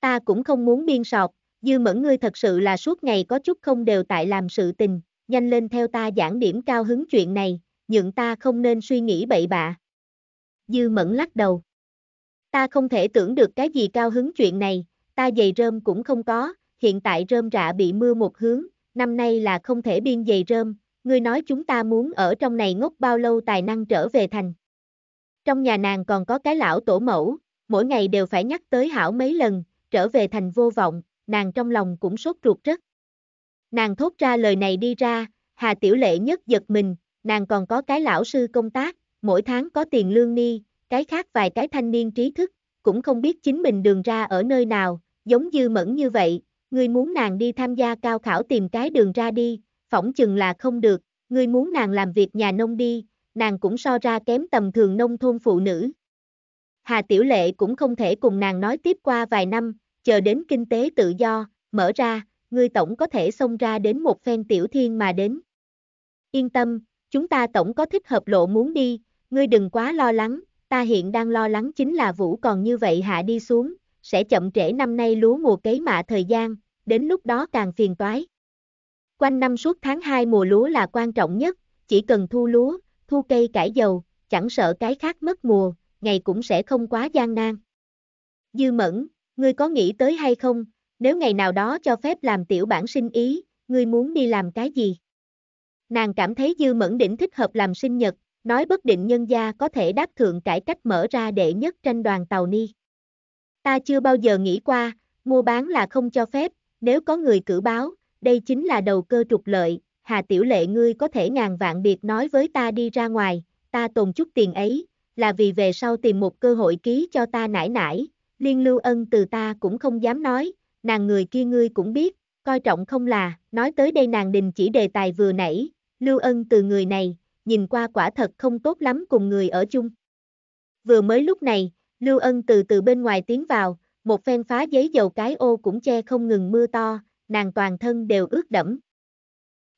Ta cũng không muốn biên sọt, dư mẫn ngươi thật sự là suốt ngày có chút không đều tại làm sự tình, nhanh lên theo ta giảng điểm cao hứng chuyện này, nhượng ta không nên suy nghĩ bậy bạ. Dư mẫn lắc đầu. Ta không thể tưởng được cái gì cao hứng chuyện này, ta giày rơm cũng không có, hiện tại rơm rạ bị mưa một hướng, năm nay là không thể biên giày rơm, ngươi nói chúng ta muốn ở trong này ngốc bao lâu tài năng trở về thành. Trong nhà nàng còn có cái lão tổ mẫu, mỗi ngày đều phải nhắc tới hảo mấy lần, trở về thành vô vọng, nàng trong lòng cũng sốt ruột rất. Nàng thốt ra lời này đi ra, Hà Tiểu Lệ nhất giật mình, nàng còn có cái lão sư công tác, mỗi tháng có tiền lương ni, cái khác vài cái thanh niên trí thức, cũng không biết chính mình đường ra ở nơi nào, giống dư mẫn như vậy, ngươi muốn nàng đi tham gia cao khảo tìm cái đường ra đi, phỏng chừng là không được, ngươi muốn nàng làm việc nhà nông đi, nàng cũng so ra kém tầm thường nông thôn phụ nữ. Hà Tiểu Lệ cũng không thể cùng nàng nói tiếp qua vài năm, chờ đến kinh tế tự do, mở ra, ngươi tổng có thể xông ra đến một phen tiểu thiên mà đến. Yên tâm, chúng ta tổng có thích hợp lộ muốn đi, ngươi đừng quá lo lắng, ta hiện đang lo lắng chính là Vũ còn như vậy hạ đi xuống, sẽ chậm trễ năm nay lúa mùa cấy mạ thời gian, đến lúc đó càng phiền toái. Quanh năm suốt tháng 2 mùa lúa là quan trọng nhất, chỉ cần thu lúa, thu cây cải dầu, chẳng sợ cái khác mất mùa, ngày cũng sẽ không quá gian nan. Dư mẫn, ngươi có nghĩ tới hay không, nếu ngày nào đó cho phép làm tiểu bản sinh ý, ngươi muốn đi làm cái gì? Nàng cảm thấy dư mẫn đỉnh thích hợp làm sinh nhật, nói bất định nhân gia có thể đáp thượng cải cách mở ra đệ nhất tranh đoàn tàu ni. Ta chưa bao giờ nghĩ qua, mua bán là không cho phép, nếu có người cử báo, đây chính là đầu cơ trục lợi, Hà Tiểu Lệ ngươi có thể ngàn vạn biệt nói với ta đi ra ngoài, ta tồn chút tiền ấy, là vì về sau tìm một cơ hội ký cho ta nải nải, liên lưu ân từ ta cũng không dám nói, nàng người kia ngươi cũng biết, coi trọng không là, nói tới đây nàng đình chỉ đề tài vừa nãy, lưu ân từ người này, nhìn qua quả thật không tốt lắm cùng người ở chung. Vừa mới lúc này, Lưu Ân từ từ bên ngoài tiến vào, một phen phá giấy dầu cái ô cũng che không ngừng mưa to, nàng toàn thân đều ướt đẫm.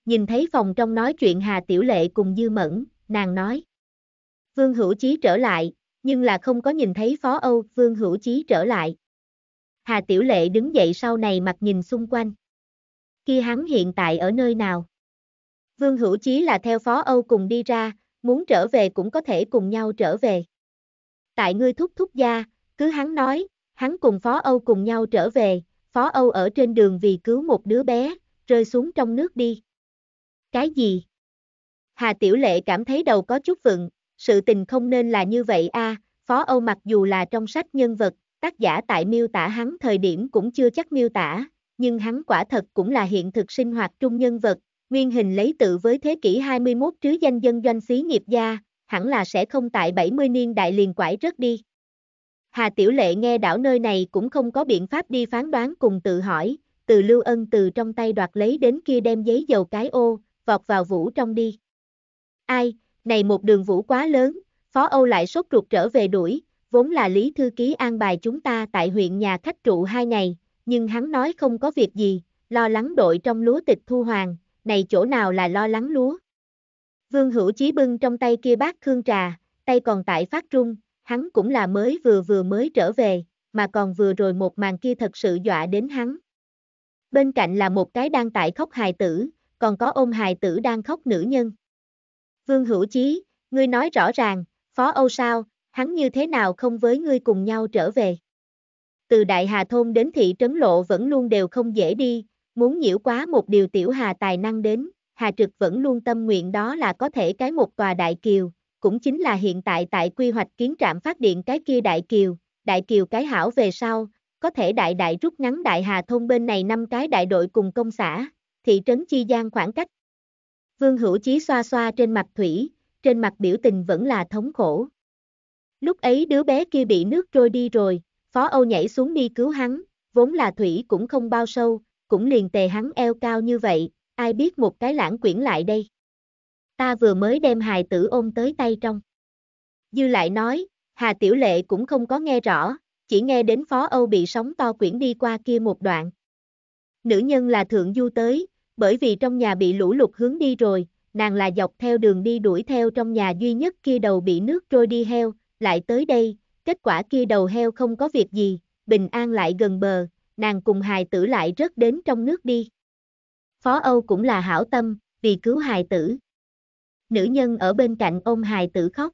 Nhìn thấy phòng trong nói chuyện Hà Tiểu Lệ cùng Dư Mẫn, nàng nói. Vương Hữu Chí trở lại, nhưng là không có nhìn thấy Phó Âu, Vương Hữu Chí trở lại. Hà Tiểu Lệ đứng dậy sau này mặt nhìn xung quanh. Kia hắn hiện tại ở nơi nào? Vương Hữu Chí là theo Phó Âu cùng đi ra, muốn trở về cũng có thể cùng nhau trở về tại ngươi thúc thúc gia, cứ hắn nói, hắn cùng Phó Âu cùng nhau trở về, Phó Âu ở trên đường vì cứu một đứa bé, rơi xuống trong nước đi. Cái gì? Hà Tiểu Lệ cảm thấy đầu có chút vựng, sự tình không nên là như vậy a. Phó Âu mặc dù là trong sách nhân vật, tác giả tại miêu tả hắn thời điểm cũng chưa chắc miêu tả, nhưng hắn quả thật cũng là hiện thực sinh hoạt trung nhân vật, nguyên hình lấy tự với thế kỷ 21 trứ danh dân doanh xí nghiệp gia, hẳn là sẽ không tại 70 niên đại liền quải rất đi. Hà Tiểu Lệ nghe đảo nơi này cũng không có biện pháp đi phán đoán cùng tự hỏi, từ lưu ân từ trong tay đoạt lấy đến kia đem giấy dầu cái ô, vọt vào vũ trong đi. Ai, này một đường vũ quá lớn, Phó Âu lại sốt ruột trở về đuổi, vốn là Lý Thư Ký an bài chúng ta tại huyện nhà khách trụ hai ngày, nhưng hắn nói không có việc gì, lo lắng đội trong lúa tịch thu hoàng, này chỗ nào là lo lắng lúa, Vương Hữu Chí bưng trong tay kia bát khương trà, tay còn tại phát trung, hắn cũng là mới vừa vừa mới trở về, mà còn vừa rồi một màn kia thật sự dọa đến hắn. Bên cạnh là một cái đang tại khóc hài tử, còn có ôm hài tử đang khóc nữ nhân. Vương Hữu Chí, ngươi nói rõ ràng, Phó Âu sao, hắn như thế nào không với ngươi cùng nhau trở về. Từ Đại Hà Thôn đến thị trấn lộ vẫn luôn đều không dễ đi, muốn nhiễu quá một điều tiểu hà tài năng đến, Hà Trực vẫn luôn tâm nguyện đó là có thể cái một tòa đại kiều, cũng chính là hiện tại tại quy hoạch kiến trạm phát điện cái kia đại kiều, đại kiều cái hảo về sau, có thể đại đại rút ngắn đại hà thôn bên này năm cái đại đội cùng công xã, thị trấn Chi Giang khoảng cách. Vương Hữu Chí xoa xoa trên mặt thủy, trên mặt biểu tình vẫn là thống khổ. Lúc ấy đứa bé kia bị nước trôi đi rồi, Phó Âu nhảy xuống đi cứu hắn, vốn là thủy cũng không bao sâu, cũng liền tề hắn eo cao như vậy, ai biết một cái lãng quyển lại đây. Ta vừa mới đem hài tử ôm tới tay trong. Dư lại nói, Hà Tiểu Lệ cũng không có nghe rõ, chỉ nghe đến Phó Âu bị sóng to quyển đi qua kia một đoạn. Nữ nhân là thượng du tới, bởi vì trong nhà bị lũ lụt hướng đi rồi, nàng là dọc theo đường đi đuổi theo trong nhà duy nhất kia đầu bị nước trôi đi heo, lại tới đây, kết quả kia đầu heo không có việc gì, bình an lại gần bờ, nàng cùng hài tử lại rớt đến trong nước đi. Phó Âu cũng là hảo tâm, vì cứu hài tử. Nữ nhân ở bên cạnh ôm hài tử khóc.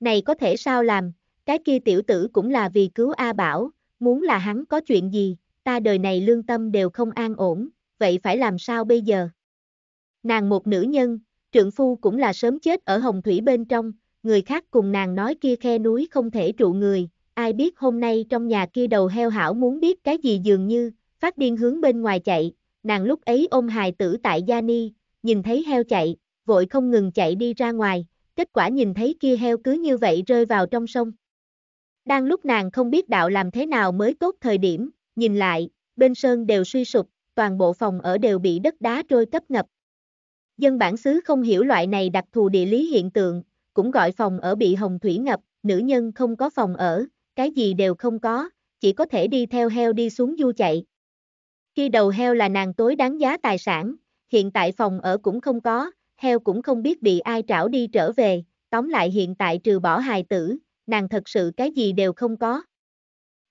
Này có thể sao làm, cái kia tiểu tử cũng là vì cứu A Bảo, muốn là hắn có chuyện gì, ta đời này lương tâm đều không an ổn, vậy phải làm sao bây giờ? Nàng một nữ nhân, trượng phu cũng là sớm chết ở hồng thủy bên trong, người khác cùng nàng nói kia khe núi không thể trụ người, ai biết hôm nay trong nhà kia đầu heo hảo muốn biết cái gì dường như, phát điên hướng bên ngoài chạy, nàng lúc ấy ôm hài tử tại Gia Ni, nhìn thấy heo chạy, vội không ngừng chạy đi ra ngoài, kết quả nhìn thấy kia heo cứ như vậy rơi vào trong sông. Đang lúc nàng không biết đạo làm thế nào mới tốt thời điểm, nhìn lại, bên sơn đều suy sụp, toàn bộ phòng ở đều bị đất đá trôi cấp ngập. Dân bản xứ không hiểu loại này đặc thù địa lý hiện tượng, cũng gọi phòng ở bị hồng thủy ngập, nữ nhân không có phòng ở, cái gì đều không có, chỉ có thể đi theo heo đi xuống du chạy. Khi đầu heo là nàng tối đáng giá tài sản, hiện tại phòng ở cũng không có, heo cũng không biết bị ai trảo đi trở về, tóm lại hiện tại trừ bỏ hài tử, nàng thật sự cái gì đều không có.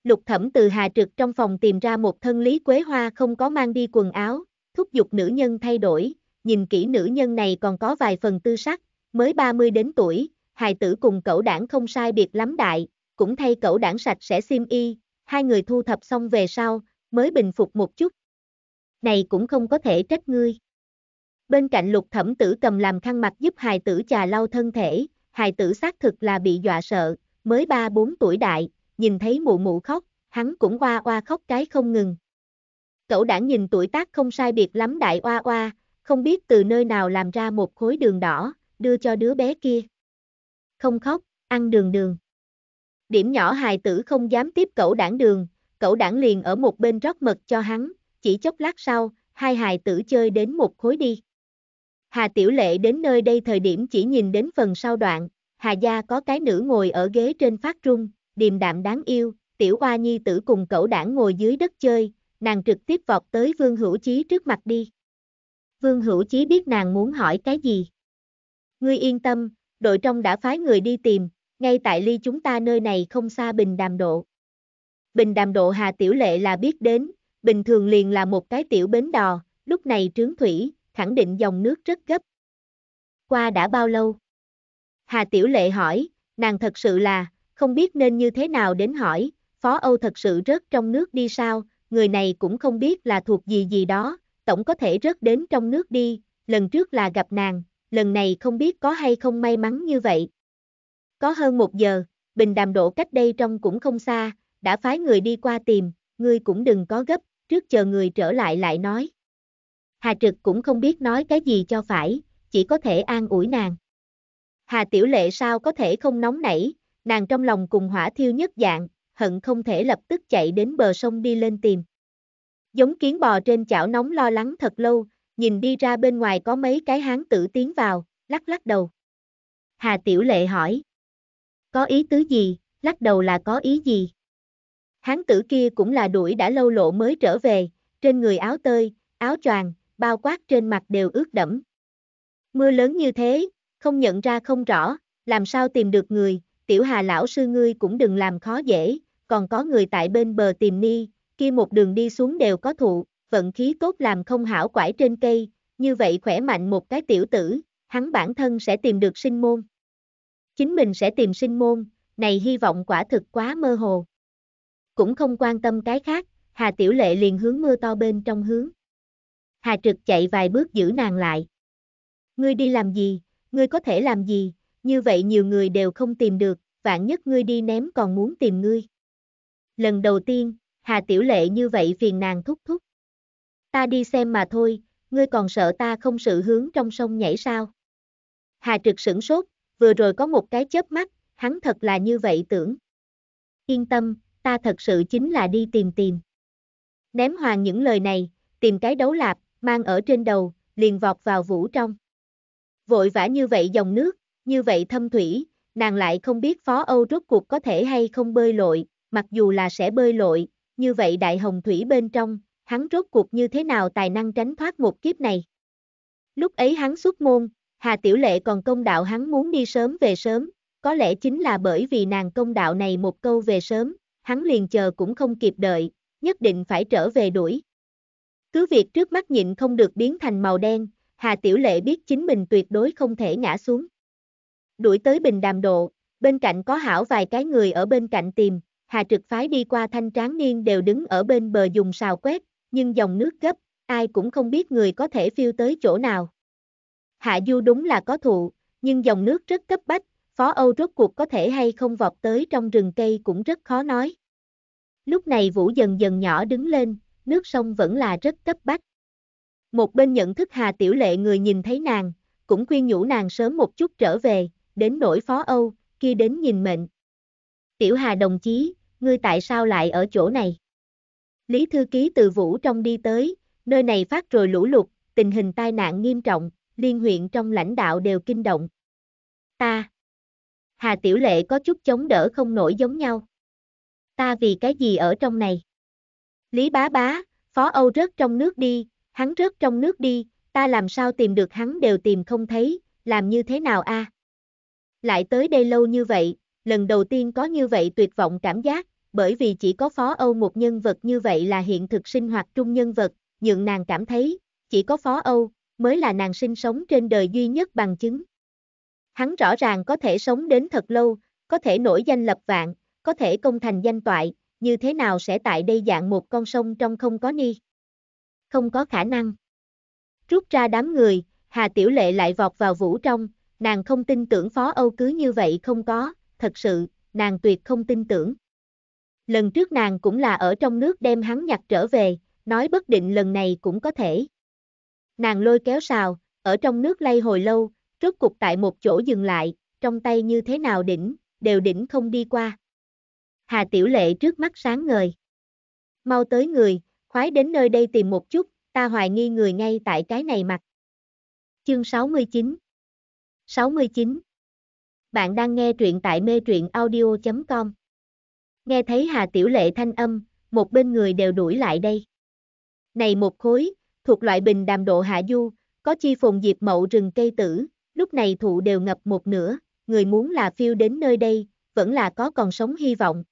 Lục thẩm từ Hà Trực trong phòng tìm ra một thân lý quế hoa không có mang đi quần áo, thúc giục nữ nhân thay đổi, nhìn kỹ nữ nhân này còn có vài phần tư sắc, mới 30 đến tuổi, hài tử cùng cậu đảng không sai biệt lắm đại, cũng thay cậu đảng sạch sẽ xiêm y, hai người thu thập xong về sau, mới bình phục một chút. Này cũng không có thể trách ngươi. Bên cạnh lục thẩm tử cầm làm khăn mặt giúp hài tử trà lau thân thể, hài tử xác thực là bị dọa sợ, mới 3-4 tuổi đại, nhìn thấy mụ mụ khóc, hắn cũng oa oa khóc cái không ngừng. Cậu đã nhìn tuổi tác không sai biệt lắm đại oa oa, không biết từ nơi nào làm ra một khối đường đỏ, đưa cho đứa bé kia. Không khóc, ăn đường đường. Điểm nhỏ hài tử không dám tiếp cậu đảng đường, cậu đảng liền ở một bên rót mật cho hắn, chỉ chốc lát sau, hai hài tử chơi đến một khối đi. Hà Tiểu Lệ đến nơi đây thời điểm chỉ nhìn đến phần sau đoạn, Hà Gia có cái nữ ngồi ở ghế trên phát trung, điềm đạm đáng yêu, Tiểu Hoa Nhi tử cùng cậu đảng ngồi dưới đất chơi, nàng trực tiếp vọt tới Vương Hữu Chí trước mặt đi. Vương Hữu Chí biết nàng muốn hỏi cái gì. Ngươi yên tâm, đội trong đã phái người đi tìm, ngay tại ly chúng ta nơi này không xa bình đàm độ. Bình đàm độ Hà Tiểu Lệ là biết đến, bình thường liền là một cái tiểu bến đò, lúc này trướng thủy, khẳng định dòng nước rất gấp. Qua đã bao lâu? Hà Tiểu Lệ hỏi, nàng thật sự là, không biết nên như thế nào đến hỏi, Phó Âu thật sự rớt trong nước đi sao, người này cũng không biết là thuộc gì gì đó, tổng có thể rớt đến trong nước đi, lần trước là gặp nàng, lần này không biết có hay không may mắn như vậy. Có hơn một giờ, bình đàm độ cách đây trong cũng không xa, đã phái người đi qua tìm, ngươi cũng đừng có gấp, trước chờ người trở lại lại nói. Hà Trực cũng không biết nói cái gì cho phải, chỉ có thể an ủi nàng. Hà Tiểu Lệ sao có thể không nóng nảy, nàng trong lòng cùng hỏa thiêu nhất dạng, hận không thể lập tức chạy đến bờ sông đi lên tìm. Giống kiến bò trên chảo nóng lo lắng thật lâu, nhìn đi ra bên ngoài có mấy cái hán tử tiến vào, lắc lắc đầu. Hà Tiểu Lệ hỏi. Có ý tứ gì, lắc đầu là có ý gì? Hán tử kia cũng là đuổi đã lâu lộ mới trở về, trên người áo tơi, áo choàng, bao quát trên mặt đều ướt đẫm. Mưa lớn như thế, không nhận ra không rõ, làm sao tìm được người, tiểu hà lão sư ngươi cũng đừng làm khó dễ, còn có người tại bên bờ tìm ni, kia một đường đi xuống đều có thụ, vận khí tốt làm không hảo quải trên cây, như vậy khỏe mạnh một cái tiểu tử, hắn bản thân sẽ tìm được sinh môn. Chính mình sẽ tìm sinh môn, này hy vọng quả thực quá mơ hồ. Cũng không quan tâm cái khác, Hà Tiểu Lệ liền hướng mưa to bên trong hướng. Hà Trực chạy vài bước giữ nàng lại. Ngươi đi làm gì, ngươi có thể làm gì, như vậy nhiều người đều không tìm được, vạn nhất ngươi đi ném còn muốn tìm ngươi. Lần đầu tiên, Hà Tiểu Lệ như vậy phiền nàng thúc thúc. Ta đi xem mà thôi, ngươi còn sợ ta không sự hướng trong sông nhảy sao. Hà Trực sửng sốt, vừa rồi có một cái chớp mắt, hắn thật là như vậy tưởng. Yên tâm, ta thật sự chính là đi tìm tìm. Ném hoàng những lời này, tìm cái đấu lạp, mang ở trên đầu, liền vọt vào vũ trong. Vội vã như vậy dòng nước, như vậy thâm thủy, nàng lại không biết phó Âu rốt cuộc có thể hay không bơi lội, mặc dù là sẽ bơi lội, như vậy đại hồng thủy bên trong, hắn rốt cuộc như thế nào tài năng tránh thoát một kiếp này. Lúc ấy hắn xuất môn, Hà Tiểu Lệ còn công đạo hắn muốn đi sớm về sớm, có lẽ chính là bởi vì nàng công đạo này một câu về sớm, hắn liền chờ cũng không kịp đợi, nhất định phải trở về đuổi. Cứ việc trước mắt nhịn không được biến thành màu đen, Hà Tiểu Lệ biết chính mình tuyệt đối không thể ngã xuống. Đuổi tới bình đàm độ, bên cạnh có hảo vài cái người ở bên cạnh tìm, Hà Trực Phái đi qua thanh tráng niên đều đứng ở bên bờ dùng xào quét, nhưng dòng nước gấp, ai cũng không biết người có thể phiêu tới chỗ nào. Hạ Du đúng là có thụ, nhưng dòng nước rất cấp bách, Phó Âu rốt cuộc có thể hay không vọt tới trong rừng cây cũng rất khó nói. Lúc này Vũ dần dần nhỏ đứng lên, nước sông vẫn là rất cấp bách. Một bên nhận thức Hà Tiểu Lệ người nhìn thấy nàng, cũng khuyên nhủ nàng sớm một chút trở về, đến nỗi Phó Âu, kia đến nhìn mệnh. Tiểu Hà đồng chí, ngươi tại sao lại ở chỗ này? Lý Thư Ký từ Vũ trong đi tới, nơi này phát rồi lũ lụt, tình hình tai nạn nghiêm trọng, liên huyện trong lãnh đạo đều kinh động. Ta, Hà Tiểu Lệ có chút chống đỡ không nổi giống nhau. Ta vì cái gì ở trong này? Lý bá bá, Phó Âu rớt trong nước đi, hắn rớt trong nước đi, ta làm sao tìm được hắn đều tìm không thấy, làm như thế nào a? À? Lại tới đây lâu như vậy, lần đầu tiên có như vậy tuyệt vọng cảm giác, bởi vì chỉ có Phó Âu một nhân vật như vậy là hiện thực sinh hoạt trung nhân vật, nhượng nàng cảm thấy, chỉ có Phó Âu, mới là nàng sinh sống trên đời duy nhất bằng chứng. Hắn rõ ràng có thể sống đến thật lâu, có thể nổi danh lập vạn, có thể công thành danh toại, như thế nào sẽ tại đây dạng một con sông trong không có ni? Không có khả năng. Rút ra đám người, Hà Tiểu Lệ lại vọt vào vũ trong, nàng không tin tưởng Phó Âu cứ như vậy không có, thật sự, nàng tuyệt không tin tưởng. Lần trước nàng cũng là ở trong nước đem hắn nhặt trở về, nói bất định lần này cũng có thể. Nàng lôi kéo xào, ở trong nước lay hồi lâu, rốt cục tại một chỗ dừng lại, trong tay như thế nào đỉnh, đều đỉnh không đi qua. Hà Tiểu Lệ trước mắt sáng ngời. Mau tới người, khoái đến nơi đây tìm một chút, ta hoài nghi người ngay tại cái này mặt. Chương 69 69 Bạn đang nghe truyện tại mê truyện audio.com Nghe thấy Hà Tiểu Lệ thanh âm, một bên người đều đuổi lại đây. Này một khối, thuộc loại bình đàm độ hạ du, có chi phồn diệp mậu rừng cây tử, lúc này thụ đều ngập một nửa, người muốn là phiêu đến nơi đây, vẫn là có còn sống hy vọng.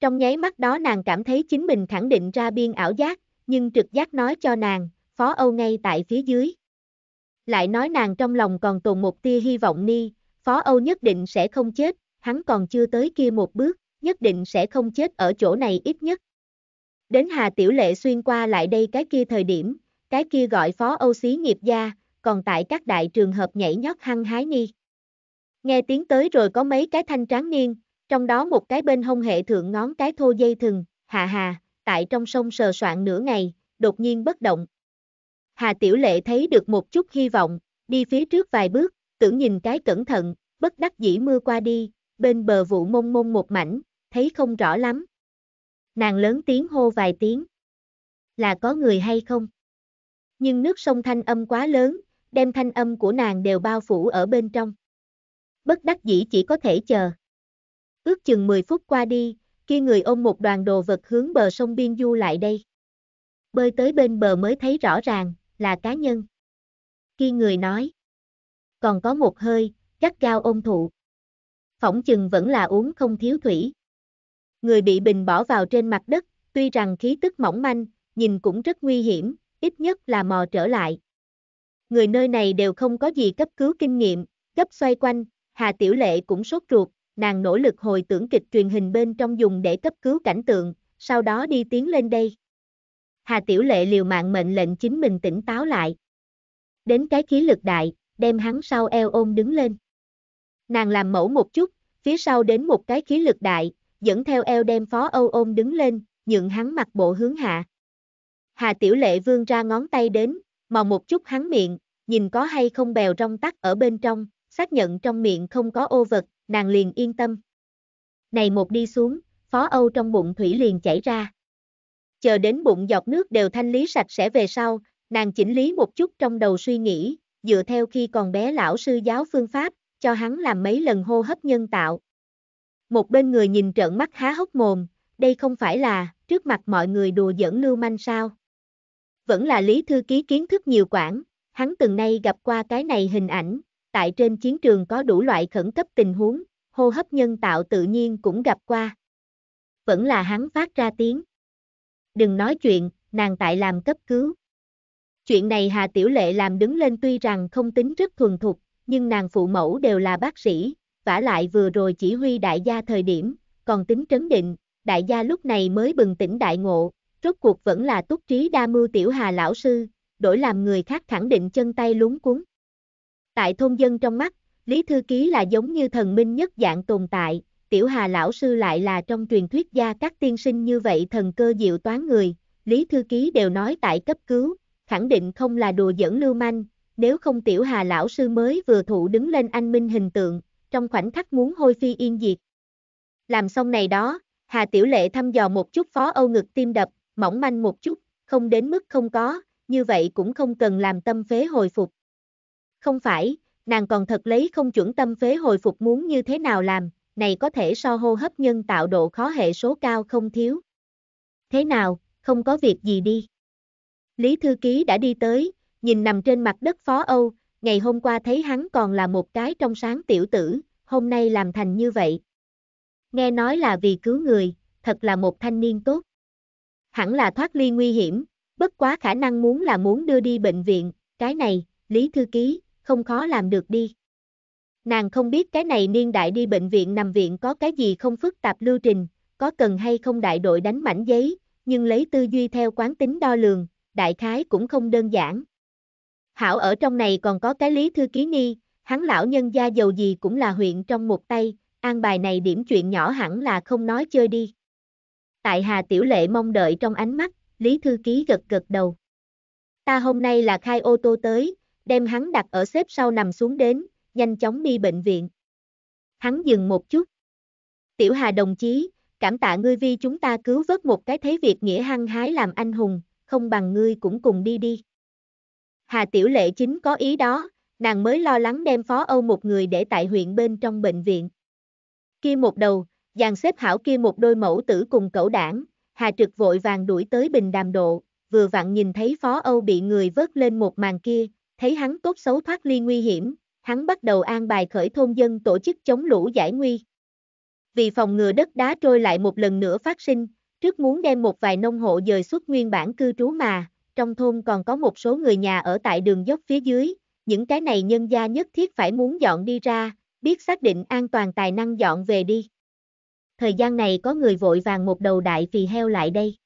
Trong nháy mắt đó nàng cảm thấy chính mình khẳng định ra biên ảo giác, nhưng trực giác nói cho nàng, Phó Âu ngay tại phía dưới. Lại nói nàng trong lòng còn tồn một tia hy vọng ni, Phó Âu nhất định sẽ không chết, hắn còn chưa tới kia một bước, nhất định sẽ không chết ở chỗ này ít nhất. Đến Hà Tiểu Lệ xuyên qua lại đây cái kia thời điểm, cái kia gọi Phó Âu xí nghiệp gia, còn tại các đại trường hợp nhảy nhót hăng hái ni. Nghe tiếng tới rồi có mấy cái thanh tráng niên, trong đó một cái bên hông hệ thượng ngón cái thô dây thừng, hà hà, tại trong sông sờ soạn nửa ngày, đột nhiên bất động. Hà Tiểu Lệ thấy được một chút hy vọng, đi phía trước vài bước, tự nhìn cái cẩn thận, bất đắc dĩ mưa qua đi, bên bờ vụ mông mông một mảnh, thấy không rõ lắm. Nàng lớn tiếng hô vài tiếng. Là có người hay không? Nhưng nước sông thanh âm quá lớn, đem thanh âm của nàng đều bao phủ ở bên trong. Bất đắc dĩ chỉ có thể chờ. Ước chừng 10 phút qua đi, kia người ôm một đoàn đồ vật hướng bờ sông Biên Du lại đây. Bơi tới bên bờ mới thấy rõ ràng, là cá nhân. Kia người nói. Còn có một hơi, chắc gao ôm thụ. Phỏng chừng vẫn là uống không thiếu thủy. Người bị bình bỏ vào trên mặt đất, tuy rằng khí tức mỏng manh, nhìn cũng rất nguy hiểm, ít nhất là mò trở lại, người nơi này đều không có gì cấp cứu kinh nghiệm, cấp xoay quanh, Hà Tiểu Lệ cũng sốt ruột, nàng nỗ lực hồi tưởng kịch truyền hình bên trong dùng để cấp cứu cảnh tượng, sau đó đi tiến lên đây. Hà Tiểu Lệ liều mạng mệnh lệnh chính mình tỉnh táo lại. Đến cái khí lực đại, đem hắn sau eo ôm đứng lên. Nàng làm mẫu một chút, phía sau đến một cái khí lực đại, dẫn theo eo đem phó Âu ôm đứng lên, nhượng hắn mặc bộ hướng hạ. Hà Tiểu Lệ vươn ra ngón tay đến, mò một chút hắn miệng, nhìn có hay không bèo rong tắc ở bên trong, xác nhận trong miệng không có ô vật, nàng liền yên tâm. Này một đi xuống, phó Âu trong bụng thủy liền chảy ra. Chờ đến bụng giọt nước đều thanh lý sạch sẽ về sau, nàng chỉnh lý một chút trong đầu suy nghĩ, dựa theo khi còn bé lão sư giáo phương pháp, cho hắn làm mấy lần hô hấp nhân tạo. Một bên người nhìn trợn mắt há hốc mồm, đây không phải là, trước mặt mọi người đùa giỡn lưu manh sao. Vẫn là lý thư ký kiến thức nhiều quảng Hắn từng nay gặp qua cái này hình ảnh, tại trên chiến trường có đủ loại khẩn cấp tình huống, hô hấp nhân tạo tự nhiên cũng gặp qua. Vẫn là hắn phát ra tiếng. Đừng nói chuyện, nàng tại làm cấp cứu. Chuyện này Hà Tiểu Lệ làm đứng lên tuy rằng không tính rất thuần thục, nhưng nàng phụ mẫu đều là bác sĩ, vả lại vừa rồi chỉ huy đại gia thời điểm, còn tính trấn định, đại gia lúc này mới bừng tỉnh đại ngộ, rốt cuộc vẫn là túc trí đa mưu tiểu Hà lão sư, đổi làm người khác khẳng định chân tay lúng cuốn. Tại thôn dân trong mắt, Lý Thư Ký là giống như thần minh nhất dạng tồn tại, Tiểu Hà Lão Sư lại là trong truyền thuyết gia các tiên sinh như vậy thần cơ diệu toán người, Lý Thư Ký đều nói tại cấp cứu, khẳng định không là đùa dẫn lưu manh, nếu không Tiểu Hà Lão Sư mới vừa thụ đứng lên anh minh hình tượng, trong khoảnh khắc muốn hôi phi yên diệt. Làm xong này đó, Hà Tiểu Lệ thăm dò một chút phó Âu ngực tim đập, mỏng manh một chút, không đến mức không có, như vậy cũng không cần làm tâm phế hồi phục. Không phải, nàng còn thật lấy không chuẩn tâm phế hồi phục muốn như thế nào làm, này có thể so hô hấp nhân tạo độ khó hệ số cao không thiếu. Thế nào, không có việc gì đi. Lý Thư Ký đã đi tới, nhìn nằm trên mặt đất Phó Âu, ngày hôm qua thấy hắn còn là một cái trong sáng tiểu tử, hôm nay làm thành như vậy. Nghe nói là vì cứu người, thật là một thanh niên tốt. Hẳn là thoát ly nguy hiểm, Bất quá khả năng muốn là muốn đưa đi bệnh viện, cái này, Lý Thư Ký, không khó làm được đi. Nàng không biết cái này niên đại đi bệnh viện nằm viện có cái gì không phức tạp lưu trình, có cần hay không đại đội đánh mảnh giấy, nhưng lấy tư duy theo quán tính đo lường, đại khái cũng không đơn giản. Hảo ở trong này còn có cái Lý Thư Ký Ni, hắn lão nhân gia giàu gì cũng là huyện trong một tay, an bài này điểm chuyện nhỏ hẳn là không nói chơi đi. Tại Hà Tiểu Lệ mong đợi trong ánh mắt, Lý Thư Ký gật gật đầu. Ta hôm nay là khai ô tô tới, đem hắn đặt ở xếp sau nằm xuống đến, nhanh chóng đi bệnh viện. Hắn dừng một chút. Tiểu Hà đồng chí, cảm tạ ngươi vi chúng ta cứu vớt một cái thế việc nghĩa hăng hái làm anh hùng, không bằng ngươi cũng cùng đi đi. Hà Tiểu Lệ chính có ý đó, nàng mới lo lắng đem Phó Âu một người để tại huyện bên trong bệnh viện. Kia một đầu, dàn xếp hảo kia một đôi mẫu tử cùng cậu đảng, Hà Trực vội vàng đuổi tới bình đàm độ, vừa vặn nhìn thấy Phó Âu bị người vớt lên một màn kia, thấy hắn tốt xấu thoát ly nguy hiểm, hắn bắt đầu an bài khởi thôn dân tổ chức chống lũ giải nguy. Vì phòng ngừa đất đá trôi lại một lần nữa phát sinh, trước muốn đem một vài nông hộ dời xuất nguyên bản cư trú mà, trong thôn còn có một số người nhà ở tại đường dốc phía dưới, những cái này nhân gia nhất thiết phải muốn dọn đi ra, biết xác định an toàn tài năng dọn về đi thời gian này có người vội vàng một đầu đại phì heo lại đây.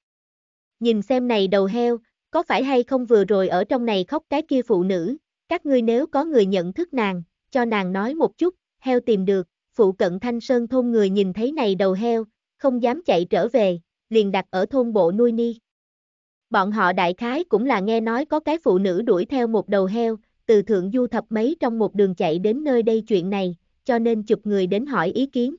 Nhìn xem này đầu heo, có phải hay không vừa rồi ở trong này khóc cái kia phụ nữ, các ngươi nếu có người nhận thức nàng, cho nàng nói một chút, heo tìm được, phụ cận thanh sơn thôn người nhìn thấy này đầu heo, không dám chạy trở về, liền đặt ở thôn bộ nuôi ni. Bọn họ đại khái cũng là nghe nói có cái phụ nữ đuổi theo một đầu heo, từ thượng du thập mấy trong một đường chạy đến nơi đây chuyện này, cho nên chụp người đến hỏi ý kiến.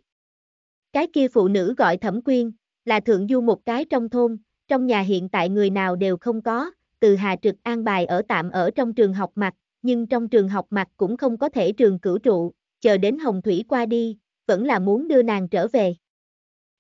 Cái kia phụ nữ gọi thẩm quyên, là thượng du một cái trong thôn, trong nhà hiện tại người nào đều không có, từ Hà Trực an bài ở tạm ở trong trường học mặt, nhưng trong trường học mặt cũng không có thể trường cử trụ, chờ đến Hồng Thủy qua đi, vẫn là muốn đưa nàng trở về.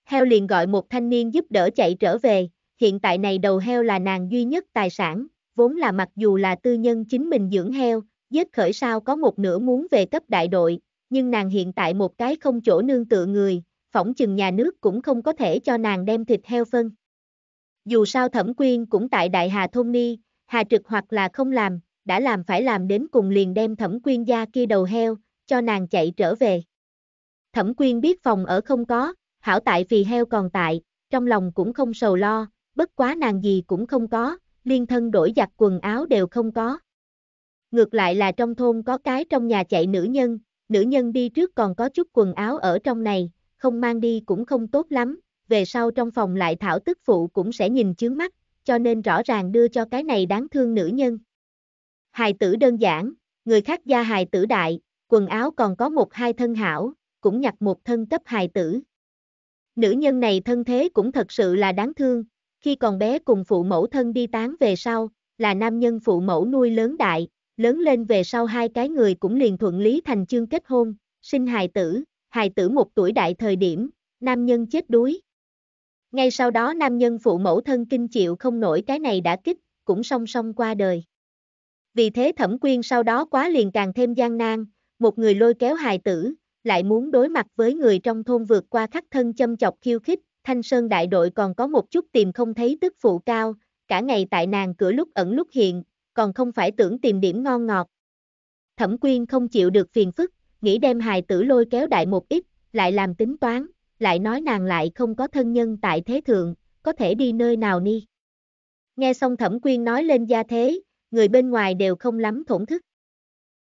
Heo liền gọi một thanh niên giúp đỡ chạy trở về, hiện tại này đầu heo là nàng duy nhất tài sản, vốn là mặc dù là tư nhân chính mình dưỡng heo, giết khởi sao có một nửa muốn về cấp đại đội, nhưng nàng hiện tại một cái không chỗ nương tựa người, phỏng chừng nhà nước cũng không có thể cho nàng đem thịt heo phân. Dù sao thẩm quyên cũng tại Đại Hà Thôn Ni, Hà Trực hoặc là không làm, đã làm phải làm đến cùng liền đem thẩm quyên gia kia đầu heo, cho nàng chạy trở về. Thẩm quyên biết phòng ở không có, hảo tại vì heo còn tại, trong lòng cũng không sầu lo, bất quá nàng gì cũng không có, liên thân đổi giặt quần áo đều không có. Ngược lại là trong thôn có cái trong nhà chạy nữ nhân, nữ nhân đi trước còn có chút quần áo ở trong này, không mang đi cũng không tốt lắm, về sau trong phòng lại thảo tức phụ cũng sẽ nhìn chướng mắt, cho nên rõ ràng đưa cho cái này đáng thương nữ nhân. Hài tử đơn giản, người khác gia hài tử đại, quần áo còn có một hai thân hảo, cũng nhặt một thân cấp hài tử. Nữ nhân này thân thế cũng thật sự là đáng thương, khi còn bé cùng phụ mẫu thân đi tán về sau, là nam nhân phụ mẫu nuôi lớn đại, lớn lên về sau hai cái người cũng liền thuận lý thành chương kết hôn, sinh hài tử, hài tử một tuổi đại thời điểm, nam nhân chết đuối. Ngay sau đó nam nhân phụ mẫu thân kinh chịu không nổi cái này đã kích, cũng song song qua đời. Vì thế thẩm quyên sau đó quá liền càng thêm gian nan, một người lôi kéo hài tử, lại muốn đối mặt với người trong thôn vượt qua khắc thân châm chọc khiêu khích, thanh sơn đại đội còn có một chút tìm không thấy tức phụ cao, cả ngày tại nàng cửa lúc ẩn lúc hiện, còn không phải tưởng tìm điểm ngon ngọt. Thẩm quyên không chịu được phiền phức, nghĩ đem hài tử lôi kéo đại một ít, lại làm tính toán, lại nói nàng lại không có thân nhân tại thế thượng, có thể đi nơi nào ni. Nghe xong thẩm quyên nói lên gia thế, người bên ngoài đều không lắm thổn thức.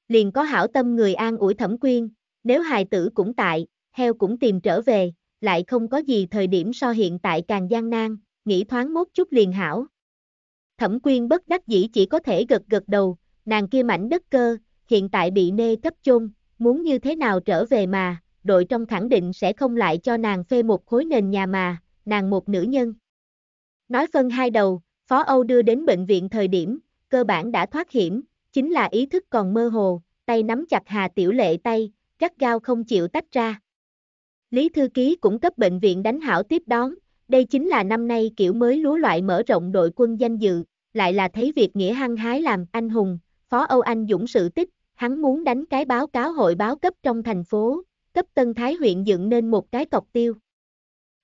Liền có hảo tâm người an ủi thẩm quyên, nếu hài tử cũng tại, heo cũng tìm trở về, lại không có gì thời điểm so hiện tại càng gian nan, nghĩ thoáng mốt chút liền hảo. Thẩm quyên bất đắc dĩ chỉ có thể gật gật đầu, nàng kia mảnh đất cơ, hiện tại bị nê cấp chôn, muốn như thế nào trở về mà, đội trong khẳng định sẽ không lại cho nàng phê một khối nền nhà mà, nàng một nữ nhân. Nói phân hai đầu, Phó Âu đưa đến bệnh viện thời điểm, cơ bản đã thoát hiểm, chính là ý thức còn mơ hồ, tay nắm chặt Hà Tiểu Lệ tay, gắt gao không chịu tách ra. Lý Thư Ký cũng cấp bệnh viện đánh hảo tiếp đón, đây chính là năm nay kiểu mới lúa loại mở rộng đội quân danh dự, lại là thấy việc nghĩa hăng hái làm anh hùng, Phó Âu Anh Dũng sự tích, hắn muốn đánh cái báo cáo hội báo cấp trong thành phố, cấp Tân Thái huyện dựng nên một cái cọc tiêu.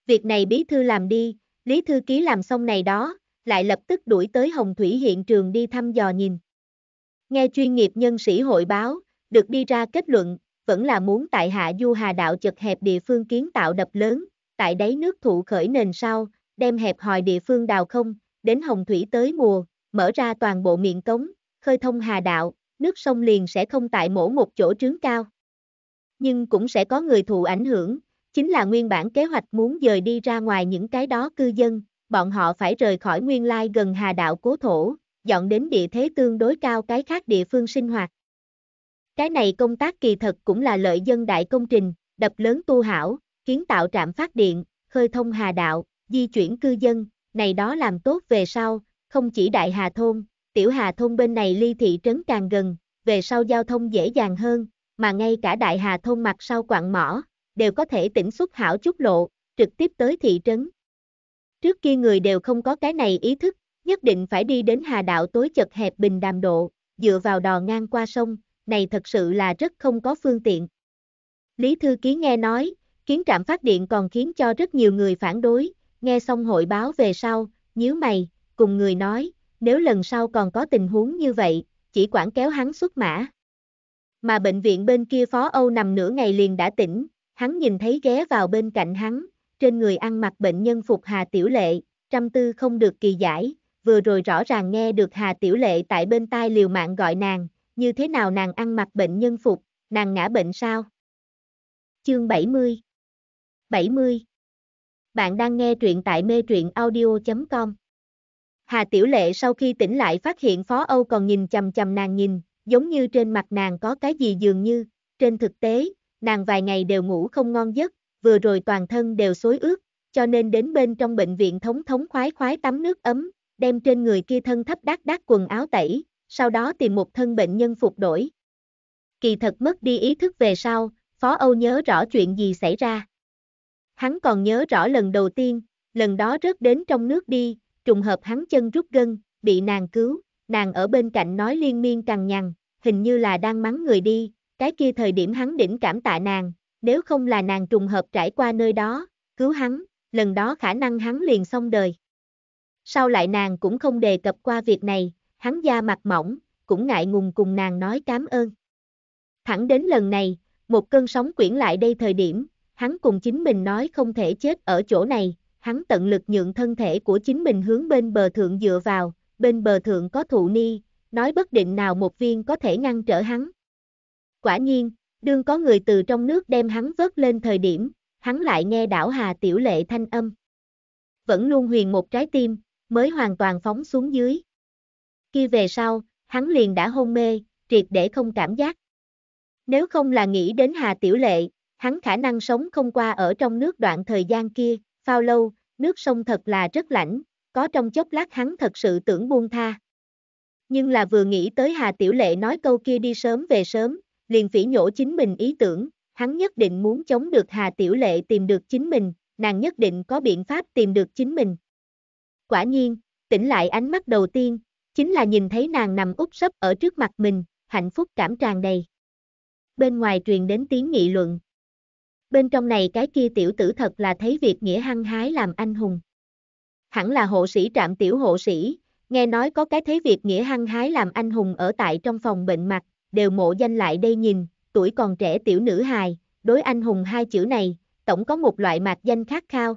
Việc này bí thư làm đi, lý thư ký làm xong này đó, lại lập tức đuổi tới Hồng Thủy hiện trường đi thăm dò nhìn. Nghe chuyên nghiệp nhân sĩ hội báo, được đi ra kết luận, vẫn là muốn tại hạ du hà đạo chật hẹp địa phương kiến tạo đập lớn, tại đáy nước thụ khởi nền sau, đem hẹp hòi địa phương đào không, đến Hồng Thủy tới mùa, mở ra toàn bộ miệng cống, khơi thông hà đạo, nước sông liền sẽ không tại mỗi một chỗ trướng cao. Nhưng cũng sẽ có người thụ ảnh hưởng, chính là nguyên bản kế hoạch muốn dời đi ra ngoài những cái đó cư dân, bọn họ phải rời khỏi nguyên lai gần hà đạo cố thổ, dọn đến địa thế tương đối cao cái khác địa phương sinh hoạt. Cái này công tác kỳ thật cũng là lợi dân đại công trình, đập lớn tu hảo, kiến tạo trạm phát điện, khơi thông hà đạo, di chuyển cư dân, này đó làm tốt về sau, không chỉ đại hà thôn, tiểu hà thôn bên này ly thị trấn càng gần, về sau giao thông dễ dàng hơn, mà ngay cả đại hà thôn mặt sau quạng mỏ, đều có thể tỉnh xuất hảo chút lộ, trực tiếp tới thị trấn. Trước kia người đều không có cái này ý thức, nhất định phải đi đến hà đạo tối chật hẹp bình đàm độ, dựa vào đò ngang qua sông, này thật sự là rất không có phương tiện. Lý Thư Ký nghe nói, kiến trạm phát điện còn khiến cho rất nhiều người phản đối, nghe xong hội báo về sau, nhíu mày, cùng người nói, nếu lần sau còn có tình huống như vậy, chỉ quản kéo hắn xuất mã. Mà bệnh viện bên kia Phó Âu nằm nửa ngày liền đã tỉnh, hắn nhìn thấy ghé vào bên cạnh hắn, trên người ăn mặc bệnh nhân phục Hà Tiểu Lệ, trăm tư không được kỳ giải, vừa rồi rõ ràng nghe được Hà Tiểu Lệ tại bên tai liều mạng gọi nàng, như thế nào nàng ăn mặc bệnh nhân phục, nàng ngã bệnh sao? Chương 70 70 Bạn đang nghe truyện tại mê truyện audio.com Hà Tiểu Lệ sau khi tỉnh lại phát hiện Phó Âu còn nhìn chầm chầm nàng nhìn, giống như trên mặt nàng có cái gì dường như, trên thực tế, nàng vài ngày đều ngủ không ngon giấc, vừa rồi toàn thân đều xối ướt, cho nên đến bên trong bệnh viện thống thống khoái khoái tắm nước ấm, đem trên người kia thân thấp đát đát quần áo tẩy, sau đó tìm một thân bệnh nhân phục đổi. Kỳ thật mất đi ý thức về sau, Phó Âu nhớ rõ chuyện gì xảy ra. Hắn còn nhớ rõ lần đầu tiên, lần đó rớt đến trong nước đi, trùng hợp hắn chân rút gân, bị nàng cứu, nàng ở bên cạnh nói liên miên cằn nhằn, hình như là đang mắng người đi, cái kia thời điểm hắn đỉnh cảm tạ nàng, nếu không là nàng trùng hợp trải qua nơi đó, cứu hắn, lần đó khả năng hắn liền xong đời. Sau lại nàng cũng không đề cập qua việc này, hắn da mặt mỏng, cũng ngại ngùng cùng nàng nói cảm ơn. Thẳng đến lần này, một cơn sóng quyển lại đây thời điểm, hắn cùng chính mình nói không thể chết ở chỗ này, hắn tận lực nhượng thân thể của chính mình hướng bên bờ thượng dựa vào, bên bờ thượng có thụ ni, nói bất định nào một viên có thể ngăn trở hắn. Quả nhiên, đương có người từ trong nước đem hắn vớt lên thời điểm, hắn lại nghe đảo hà tiểu lệ thanh âm. Vẫn luôn huyền một trái tim, mới hoàn toàn phóng xuống dưới. Khi về sau, hắn liền đã hôn mê, triệt để không cảm giác. Nếu không là nghĩ đến hà tiểu lệ, hắn khả năng sống không qua ở trong nước đoạn thời gian kia bao lâu, nước sông thật là rất lạnh, có trong chốc lát hắn thật sự tưởng buông tha. Nhưng là vừa nghĩ tới Hà Tiểu Lệ nói câu kia đi sớm về sớm, liền phỉ nhổ chính mình ý tưởng, hắn nhất định muốn chống được Hà Tiểu Lệ tìm được chính mình, nàng nhất định có biện pháp tìm được chính mình. Quả nhiên, tỉnh lại ánh mắt đầu tiên, chính là nhìn thấy nàng nằm úp sấp ở trước mặt mình, hạnh phúc cảm tràn đầy. Bên ngoài truyền đến tiếng nghị luận, bên trong này cái kia tiểu tử thật là thấy việc nghĩa hăng hái làm anh hùng. Hẳn là hộ sĩ trạm tiểu hộ sĩ, nghe nói có cái thấy việc nghĩa hăng hái làm anh hùng ở tại trong phòng bệnh mặt, đều mộ danh lại đây nhìn, tuổi còn trẻ tiểu nữ hài, đối anh hùng hai chữ này, tổng có một loại mạc danh khác khao.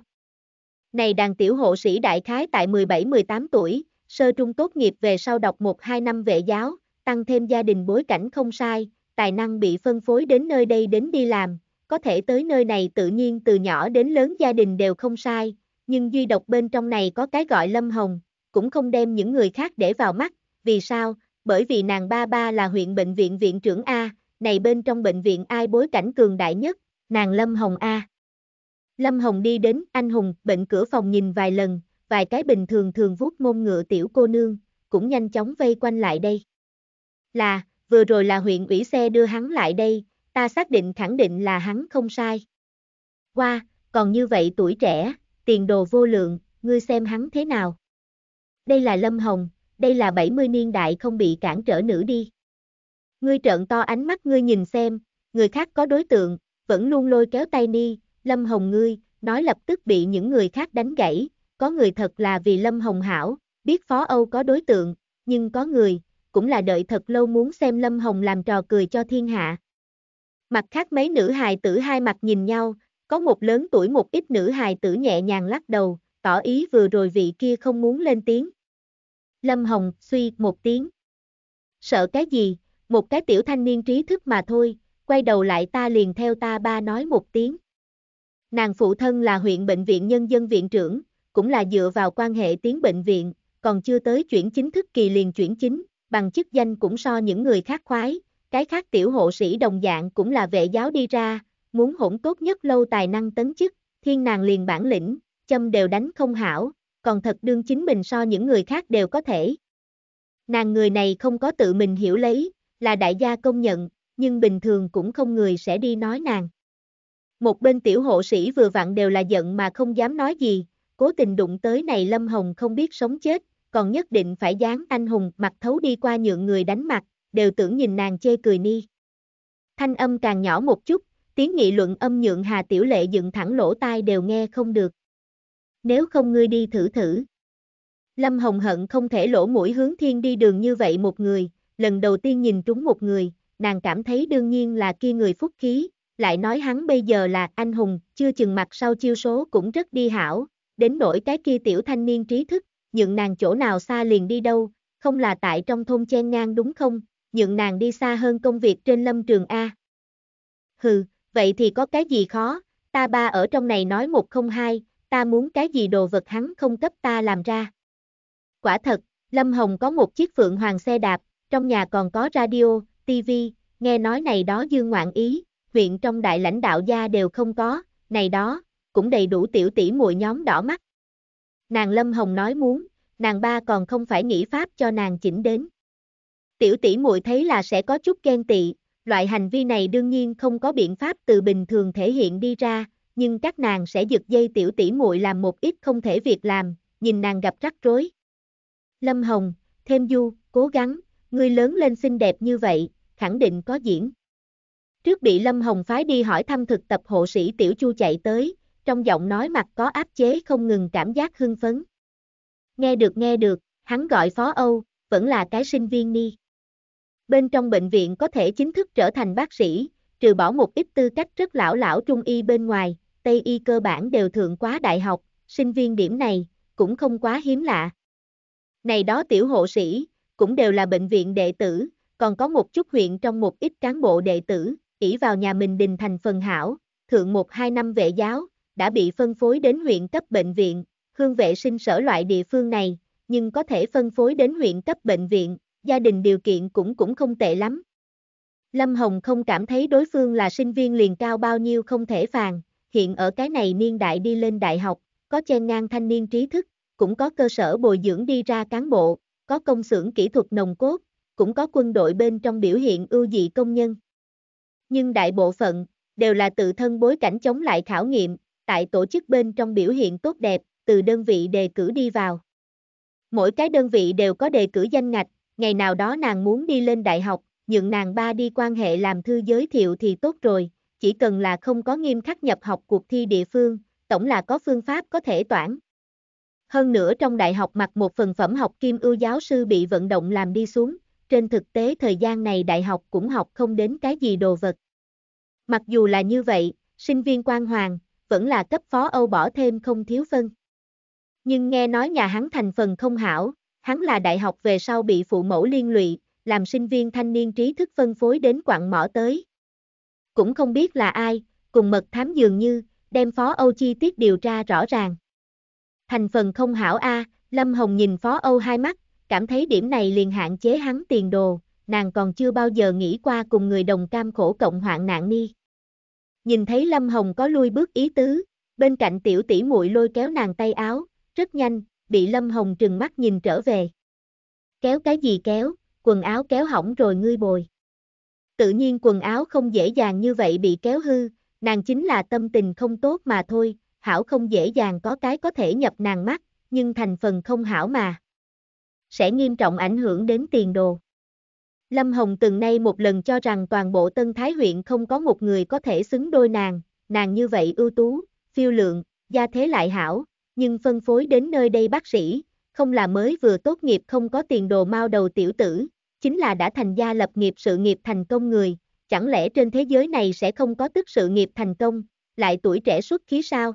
Này đàn tiểu hộ sĩ đại khái tại 17-18 tuổi, sơ trung tốt nghiệp về sau đọc 1-2 năm vệ giáo, tăng thêm gia đình bối cảnh không sai, tài năng bị phân phối đến nơi đây đến đi làm, có thể tới nơi này tự nhiên từ nhỏ đến lớn gia đình đều không sai, nhưng duy độc bên trong này có cái gọi Lâm Hồng, cũng không đem những người khác để vào mắt, vì sao? Bởi vì nàng ba ba là huyện bệnh viện viện trưởng A, này bên trong bệnh viện ai bối cảnh cường đại nhất, nàng Lâm Hồng A. Lâm Hồng đi đến anh hùng bệnh cửa phòng nhìn vài lần, vài cái bình thường thường vuốt mông ngựa tiểu cô nương, cũng nhanh chóng vây quanh lại đây. Là, vừa rồi là huyện ủy xe đưa hắn lại đây, ta xác định khẳng định là hắn không sai. Qua, còn như vậy tuổi trẻ, tiền đồ vô lượng, ngươi xem hắn thế nào. Đây là Lâm Hồng, đây là 70 niên đại không bị cản trở nữ đi. Ngươi trợn to ánh mắt ngươi nhìn xem, người khác có đối tượng, vẫn luôn lôi kéo tay ni, Lâm Hồng ngươi, nói lập tức bị những người khác đánh gãy, có người thật là vì Lâm Hồng hảo, biết Phó Âu có đối tượng, nhưng có người, cũng là đợi thật lâu muốn xem Lâm Hồng làm trò cười cho thiên hạ, Mặt khác mấy nữ hài tử hai mặt nhìn nhau, có một lớn tuổi một ít nữ hài tử nhẹ nhàng lắc đầu, tỏ ý vừa rồi vị kia không muốn lên tiếng. Lâm Hồng suy một tiếng. Sợ cái gì, một cái tiểu thanh niên trí thức mà thôi, quay đầu lại ta liền theo ta ba nói một tiếng. Nàng phụ thân là huyện bệnh viện nhân dân viện trưởng, cũng là dựa vào quan hệ tiếng bệnh viện, còn chưa tới chuyển chính thức kỳ liền chuyển chính, bằng chức danh cũng so những người khác khoái, cái khác tiểu hộ sĩ đồng dạng cũng là vệ giáo đi ra, muốn hỗn tốt nhất lâu tài năng tấn chức, thiên nàng liền bản lĩnh, châm đều đánh không hảo, còn thật đương chính mình so những người khác đều có thể. Nàng người này không có tự mình hiểu lấy, là đại gia công nhận, nhưng bình thường cũng không người sẽ đi nói nàng. Một bên tiểu hộ sĩ vừa vặn đều là giận mà không dám nói gì, cố tình đụng tới này Lâm Hồng không biết sống chết, còn nhất định phải dán anh hùng mặt thấu đi qua nhượng người đánh mặt, đều tưởng nhìn nàng chê cười ni. Thanh âm càng nhỏ một chút, tiếng nghị luận âm nhượng Hà Tiểu Lệ dựng thẳng lỗ tai đều nghe không được. Nếu không ngươi đi thử thử. Lâm Hồng Hận không thể lỗ mũi hướng thiên đi đường như vậy một người, lần đầu tiên nhìn trúng một người, nàng cảm thấy đương nhiên là kia người phúc khí, lại nói hắn bây giờ là anh hùng, chưa chừng mặt sau chiêu số cũng rất đi hảo, đến nỗi cái kia tiểu thanh niên trí thức, nhượng nàng chỗ nào xa liền đi đâu, không là tại trong thôn chen ngang đúng không, nhượng nàng đi xa hơn công việc trên lâm trường A. Hừ, vậy thì có cái gì khó, ta ba ở trong này nói một không hai, ta muốn cái gì đồ vật hắn không cấp ta làm ra. Quả thật, Lâm Hồng có một chiếc phượng hoàng xe đạp, trong nhà còn có radio, tivi, nghe nói này đó dương ngoạn ý, huyện trong đại lãnh đạo gia đều không có, này đó, cũng đầy đủ tiểu tỷ muội nhóm đỏ mắt. Nàng Lâm Hồng nói muốn, nàng ba còn không phải nghĩ pháp cho nàng chỉnh đến. Tiểu tỷ muội thấy là sẽ có chút ghen tị, loại hành vi này đương nhiên không có biện pháp từ bình thường thể hiện đi ra, nhưng các nàng sẽ giật dây tiểu tỷ muội làm một ít không thể việc làm, nhìn nàng gặp rắc rối. Lâm Hồng, thêm du, cố gắng, ngươi lớn lên xinh đẹp như vậy, khẳng định có diễn. Trước bị Lâm Hồng phái đi hỏi thăm thực tập hộ sĩ Tiểu Chu chạy tới, trong giọng nói mặt có áp chế không ngừng cảm giác hưng phấn. Nghe được nghe được, hắn gọi Phó Âu, vẫn là cái sinh viên ni. Bên trong bệnh viện có thể chính thức trở thành bác sĩ, trừ bỏ một ít tư cách rất lão lão trung y bên ngoài, Tây y cơ bản đều thượng quá đại học, sinh viên điểm này, cũng không quá hiếm lạ. Này đó tiểu hộ sĩ, cũng đều là bệnh viện đệ tử, còn có một chút huyện trong một ít cán bộ đệ tử, ỷ vào nhà mình đình thành phần hảo, thượng một hai năm vệ giáo, đã bị phân phối đến huyện cấp bệnh viện, hương vệ sinh sở loại địa phương này, nhưng có thể phân phối đến huyện cấp bệnh viện, gia đình điều kiện cũng cũng không tệ lắm. Lâm Hồng không cảm thấy đối phương là sinh viên liền cao bao nhiêu không thể phàn, hiện ở cái này niên đại đi lên đại học, có chen ngang thanh niên trí thức, cũng có cơ sở bồi dưỡng đi ra cán bộ, có công xưởng kỹ thuật nồng cốt, cũng có quân đội bên trong biểu hiện ưu dị công nhân. Nhưng đại bộ phận, đều là tự thân bối cảnh chống lại khảo nghiệm, tại tổ chức bên trong biểu hiện tốt đẹp, từ đơn vị đề cử đi vào. Mỗi cái đơn vị đều có đề cử danh ngạch, ngày nào đó nàng muốn đi lên đại học, nhượng nàng ba đi quan hệ làm thư giới thiệu thì tốt rồi, chỉ cần là không có nghiêm khắc nhập học cuộc thi địa phương, tổng là có phương pháp có thể toản. Hơn nữa trong đại học mặc một phần phẩm học kim ưu giáo sư bị vận động làm đi xuống, trên thực tế thời gian này đại học cũng học không đến cái gì đồ vật. Mặc dù là như vậy, sinh viên quan hoàng, vẫn là cấp phó Âu bỏ thêm không thiếu phân. Nhưng nghe nói nhà hắn thành phần không hảo, Hắn là đại học về sau bị phụ mẫu liên lụy, làm sinh viên thanh niên trí thức phân phối đến quạng mỏ tới. Cũng không biết là ai, cùng mật thám dường như, đem Phó Âu chi tiết điều tra rõ ràng. Thành phần không hảo A, Lâm Hồng nhìn Phó Âu hai mắt, cảm thấy điểm này liền hạn chế hắn tiền đồ, nàng còn chưa bao giờ nghĩ qua cùng người đồng cam khổ cộng hoạn nạn ni. Nhìn thấy Lâm Hồng có lui bước ý tứ, bên cạnh tiểu tỷ muội lôi kéo nàng tay áo, rất nhanh, bị Lâm Hồng trừng mắt nhìn trở về. Kéo cái gì kéo, quần áo kéo hỏng rồi ngươi bồi. Tự nhiên quần áo không dễ dàng như vậy bị kéo hư, nàng chính là tâm tình không tốt mà thôi, hảo không dễ dàng có cái có thể nhập nàng mắt, nhưng thành phần không hảo mà. Sẽ nghiêm trọng ảnh hưởng đến tiền đồ. Lâm Hồng từng nay một lần cho rằng toàn bộ Tân Thái huyện không có một người có thể xứng đôi nàng, nàng như vậy ưu tú, phiêu lượng, gia thế lại hảo, nhưng phân phối đến nơi đây bác sĩ, không là mới vừa tốt nghiệp không có tiền đồ mau đầu tiểu tử, chính là đã thành gia lập nghiệp sự nghiệp thành công người, chẳng lẽ trên thế giới này sẽ không có tức sự nghiệp thành công, lại tuổi trẻ xuất khí sao?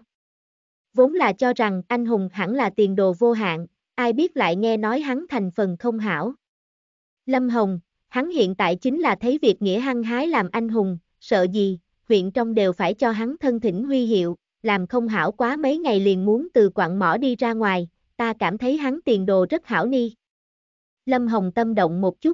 Vốn là cho rằng anh hùng hẳn là tiền đồ vô hạn, ai biết lại nghe nói hắn thành phần không hảo. Lâm Hồng, hắn hiện tại chính là thấy việc nghĩa hăng hái làm anh hùng, sợ gì, huyện trong đều phải cho hắn thân thỉnh huy hiệu, làm không hảo quá mấy ngày liền muốn từ quặng mỏ đi ra ngoài, ta cảm thấy hắn tiền đồ rất hảo ni. Lâm Hồng tâm động một chút.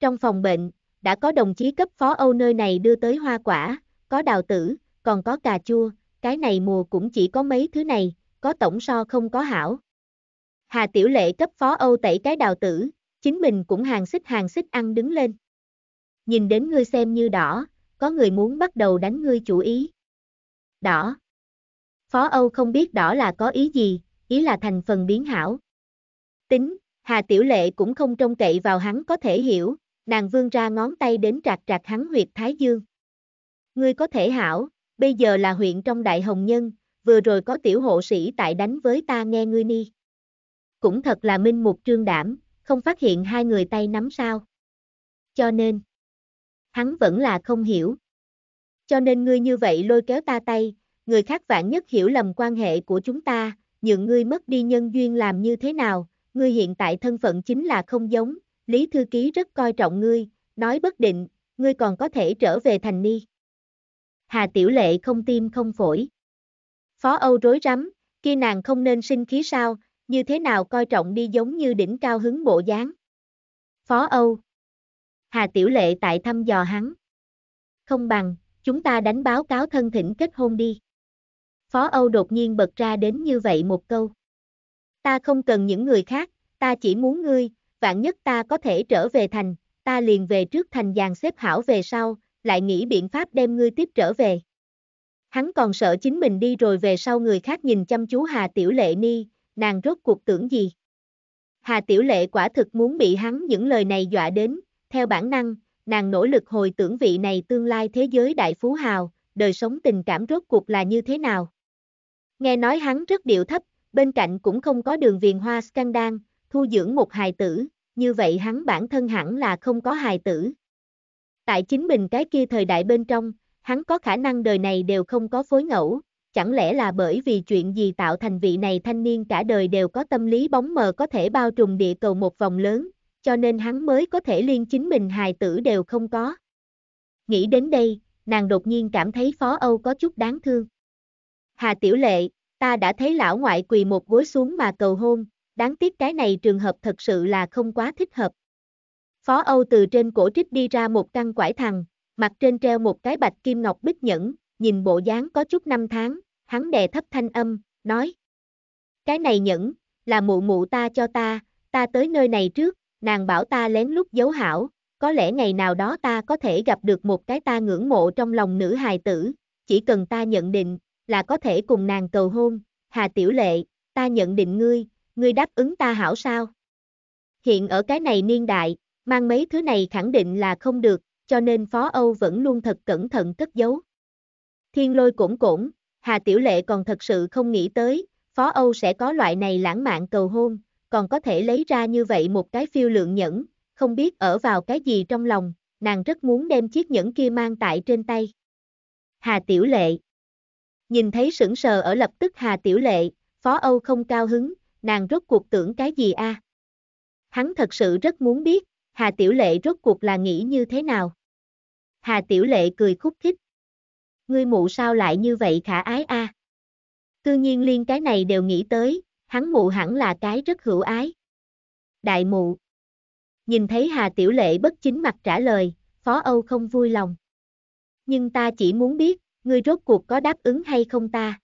Trong phòng bệnh, đã có đồng chí cấp phó Âu nơi này đưa tới hoa quả, có đào tử, còn có cà chua, cái này mùa cũng chỉ có mấy thứ này, có tổng so không có hảo. Hà Tiểu Lệ cấp phó Âu tẩy cái đào tử, chính mình cũng hàng xích hàng xích ăn đứng lên. Nhìn đến ngươi xem như đỏ, có người muốn bắt đầu đánh ngươi chủ ý đỏ. Phó Âu không biết đỏ là có ý gì, ý là thành phần biến hảo. Tính, Hà Tiểu Lệ cũng không trông cậy vào hắn có thể hiểu, nàng vươn ra ngón tay đến trạc trạc hắn huyệt Thái Dương. Ngươi có thể hảo, bây giờ là huyện trong Đại Hồng Nhân, vừa rồi có tiểu hộ sĩ tại đánh với ta nghe ngươi ni. Cũng thật là minh mục trương đảm, không phát hiện hai người tay nắm sao. Cho nên, hắn vẫn là không hiểu cho nên ngươi như vậy lôi kéo ta tay, người khác vạn nhất hiểu lầm quan hệ của chúng ta, những ngươi mất đi nhân duyên làm như thế nào, ngươi hiện tại thân phận chính là không giống, Lý Thư Ký rất coi trọng ngươi, nói bất định, ngươi còn có thể trở về thành ni. Hà Tiểu Lệ không tim không phổi. Phó Âu rối rắm, kia nàng không nên sinh khí sao, như thế nào coi trọng đi giống như đỉnh cao hứng bộ dáng. Phó Âu. Hà Tiểu Lệ tại thăm dò hắn. Không bằng, chúng ta đánh báo cáo thân thỉnh kết hôn đi. Phó Âu đột nhiên bật ra đến như vậy một câu. Ta không cần những người khác, ta chỉ muốn ngươi, vạn nhất ta có thể trở về thành, ta liền về trước thành dàn xếp hảo về sau, lại nghĩ biện pháp đem ngươi tiếp trở về. Hắn còn sợ chính mình đi rồi về sau người khác nhìn chăm chú Hà Tiểu Lệ Ni, nàng rốt cuộc tưởng gì. Hà Tiểu Lệ quả thực muốn bị hắn những lời này dọa đến, theo bản năng, nàng nỗ lực hồi tưởng vị này tương lai thế giới đại phú hào, đời sống tình cảm rốt cuộc là như thế nào. Nghe nói hắn rất điệu thấp, bên cạnh cũng không có đường viền hoa scandal, thu dưỡng một hài tử, như vậy hắn bản thân hẳn là không có hài tử. Tại chính mình cái kia thời đại bên trong, hắn có khả năng đời này đều không có phối ngẫu, chẳng lẽ là bởi vì chuyện gì tạo thành vị này thanh niên cả đời đều có tâm lý bóng mờ có thể bao trùm địa cầu một vòng lớn, cho nên hắn mới có thể liên chính mình hài tử đều không có. Nghĩ đến đây, nàng đột nhiên cảm thấy Phó Âu có chút đáng thương. Hà Tiểu Lệ, ta đã thấy lão ngoại quỳ một gối xuống mà cầu hôn, đáng tiếc cái này trường hợp thật sự là không quá thích hợp. Phó Âu từ trên cổ trích đi ra một căn quải thằng, mặt trên treo một cái bạch kim ngọc bích nhẫn, nhìn bộ dáng có chút năm tháng, hắn đè thấp thanh âm, nói. Cái này nhẫn, là mụ mụ ta cho ta, ta tới nơi này trước, nàng bảo ta lén lút giấu hảo, có lẽ ngày nào đó ta có thể gặp được một cái ta ngưỡng mộ trong lòng nữ hài tử, chỉ cần ta nhận định, là có thể cùng nàng cầu hôn, Hà Tiểu Lệ, ta nhận định ngươi, ngươi đáp ứng ta hảo sao? Hiện ở cái này niên đại, mang mấy thứ này khẳng định là không được, cho nên Phó Âu vẫn luôn thật cẩn thận cất giấu. Thiên lôi cũng cũng, Hà Tiểu Lệ còn thật sự không nghĩ tới, Phó Âu sẽ có loại này lãng mạn cầu hôn, còn có thể lấy ra như vậy một cái phiêu lượng nhẫn, không biết ở vào cái gì trong lòng, nàng rất muốn đem chiếc nhẫn kia mang tại trên tay. Hà Tiểu Lệ Nhìn thấy sững sờ ở lập tức Hà Tiểu Lệ, Phó Âu không cao hứng, nàng rốt cuộc tưởng cái gì a? Hắn thật sự rất muốn biết, Hà Tiểu Lệ rốt cuộc là nghĩ như thế nào. Hà Tiểu Lệ cười khúc khích. Ngươi mụ sao lại như vậy khả ái a? À? nhiên liên cái này đều nghĩ tới, hắn mụ hẳn là cái rất hữu ái. Đại mụ. Nhìn thấy Hà Tiểu Lệ bất chính mặt trả lời, Phó Âu không vui lòng. Nhưng ta chỉ muốn biết, ngươi rốt cuộc có đáp ứng hay không ta.